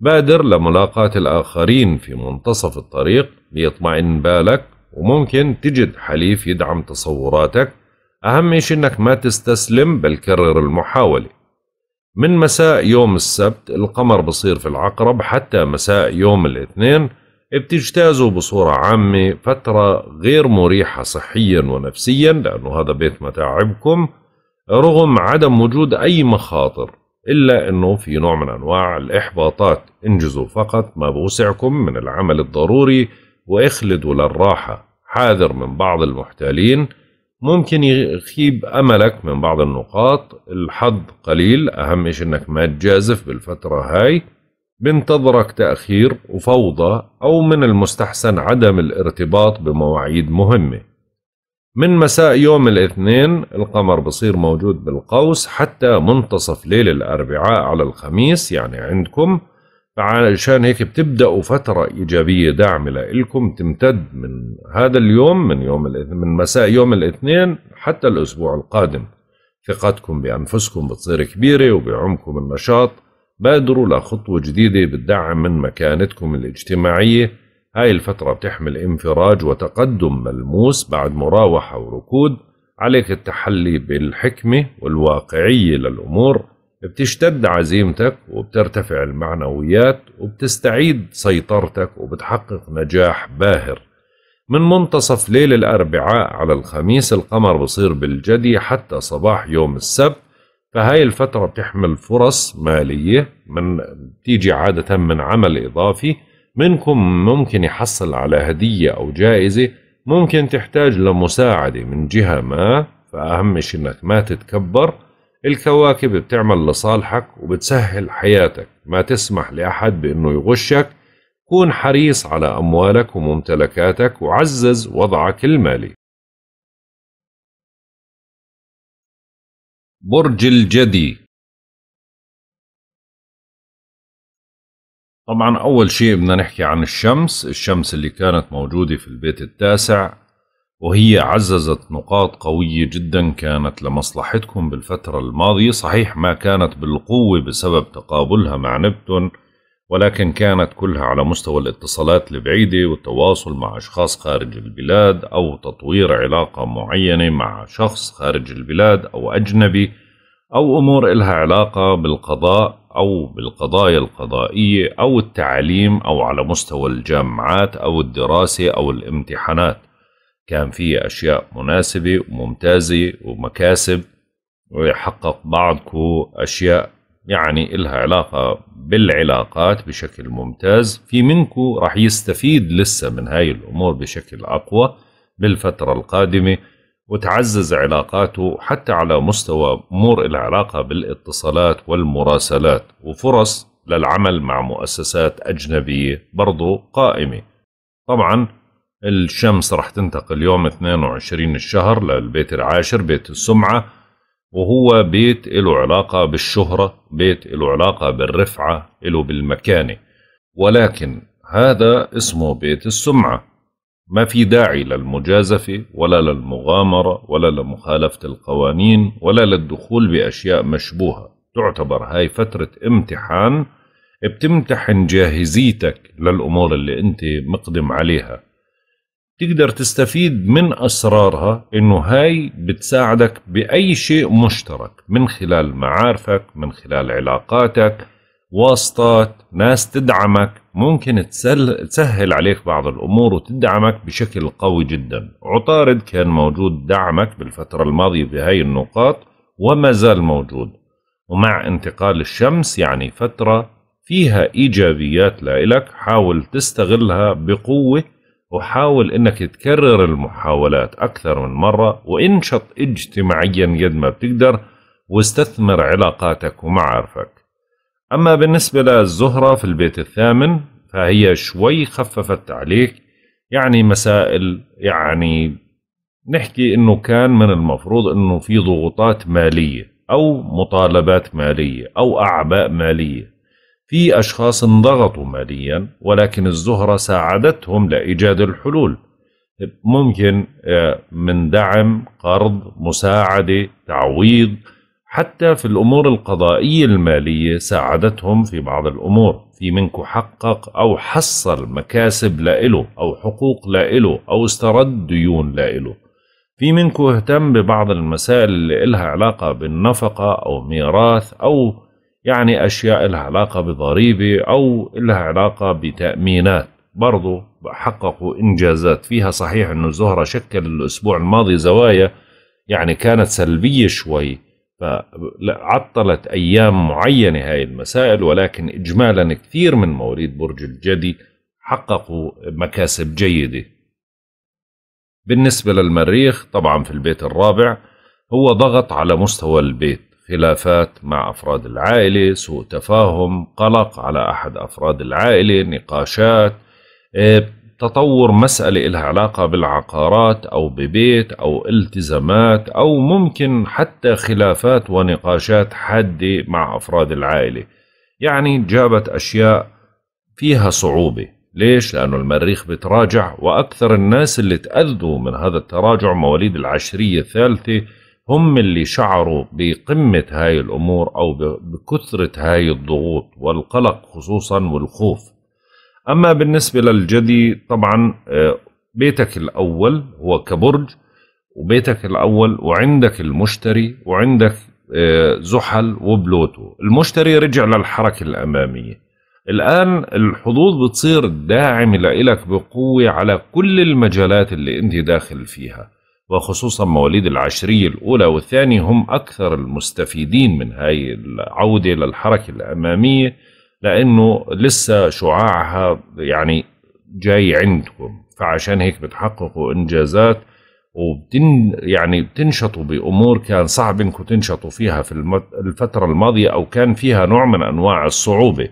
بادر لملاقاة الآخرين في منتصف الطريق ليطمئن بالك وممكن تجد حليف يدعم تصوراتك أهم شيء إنك ما تستسلم بل كرر المحاولة من مساء يوم السبت القمر بصير في العقرب حتى مساء يوم الاثنين بتجتازوا بصورة عامة فترة غير مريحة صحيا ونفسيا لأنه هذا بيت متاعبكم رغم عدم وجود أي مخاطر إلا أنه في نوع من أنواع الإحباطات انجزوا فقط ما بوسعكم من العمل الضروري واخلدوا للراحة حاذر من بعض المحتالين ممكن يخيب املك من بعض النقاط الحظ قليل اهم شيء انك ما تجازف بالفتره هاي بنتظرك تاخير وفوضى او من المستحسن عدم الارتباط بمواعيد مهمه من مساء يوم الاثنين القمر بصير موجود بالقوس حتى منتصف ليل الاربعاء على الخميس يعني عندكم فعلشان هيك بتبداوا فتره ايجابيه داعمه لإلكم تمتد من هذا اليوم من يوم من مساء يوم الاثنين حتى الاسبوع القادم ثقتكم بانفسكم بتصير كبيره وبعمكم النشاط بادروا لخطوه جديده بتدعم من مكانتكم الاجتماعيه هاي الفتره بتحمل انفراج وتقدم ملموس بعد مراوحه وركود عليك التحلي بالحكمه والواقعيه للامور بتشتد عزيمتك وبترتفع المعنويات وبتستعيد سيطرتك وبتحقق نجاح باهر من منتصف ليل الأربعاء على الخميس القمر بصير بالجدي حتى صباح يوم السبت فهاي الفترة بتحمل فرص مالية من بتيجي عادة من عمل إضافي منكم ممكن يحصل على هدية أو جائزة ممكن تحتاج لمساعدة من جهة ما فأهم شيء إنك ما تتكبر الكواكب بتعمل لصالحك وبتسهل حياتك ما تسمح لأحد بأنه يغشك كون حريص على أموالك وممتلكاتك وعزز وضعك المالي برج الجدي طبعا أول شيء بدنا نحكي عن الشمس الشمس اللي كانت موجودة في البيت التاسع وهي عززت نقاط قوية جدا كانت لمصلحتكم بالفترة الماضية صحيح ما كانت بالقوة بسبب تقابلها مع نبتون ولكن كانت كلها على مستوى الاتصالات البعيدة والتواصل مع أشخاص خارج البلاد أو تطوير علاقة معينة مع شخص خارج البلاد أو أجنبي أو أمور إلها علاقة بالقضاء أو بالقضايا القضائية أو التعليم أو على مستوى الجامعات أو الدراسة أو الامتحانات كان فيه أشياء مناسبة وممتازة ومكاسب ويحقق بعضكو أشياء يعني إلها علاقة بالعلاقات بشكل ممتاز في منكو راح يستفيد لسه من هاي الأمور بشكل أقوى بالفترة القادمة وتعزز علاقاته حتى على مستوى أمور العلاقة بالاتصالات والمراسلات وفرص للعمل مع مؤسسات أجنبية برضو قائمة طبعا الشمس رح تنتقل يوم 22 الشهر للبيت العاشر بيت السمعة وهو بيت له علاقة بالشهرة بيت له علاقة بالرفعة له بالمكانة ولكن هذا اسمه بيت السمعة ما في داعي للمجازفة ولا للمغامرة ولا لمخالفة القوانين ولا للدخول بأشياء مشبوهة تعتبر هاي فترة امتحان بتمتحن جاهزيتك للأمور اللي أنت مقدم عليها تقدر تستفيد من أسرارها إنه هاي بتساعدك بأي شيء مشترك من خلال معارفك من خلال علاقاتك واسطات ناس تدعمك ممكن تسهل, تسهل عليك بعض الأمور وتدعمك بشكل قوي جدا عطارد كان موجود دعمك بالفترة الماضية بهاي النقاط وما زال موجود ومع انتقال الشمس يعني فترة فيها إيجابيات لإلك حاول تستغلها بقوة وحاول انك تكرر المحاولات اكثر من مره وانشط اجتماعيا قد ما بتقدر واستثمر علاقاتك ومعارفك اما بالنسبه للزهره في البيت الثامن فهي شوي خففت عليك يعني مسائل يعني نحكي انه كان من المفروض انه في ضغوطات ماليه او مطالبات ماليه او اعباء ماليه في أشخاص انضغطوا ماليا ولكن الزهرة ساعدتهم لإيجاد الحلول ممكن آه، من دعم قرض مساعدة تعويض حتى في الأمور القضائية المالية ساعدتهم في بعض الأمور في منكو حقق أو حصل مكاسب لإله أو حقوق لإله أو استرد ديون لإله في منكو اهتم ببعض المسائل اللي إلها علاقة بالنفقة أو ميراث أو يعني أشياء لها علاقة بضريبة أو لها علاقة بتأمينات برضو حققوا إنجازات فيها صحيح أنه الزهرة شكل الأسبوع الماضي زوايا يعني كانت سلبية شوي فعطلت أيام معينة هاي المسائل ولكن إجمالا كثير من مواليد برج الجدي حققوا مكاسب جيدة بالنسبة للمريخ طبعا في البيت الرابع هو ضغط على مستوى البيت خلافات مع أفراد العائلة سوء تفاهم قلق على أحد أفراد العائلة نقاشات آه، تطور مسألة إلها علاقة بالعقارات أو ببيت أو التزامات أو ممكن حتى خلافات ونقاشات حادة مع أفراد العائلة يعني جابت أشياء فيها صعوبة ليش؟ لأنه المريخ بتراجع وأكثر الناس اللي تأذوا من هذا التراجع مواليد العشرية الثالثة هم اللي شعروا بقمة هاي الأمور أو بكثرة هاي الضغوط والقلق خصوصا والخوف أما بالنسبة للجدي طبعا آه، بيتك الأول هو كبرج وبيتك الأول وعندك المشتري وعندك آه، زحل وبلوتو المشتري رجع للحركة الأمامية الآن الحظوظ بتصير داعمة لإلك بقوة على كل المجالات اللي أنت داخل فيها وخصوصا مواليد العشرية الأولى والثانية هم أكثر المستفيدين من هاي العودة للحركة الأمامية لأنه لسه شعاعها يعني جاي عندكم فعشان هيك بتحققوا إنجازات وبتن يعني بتنشطوا بأمور كان صعب إنكم تنشطوا فيها في الفترة الماضية أو كان فيها نوع من أنواع الصعوبة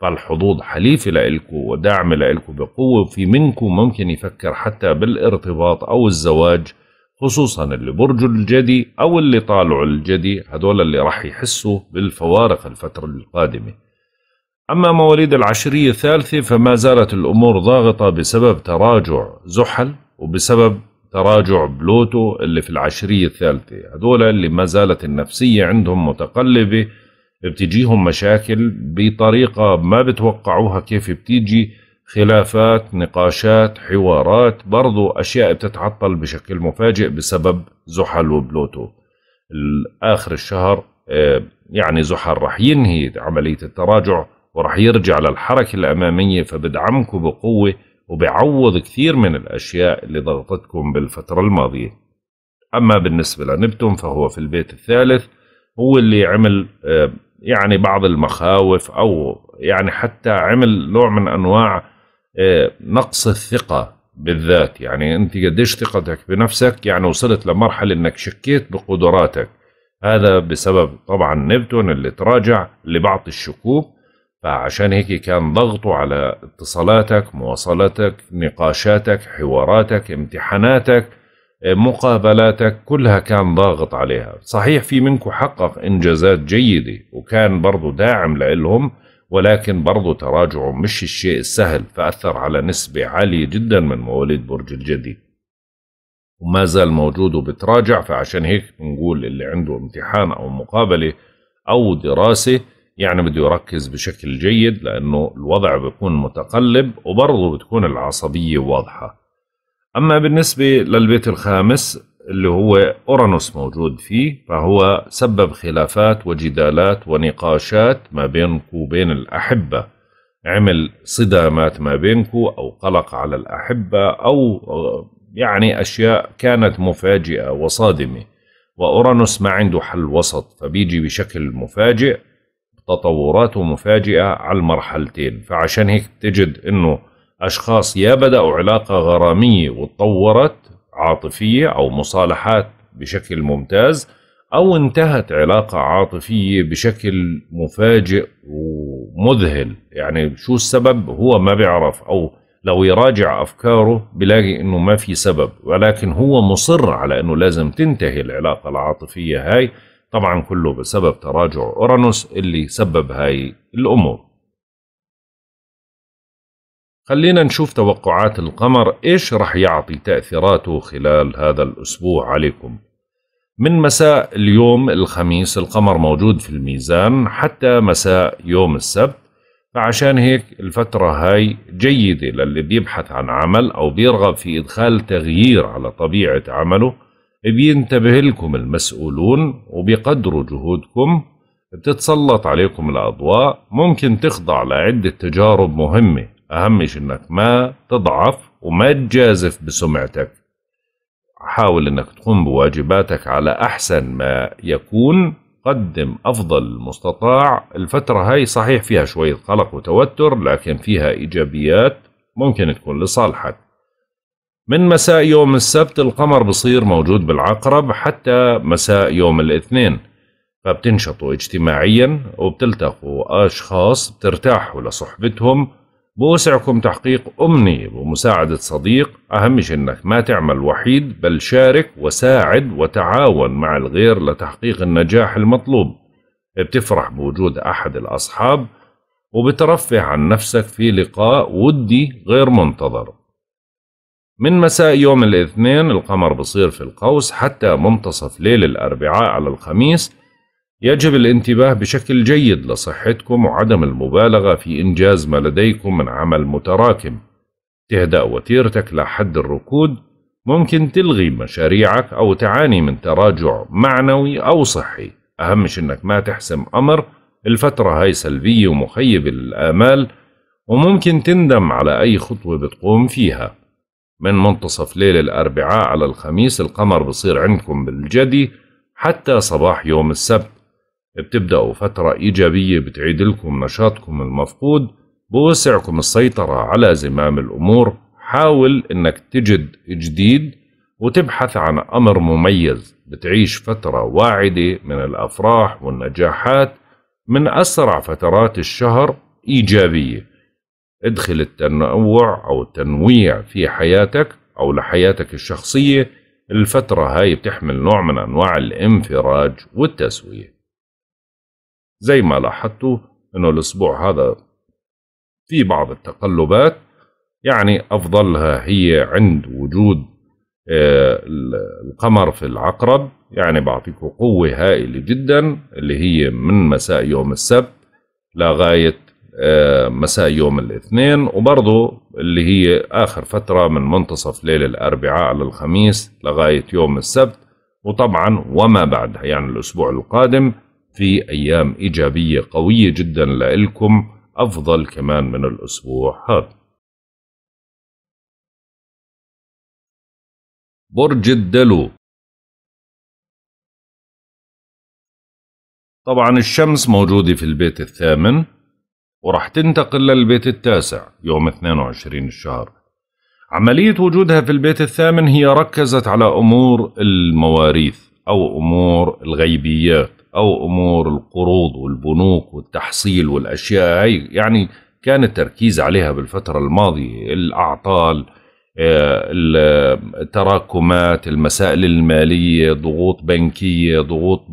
فالحظوظ حليفة لإلكو ودعم لإلكو بقوة في منكم ممكن يفكر حتى بالارتباط أو الزواج خصوصا اللي برجوا الجدي أو اللي طالعوا الجدي هذول اللي راح يحسوا بالفوارق الفترة القادمة أما مواليد العشرية الثالثة فما زالت الأمور ضاغطة بسبب تراجع زحل وبسبب تراجع بلوتو اللي في العشرية الثالثة هذول اللي ما زالت النفسية عندهم متقلبة بتجيهم مشاكل بطريقة ما بتوقعوها كيف بتيجي خلافات نقاشات حوارات برضو أشياء بتتعطل بشكل مفاجئ بسبب زحل وبلوتو آخر الشهر آه، يعني زحل رح ينهي عملية التراجع ورح يرجع للحركة الأمامية فبدعمكم بقوة وبعوض كثير من الأشياء اللي ضغطتكم بالفترة الماضية أما بالنسبة لنبتون فهو في البيت الثالث هو اللي عمل آه، يعني بعض المخاوف أو يعني حتى عمل نوع من أنواع آه، نقص الثقه بالذات يعني انت قديش ثقتك بنفسك يعني وصلت لمرحله انك شكيت بقدراتك هذا بسبب طبعا نبتون اللي تراجع لبعض الشكوك فعشان هيك كان ضغطه على اتصالاتك مواصلاتك نقاشاتك حواراتك امتحاناتك آه، مقابلاتك كلها كان ضاغط عليها صحيح في منكم حقق إنجازات جيدة وكان برضو داعم لإلهم ولكن برضو تراجعه مش الشيء السهل فأثر على نسبة عالية جدا من مواليد برج الجدي وما زال موجود وبتراجع فعشان هيك بنقول اللي عنده امتحان أو مقابلة أو دراسة يعني بده يركز بشكل جيد لأنه الوضع بيكون متقلب وبرضه بتكون العصبية واضحة أما بالنسبة للبيت الخامس اللي هو أورانوس موجود فيه فهو سبب خلافات وجدالات ونقاشات ما بينك وبين الأحبة عمل صدامات ما بينك أو قلق على الأحبة أو يعني أشياء كانت مفاجئة وصادمة وأورانوس ما عنده حل وسط فبيجي بشكل مفاجئ تطوراته مفاجئة على المرحلتين فعشان هيك بتجد أنه أشخاص يا بدأوا علاقة غرامية وتطورت عاطفية أو مصالحات بشكل ممتاز أو انتهت علاقة عاطفية بشكل مفاجئ ومذهل يعني شو السبب هو ما بيعرف أو لو يراجع أفكاره بلاقي أنه ما في سبب ولكن هو مصر على أنه لازم تنتهي العلاقة العاطفية هاي طبعا كله بسبب تراجع أورانوس اللي سبب هاي الأمور خلينا نشوف توقعات القمر إيش رح يعطي تأثيراته خلال هذا الأسبوع عليكم من مساء اليوم الخميس القمر موجود في الميزان حتى مساء يوم السبت فعشان هيك الفترة هاي جيدة للي بيبحث عن عمل أو بيرغب في إدخال تغيير على طبيعة عمله بينتبه لكم المسؤولون وبيقدروا جهودكم بتتسلط عليكم الأضواء ممكن تخضع لعدة تجارب مهمة أهم شيء إنك ما تضعف وما تجازف بسمعتك حاول إنك تقوم بواجباتك على أحسن ما يكون قدم أفضل مستطاع الفترة هاي صحيح فيها شوية قلق وتوتر لكن فيها إيجابيات ممكن تكون لصالحك من مساء يوم السبت القمر بصير موجود بالعقرب حتى مساء يوم الاثنين فبتنشطوا اجتماعيا وبتلتقوا أشخاص بترتاحوا لصحبتهم بوسعكم تحقيق أمني بمساعدة صديق أهم أنك ما تعمل وحيد بل شارك وساعد وتعاون مع الغير لتحقيق النجاح المطلوب بتفرح بوجود أحد الأصحاب وبترفه عن نفسك في لقاء ودي غير منتظر من مساء يوم الاثنين القمر بصير في القوس حتى منتصف ليل الأربعاء على الخميس يجب الانتباه بشكل جيد لصحتكم وعدم المبالغة في إنجاز ما لديكم من عمل متراكم تهدأ وتيرتك لحد الركود ممكن تلغي مشاريعك أو تعاني من تراجع معنوي أو صحي أهم إنك ما تحسم أمر الفترة هاي سلبية ومخيبة للآمال وممكن تندم على أي خطوة بتقوم فيها من منتصف ليل الأربعاء على الخميس القمر بصير عندكم بالجدي حتى صباح يوم السبت بتبدأوا فترة إيجابية بتعيد لكم نشاطكم المفقود بوسعكم السيطرة على زمام الأمور حاول إنك تجد جديد وتبحث عن أمر مميز بتعيش فترة واعدة من الأفراح والنجاحات من أسرع فترات الشهر إيجابية ادخل التنوع أو التنويع في حياتك أو لحياتك الشخصية الفترة هاي بتحمل نوع من أنواع الانفراج والتسوية زي ما لاحظتوا أنه الأسبوع هذا في بعض التقلبات يعني أفضلها هي عند وجود آه، القمر في العقرب يعني بعطيكم قوة هائلة جدا اللي هي من مساء يوم السبت لغاية آه، مساء يوم الاثنين وبرضه اللي هي آخر فترة من منتصف ليلة الأربعاء على الخميس لغاية يوم السبت وطبعا وما بعدها يعني الأسبوع القادم في أيام إيجابية قوية جدا لإلكم أفضل كمان من الأسبوع هذا برج الدلو طبعا الشمس موجودة في البيت الثامن ورح تنتقل للبيت التاسع يوم 22 الشهر عملية وجودها في البيت الثامن هي ركزت على أمور المواريث أو أمور الغيبيات أو أمور القروض والبنوك والتحصيل والأشياء هاي يعني كان التركيز عليها بالفترة الماضية الأعطال آه، التراكمات المسائل المالية ضغوط بنكية ضغوط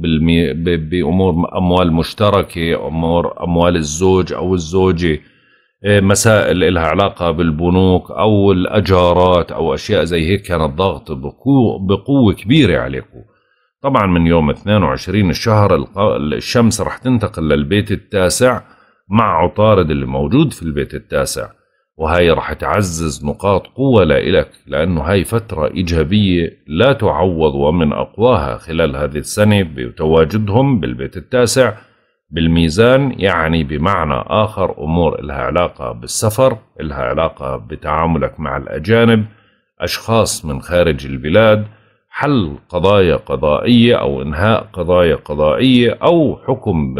بأمور أموال مشتركة أمور أموال الزوج أو الزوجة آه، مسائل لها علاقة بالبنوك أو الأجارات أو أشياء زي هيك كانت ضغط بقوة كبيرة عليكم طبعا من يوم 22 الشهر الشمس رح تنتقل للبيت التاسع مع عطارد اللي موجود في البيت التاسع وهي رح تعزز نقاط قوة لإلك لأنه هاي فترة إيجابية لا تعوض ومن أقواها خلال هذه السنة بتواجدهم بالبيت التاسع بالميزان يعني بمعنى آخر أمور إلها علاقة بالسفر إلها علاقة بتعاملك مع الأجانب أشخاص من خارج البلاد حل قضايا قضائية أو إنهاء قضايا قضائية أو حكم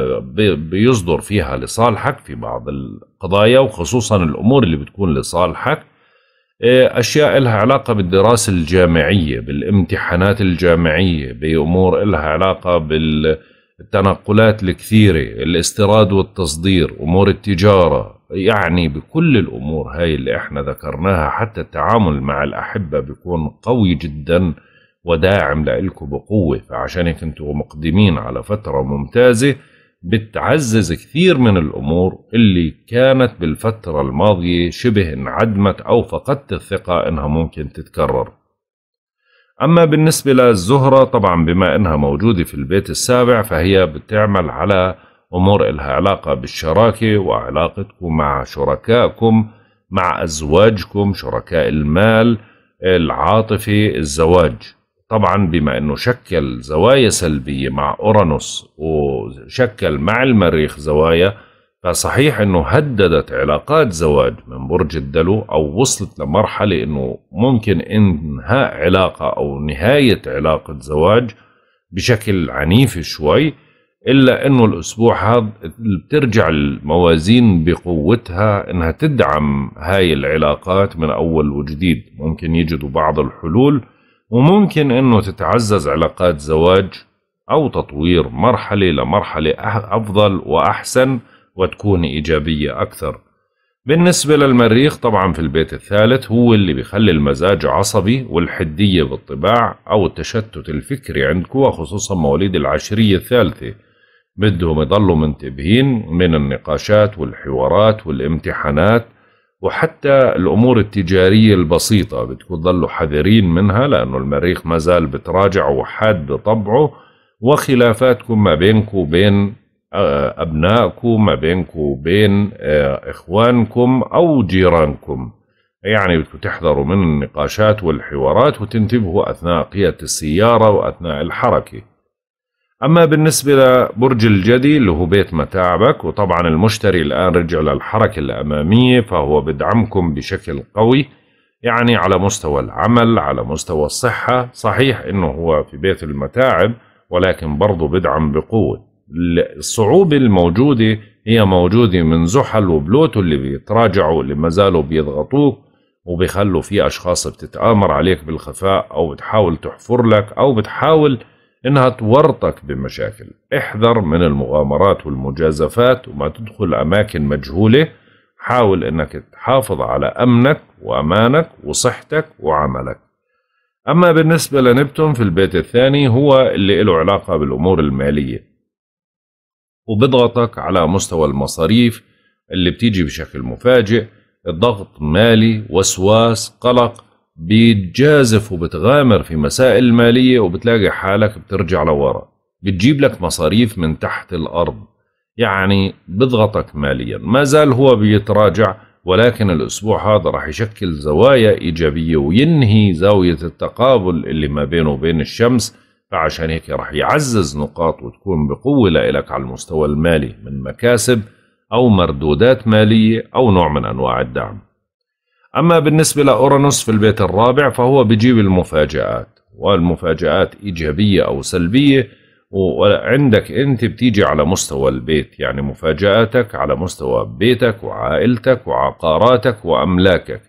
بيصدر فيها لصالحك في بعض القضايا وخصوصا الأمور اللي بتكون لصالحك آه، أشياء إلها علاقة بالدراسة الجامعية بالامتحانات الجامعية بأمور إلها علاقة بالتنقلات الكثيرة الاستيراد والتصدير أمور التجارة يعني بكل الأمور هاي اللي احنا ذكرناها حتى التعامل مع الأحبة بيكون قوي جداً وداعم لإلكم بقوة فعشان هيك انتوا مقدمين على فترة ممتازة بتعزز كثير من الأمور اللي كانت بالفترة الماضية شبه انعدمت أو فقدت الثقة إنها ممكن تتكرر أما بالنسبة للزهرة طبعا بما إنها موجودة في البيت السابع فهي بتعمل على أمور إلها علاقة بالشراكة وعلاقتكم مع شركائكم مع أزواجكم شركاء المال العاطفة الزواج طبعا بما انه شكل زوايا سلبيه مع اورانوس وشكل مع المريخ زوايا فصحيح انه هددت علاقات زواج من برج الدلو او وصلت لمرحله انه ممكن انهاء علاقه او نهايه علاقه زواج بشكل عنيف شوي الا انه الاسبوع هذا بترجع الموازين بقوتها انها تدعم هاي العلاقات من اول وجديد ممكن يجدوا بعض الحلول وممكن أنه تتعزز علاقات زواج أو تطوير مرحلة لمرحلة أه-، أفضل وأحسن وتكون إيجابية أكثر بالنسبة للمريخ طبعا في البيت الثالث هو اللي بيخلي المزاج عصبي والحدية بالطباع أو التشتت الفكري عندكم وخصوصا مواليد العشرية الثالثة بدهم يضلوا منتبهين من النقاشات والحوارات والامتحانات وحتى الأمور التجارية البسيطة بتكون ضلوا حذرين منها لأنه المريخ ما زال بتراجع وحاد طبعه وخلافاتكم ما بينكم وبين آه، أبنائكم ما بينكم وبين آه، إخوانكم أو جيرانكم يعني بدكم تحذروا من النقاشات والحوارات وتنتبهوا أثناء قيادة السيارة وأثناء الحركة أما بالنسبة لبرج الجدي اللي هو بيت متاعبك وطبعا المشتري الآن رجع للحركة الأمامية فهو بدعمكم بشكل قوي يعني على مستوى العمل على مستوى الصحة صحيح أنه هو في بيت المتاعب ولكن برضه بدعم بقوة الصعوبة الموجودة هي موجودة من زحل وبلوتو اللي بيتراجعوا اللي ما زالوا بيضغطوك وبيخلوا في أشخاص بتتآمر عليك بالخفاء أو بتحاول تحفر لك أو بتحاول إنها تورطك بمشاكل احذر من المغامرات والمجازفات وما تدخل أماكن مجهولة حاول إنك تحافظ على أمنك وأمانك وصحتك وعملك أما بالنسبة لنبتون في البيت الثاني هو اللي له علاقة بالأمور المالية وبضغطك على مستوى المصاريف اللي بتيجي بشكل مفاجئ الضغط مالي وسواس قلق بتجازف وبتغامر في مسائل المالية وبتلاقي حالك بترجع لورا بتجيب لك مصاريف من تحت الأرض يعني بضغطك ماليا ما زال هو بيتراجع ولكن الأسبوع هذا راح يشكل زوايا إيجابية وينهي زاوية التقابل اللي ما بينه وبين الشمس فعشان هيك راح يعزز نقاط وتكون بقوة لإلك على المستوى المالي من مكاسب أو مردودات مالية أو نوع من أنواع الدعم أما بالنسبة لأورانوس في البيت الرابع فهو بيجيب المفاجآت والمفاجآت إيجابية أو سلبية وعندك أنت بتيجي على مستوى البيت يعني مفاجآتك على مستوى بيتك وعائلتك وعقاراتك وأملاكك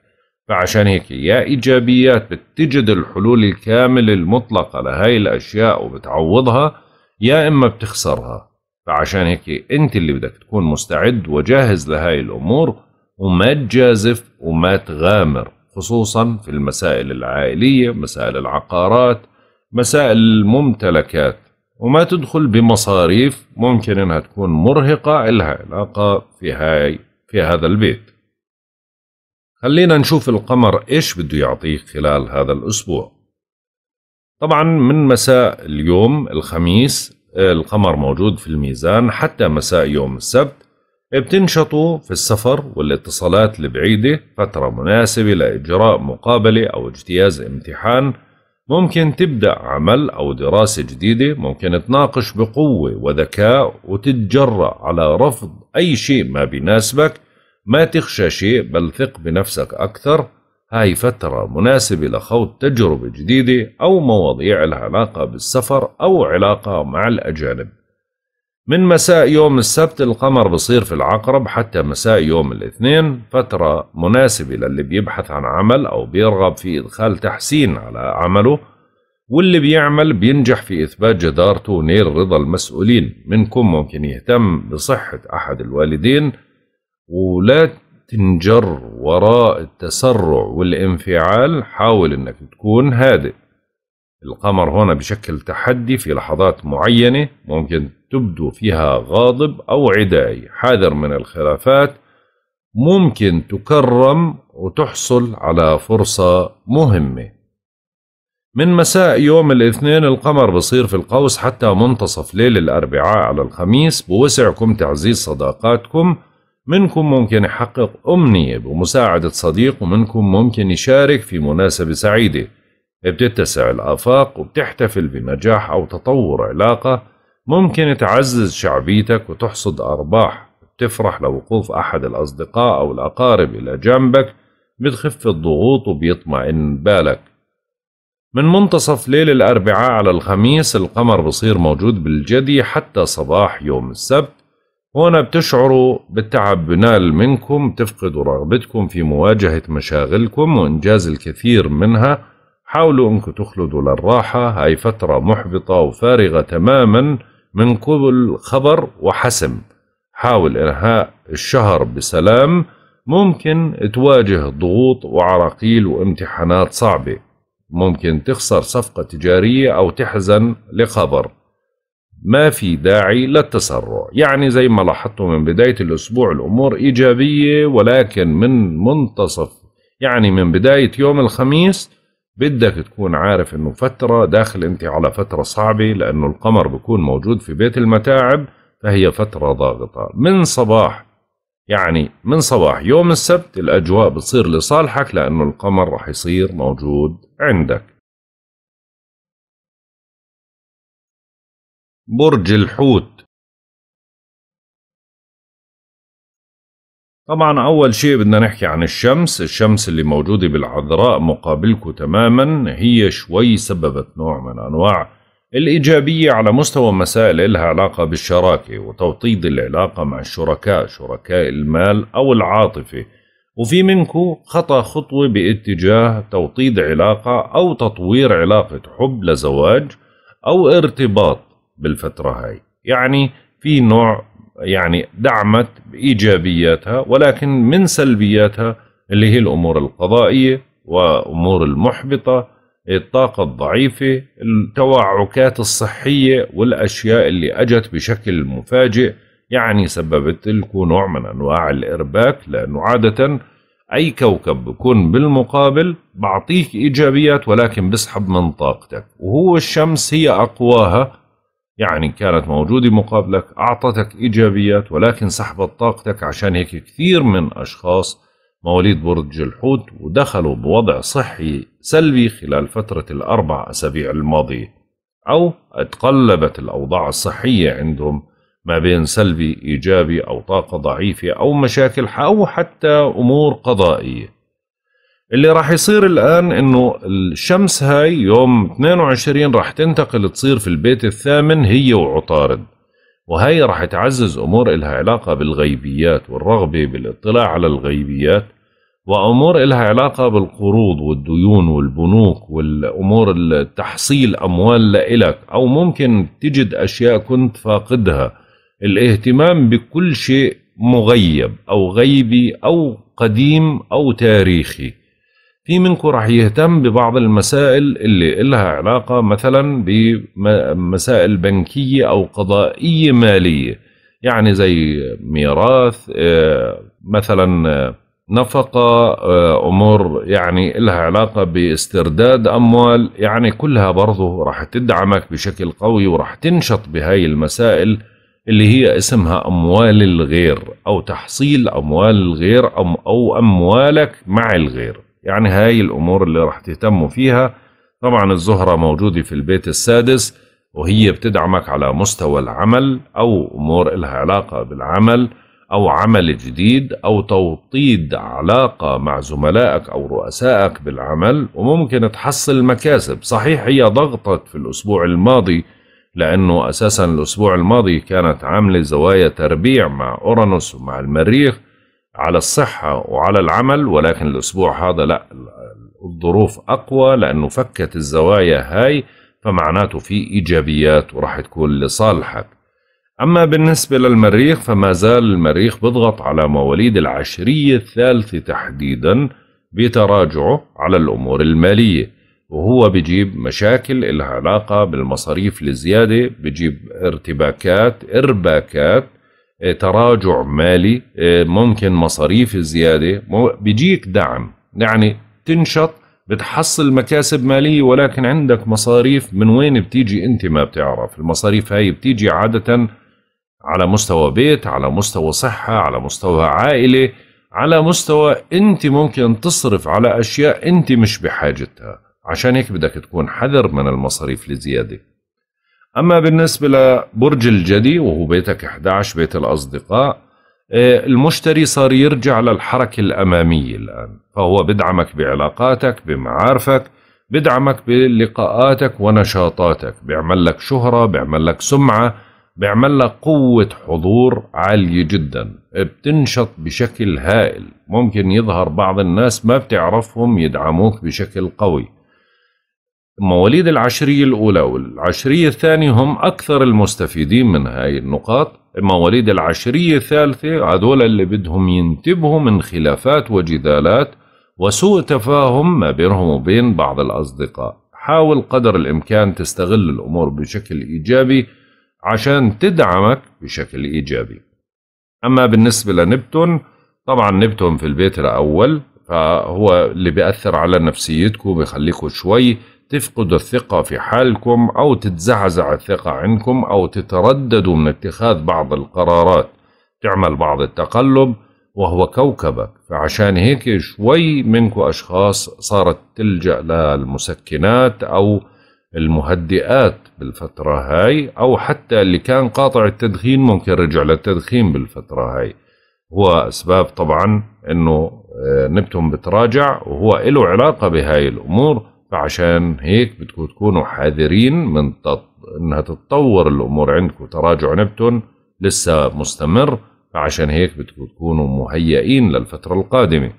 فعشان هيك يا إيجابيات بتجد الحلول الكاملة المطلقة لهاي الأشياء وبتعوضها يا إما بتخسرها فعشان هيك أنت اللي بدك تكون مستعد وجاهز لهاي الأمور وما تجازف وما تغامر خصوصا في المسائل العائلية مسائل العقارات مسائل الممتلكات وما تدخل بمصاريف ممكن انها تكون مرهقة لها علاقة في هاي في هذا البيت خلينا نشوف القمر ايش بده يعطيك خلال هذا الاسبوع طبعا من مساء اليوم الخميس القمر موجود في الميزان حتى مساء يوم السبت بتنشطوا في السفر والاتصالات البعيدة فترة مناسبة لإجراء مقابلة أو اجتياز امتحان ممكن تبدأ عمل أو دراسة جديدة ممكن تناقش بقوة وذكاء وتتجرأ على رفض أي شيء ما بيناسبك ما تخشى شيء بل ثق بنفسك أكثر هاي فترة مناسبة لخوض تجربة جديدة أو مواضيع العلاقة بالسفر أو علاقة مع الأجانب من مساء يوم السبت القمر بصير في العقرب حتى مساء يوم الاثنين فترة مناسبة للي بيبحث عن عمل أو بيرغب في إدخال تحسين على عمله واللي بيعمل بينجح في إثبات جدارته ونيل رضا المسؤولين منكم ممكن يهتم بصحة أحد الوالدين ولا تنجر وراء التسرع والانفعال حاول أنك تكون هادئ القمر هنا بشكل تحدي في لحظات معينة ممكن تبدو فيها غاضب أو عدائي حذر من الخلافات ممكن تكرم وتحصل على فرصة مهمة من مساء يوم الاثنين القمر بصير في القوس حتى منتصف ليل الأربعاء على الخميس بوسعكم تعزيز صداقاتكم منكم ممكن يحقق أمنية بمساعدة صديق ومنكم ممكن يشارك في مناسبة سعيدة بتتسع الآفاق وبتحتفل بنجاح أو تطور علاقة ممكن تعزز شعبيتك وتحصد أرباح بتفرح لوقوف أحد الأصدقاء أو الأقارب إلى جنبك بتخف الضغوط وبيطمئن بالك من منتصف ليل الأربعاء على الخميس القمر بصير موجود بالجدي حتى صباح يوم السبت هنا بتشعروا بالتعب بنال منكم تفقدوا رغبتكم في مواجهة مشاغلكم وإنجاز الكثير منها حاولوا أنكم تخلدوا للراحة هاي فترة محبطة وفارغة تماماً من قبل خبر وحسم حاول إنهاء الشهر بسلام ممكن تواجه ضغوط وعراقيل وامتحانات صعبة ممكن تخسر صفقة تجارية أو تحزن لخبر ما في داعي للتسرع يعني زي ما لاحظتوا من بداية الأسبوع الأمور إيجابية ولكن من منتصف يعني من بداية يوم الخميس بدك تكون عارف انه فترة داخل انت على فترة صعبة لانه القمر بيكون موجود في بيت المتاعب فهي فترة ضاغطة من صباح يعني من صباح يوم السبت الاجواء بتصير لصالحك لانه القمر رح يصير موجود عندك برج الحوت طبعا أول شيء بدنا نحكي عن الشمس الشمس اللي موجودة بالعذراء مقابلكم تماما هي شوي سببت نوع من أنواع الإيجابية على مستوى مسائل لها علاقة بالشراكة وتوطيد العلاقة مع الشركاء شركاء المال أو العاطفة وفي منكم خطى خطوة باتجاه توطيد علاقة أو تطوير علاقة حب لزواج أو ارتباط بالفترة هاي يعني في نوع يعني دعمت بإيجابياتها ولكن من سلبياتها اللي هي الأمور القضائية وأمور المحبطة الطاقة الضعيفة التوعكات الصحية والأشياء اللي أجت بشكل مفاجئ يعني سببت لكم نوع من أنواع الإرباك لأنه عادة أي كوكب بكون بالمقابل بعطيك إيجابيات ولكن بسحب من طاقتك وهو الشمس هي أقواها يعني كانت موجودة مقابلك أعطتك إيجابيات ولكن سحبت طاقتك عشان هيك كثير من أشخاص مواليد برج الحوت ودخلوا بوضع صحي سلبي خلال فترة الأربع أسابيع الماضية أو اتقلبت الأوضاع الصحية عندهم ما بين سلبي إيجابي أو طاقة ضعيفة أو مشاكل أو حتى أمور قضائية اللي راح يصير الآن إنه الشمس هاي يوم 22 راح تنتقل تصير في البيت الثامن هي وعطارد وهي راح تعزز أمور إلها علاقة بالغيبيات والرغبة بالاطلاع على الغيبيات وأمور إلها علاقة بالقروض والديون والبنوك والأمور التحصيل أموال لإلك أو ممكن تجد أشياء كنت فاقدها الاهتمام بكل شيء مغيب أو غيبي أو قديم أو تاريخي في منكم راح يهتم ببعض المسائل اللي لها علاقة مثلا بمسائل بنكية أو قضائية مالية يعني زي ميراث مثلا نفقة أمور يعني لها علاقة باسترداد أموال يعني كلها برضه راح تدعمك بشكل قوي وراح تنشط بهاي المسائل اللي هي اسمها أموال الغير أو تحصيل أموال الغير أو أموالك مع الغير يعني هاي الأمور اللي راح تهتموا فيها طبعا الزهرة موجودة في البيت السادس وهي بتدعمك على مستوى العمل أو أمور إلها علاقة بالعمل أو عمل جديد أو توطيد علاقة مع زملائك أو رؤسائك بالعمل وممكن تحصل مكاسب صحيح هي ضغطت في الأسبوع الماضي لأنه أساسا الأسبوع الماضي كانت عاملة زوايا تربيع مع أورانوس ومع المريخ على الصحة وعلى العمل ولكن الأسبوع هذا لا الظروف أقوى لأنه فكت الزوايا هاي فمعناته في إيجابيات وراح تكون لصالحك أما بالنسبة للمريخ فما زال المريخ بضغط على مواليد العشرية الثالثة تحديدا بتراجعه على الأمور المالية وهو بجيب مشاكل علاقة بالمصاريف الزيادة بجيب ارتباكات إرباكات آه، تراجع مالي آه، ممكن مصاريف زيادة بيجيك دعم يعني تنشط بتحصل مكاسب مالية ولكن عندك مصاريف من وين بتيجي انت ما بتعرف المصاريف هاي بتيجي عادة على مستوى بيت على مستوى صحة على مستوى عائلة على مستوى انت ممكن تصرف على اشياء انت مش بحاجتها عشان هيك بدك تكون حذر من المصاريف الزياده أما بالنسبة لبرج الجدي وهو بيتك 11 بيت الأصدقاء آه، المشتري صار يرجع للحركة الأمامية الآن فهو بدعمك بعلاقاتك بمعارفك بدعمك بلقاءاتك ونشاطاتك بيعمل لك شهرة بيعمل لك سمعة بيعمل لك قوة حضور عالية جدا بتنشط بشكل هائل ممكن يظهر بعض الناس ما بتعرفهم يدعموك بشكل قوي مواليد العشرية الأولى والعشرية الثانية هم أكثر المستفيدين من هاي النقاط مواليد العشرية الثالثة هذول اللي بدهم ينتبهوا من خلافات وجدالات وسوء تفاهم ما بينهم وبين بعض الأصدقاء حاول قدر الإمكان تستغل الأمور بشكل إيجابي عشان تدعمك بشكل إيجابي أما بالنسبة لنبتون طبعا نبتون في البيت الأول فهو اللي بيأثر على نفسيتكم بيخليكم شوي تفقدوا الثقة في حالكم أو تتزعزع الثقة عندكم أو تترددوا من اتخاذ بعض القرارات تعمل بعض التقلب وهو كوكبك فعشان هيك شوي منكم أشخاص صارت تلجأ للمسكنات أو المهدئات بالفترة هاي أو حتى اللي كان قاطع التدخين ممكن رجع للتدخين بالفترة هاي هو أسباب طبعا أنه آه، نبتهم بتراجع وهو له علاقة بهاي الأمور فعشان هيك بدكم تكونوا حذرين من تط... انها تتطور الامور عندكم تراجع نبتون لسه مستمر فعشان هيك بدكم تكونوا مهيئين للفترة القادمة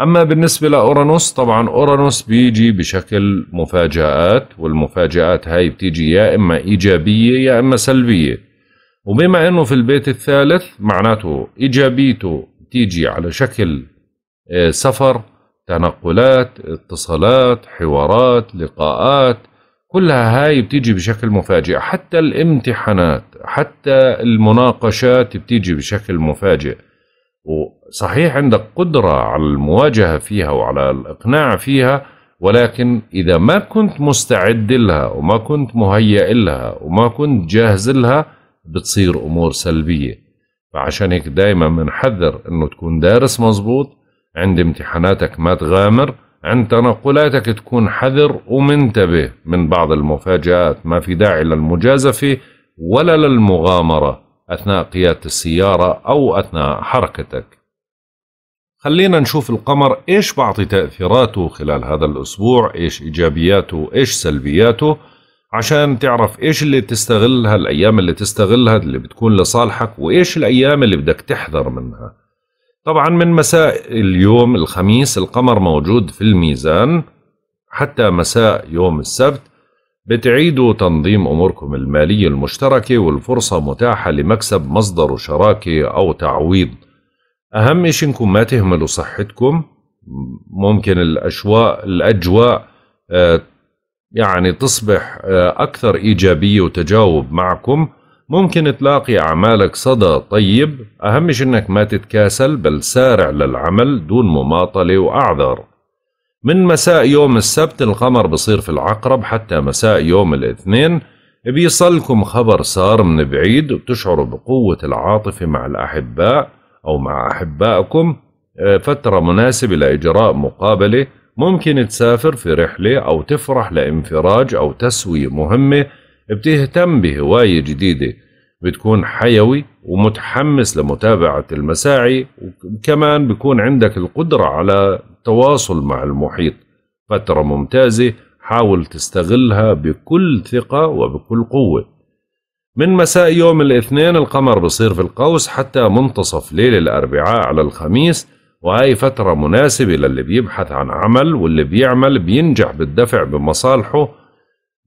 أما بالنسبة لأورانوس طبعا أورانوس بيجي بشكل مفاجآت والمفاجآت هاي بتيجي يا إما إيجابية يا إما سلبية وبما أنه في البيت الثالث معناته إيجابيته بتيجي على شكل آه، سفر تنقلات اتصالات حوارات لقاءات كلها هاي بتيجي بشكل مفاجئ حتى الامتحانات حتى المناقشات بتيجي بشكل مفاجئ وصحيح عندك قدرة على المواجهة فيها وعلى الإقناع فيها ولكن إذا ما كنت مستعد لها وما كنت مهيئ لها وما كنت جاهز لها بتصير أمور سلبية فعشان هيك دايما بنحذر أنه تكون دارس مزبوط عند امتحاناتك ما تغامر عند تنقلاتك تكون حذر ومنتبه من بعض المفاجآت ما في داعي للمجازفة ولا للمغامرة أثناء قيادة السيارة أو أثناء حركتك خلينا نشوف القمر إيش بعطي تأثيراته خلال هذا الأسبوع إيش إيجابياته إيش سلبياته عشان تعرف إيش اللي تستغلها الأيام اللي تستغلها اللي بتكون لصالحك وإيش الأيام اللي بدك تحذر منها طبعا من مساء اليوم الخميس القمر موجود في الميزان حتى مساء يوم السبت بتعيدوا تنظيم أموركم المالية المشتركة والفرصة متاحة لمكسب مصدر شراكة أو تعويض أهم إشي إنكم ما تهملوا صحتكم ممكن الأجواء الأجواء آه، يعني تصبح آه، أكثر إيجابية وتجاوب معكم ممكن تلاقي أعمالك صدى طيب أهم شي إنك ما تتكاسل بل سارع للعمل دون مماطلة وأعذر من مساء يوم السبت القمر بصير في العقرب حتى مساء يوم الاثنين بيصلكم خبر صار من بعيد وبتشعروا بقوة العاطفة مع الأحباء أو مع أحبائكم آه، فترة مناسبة لإجراء مقابلة ممكن تسافر في رحلة أو تفرح لانفراج أو تسوية مهمة بتهتم بهواية جديدة بتكون حيوي ومتحمس لمتابعة المساعي وكمان بيكون عندك القدرة على التواصل مع المحيط فترة ممتازة حاول تستغلها بكل ثقة وبكل قوة من مساء يوم الاثنين القمر بصير في القوس حتى منتصف ليل الأربعاء على الخميس وهي فترة مناسبة للي بيبحث عن عمل واللي بيعمل بينجح بالدفع بمصالحه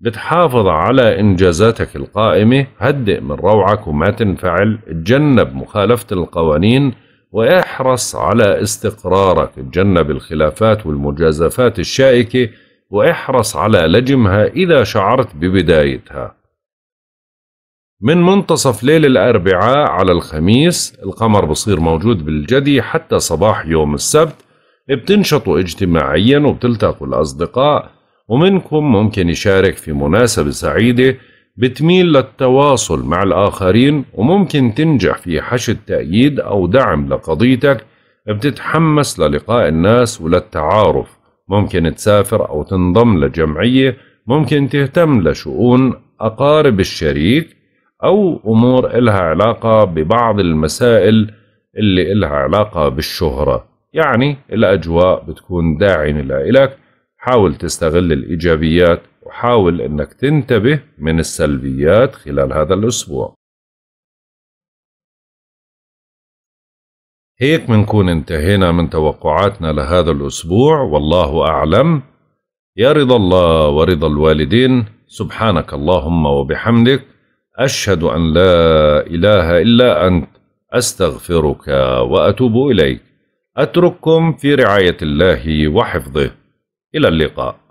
بتحافظ على إنجازاتك القائمة هدئ من روعك وما تنفعل تجنب مخالفة القوانين واحرص على استقرارك تجنب الخلافات والمجازفات الشائكة واحرص على لجمها إذا شعرت ببدايتها من منتصف ليل الأربعاء على الخميس القمر بصير موجود بالجدي حتى صباح يوم السبت بتنشطوا اجتماعيا وبتلتقوا الأصدقاء ومنكم ممكن يشارك في مناسبة سعيدة بتميل للتواصل مع الآخرين وممكن تنجح في حشد تأييد أو دعم لقضيتك بتتحمس للقاء الناس وللتعارف ممكن تسافر أو تنضم لجمعية ممكن تهتم لشؤون أقارب الشريك أو أمور إلها علاقة ببعض المسائل اللي إلها علاقة بالشهرة يعني الأجواء بتكون داعمة لإلك حاول تستغل الإيجابيات وحاول أنك تنتبه من السلبيات خلال هذا الأسبوع هيك منكون انتهينا من توقعاتنا لهذا الأسبوع والله أعلم يا رضا الله ورضا الوالدين سبحانك اللهم وبحمدك أشهد أن لا إله إلا أنت أستغفرك وأتوب إليك أترككم في رعاية الله وحفظه إلى اللقاء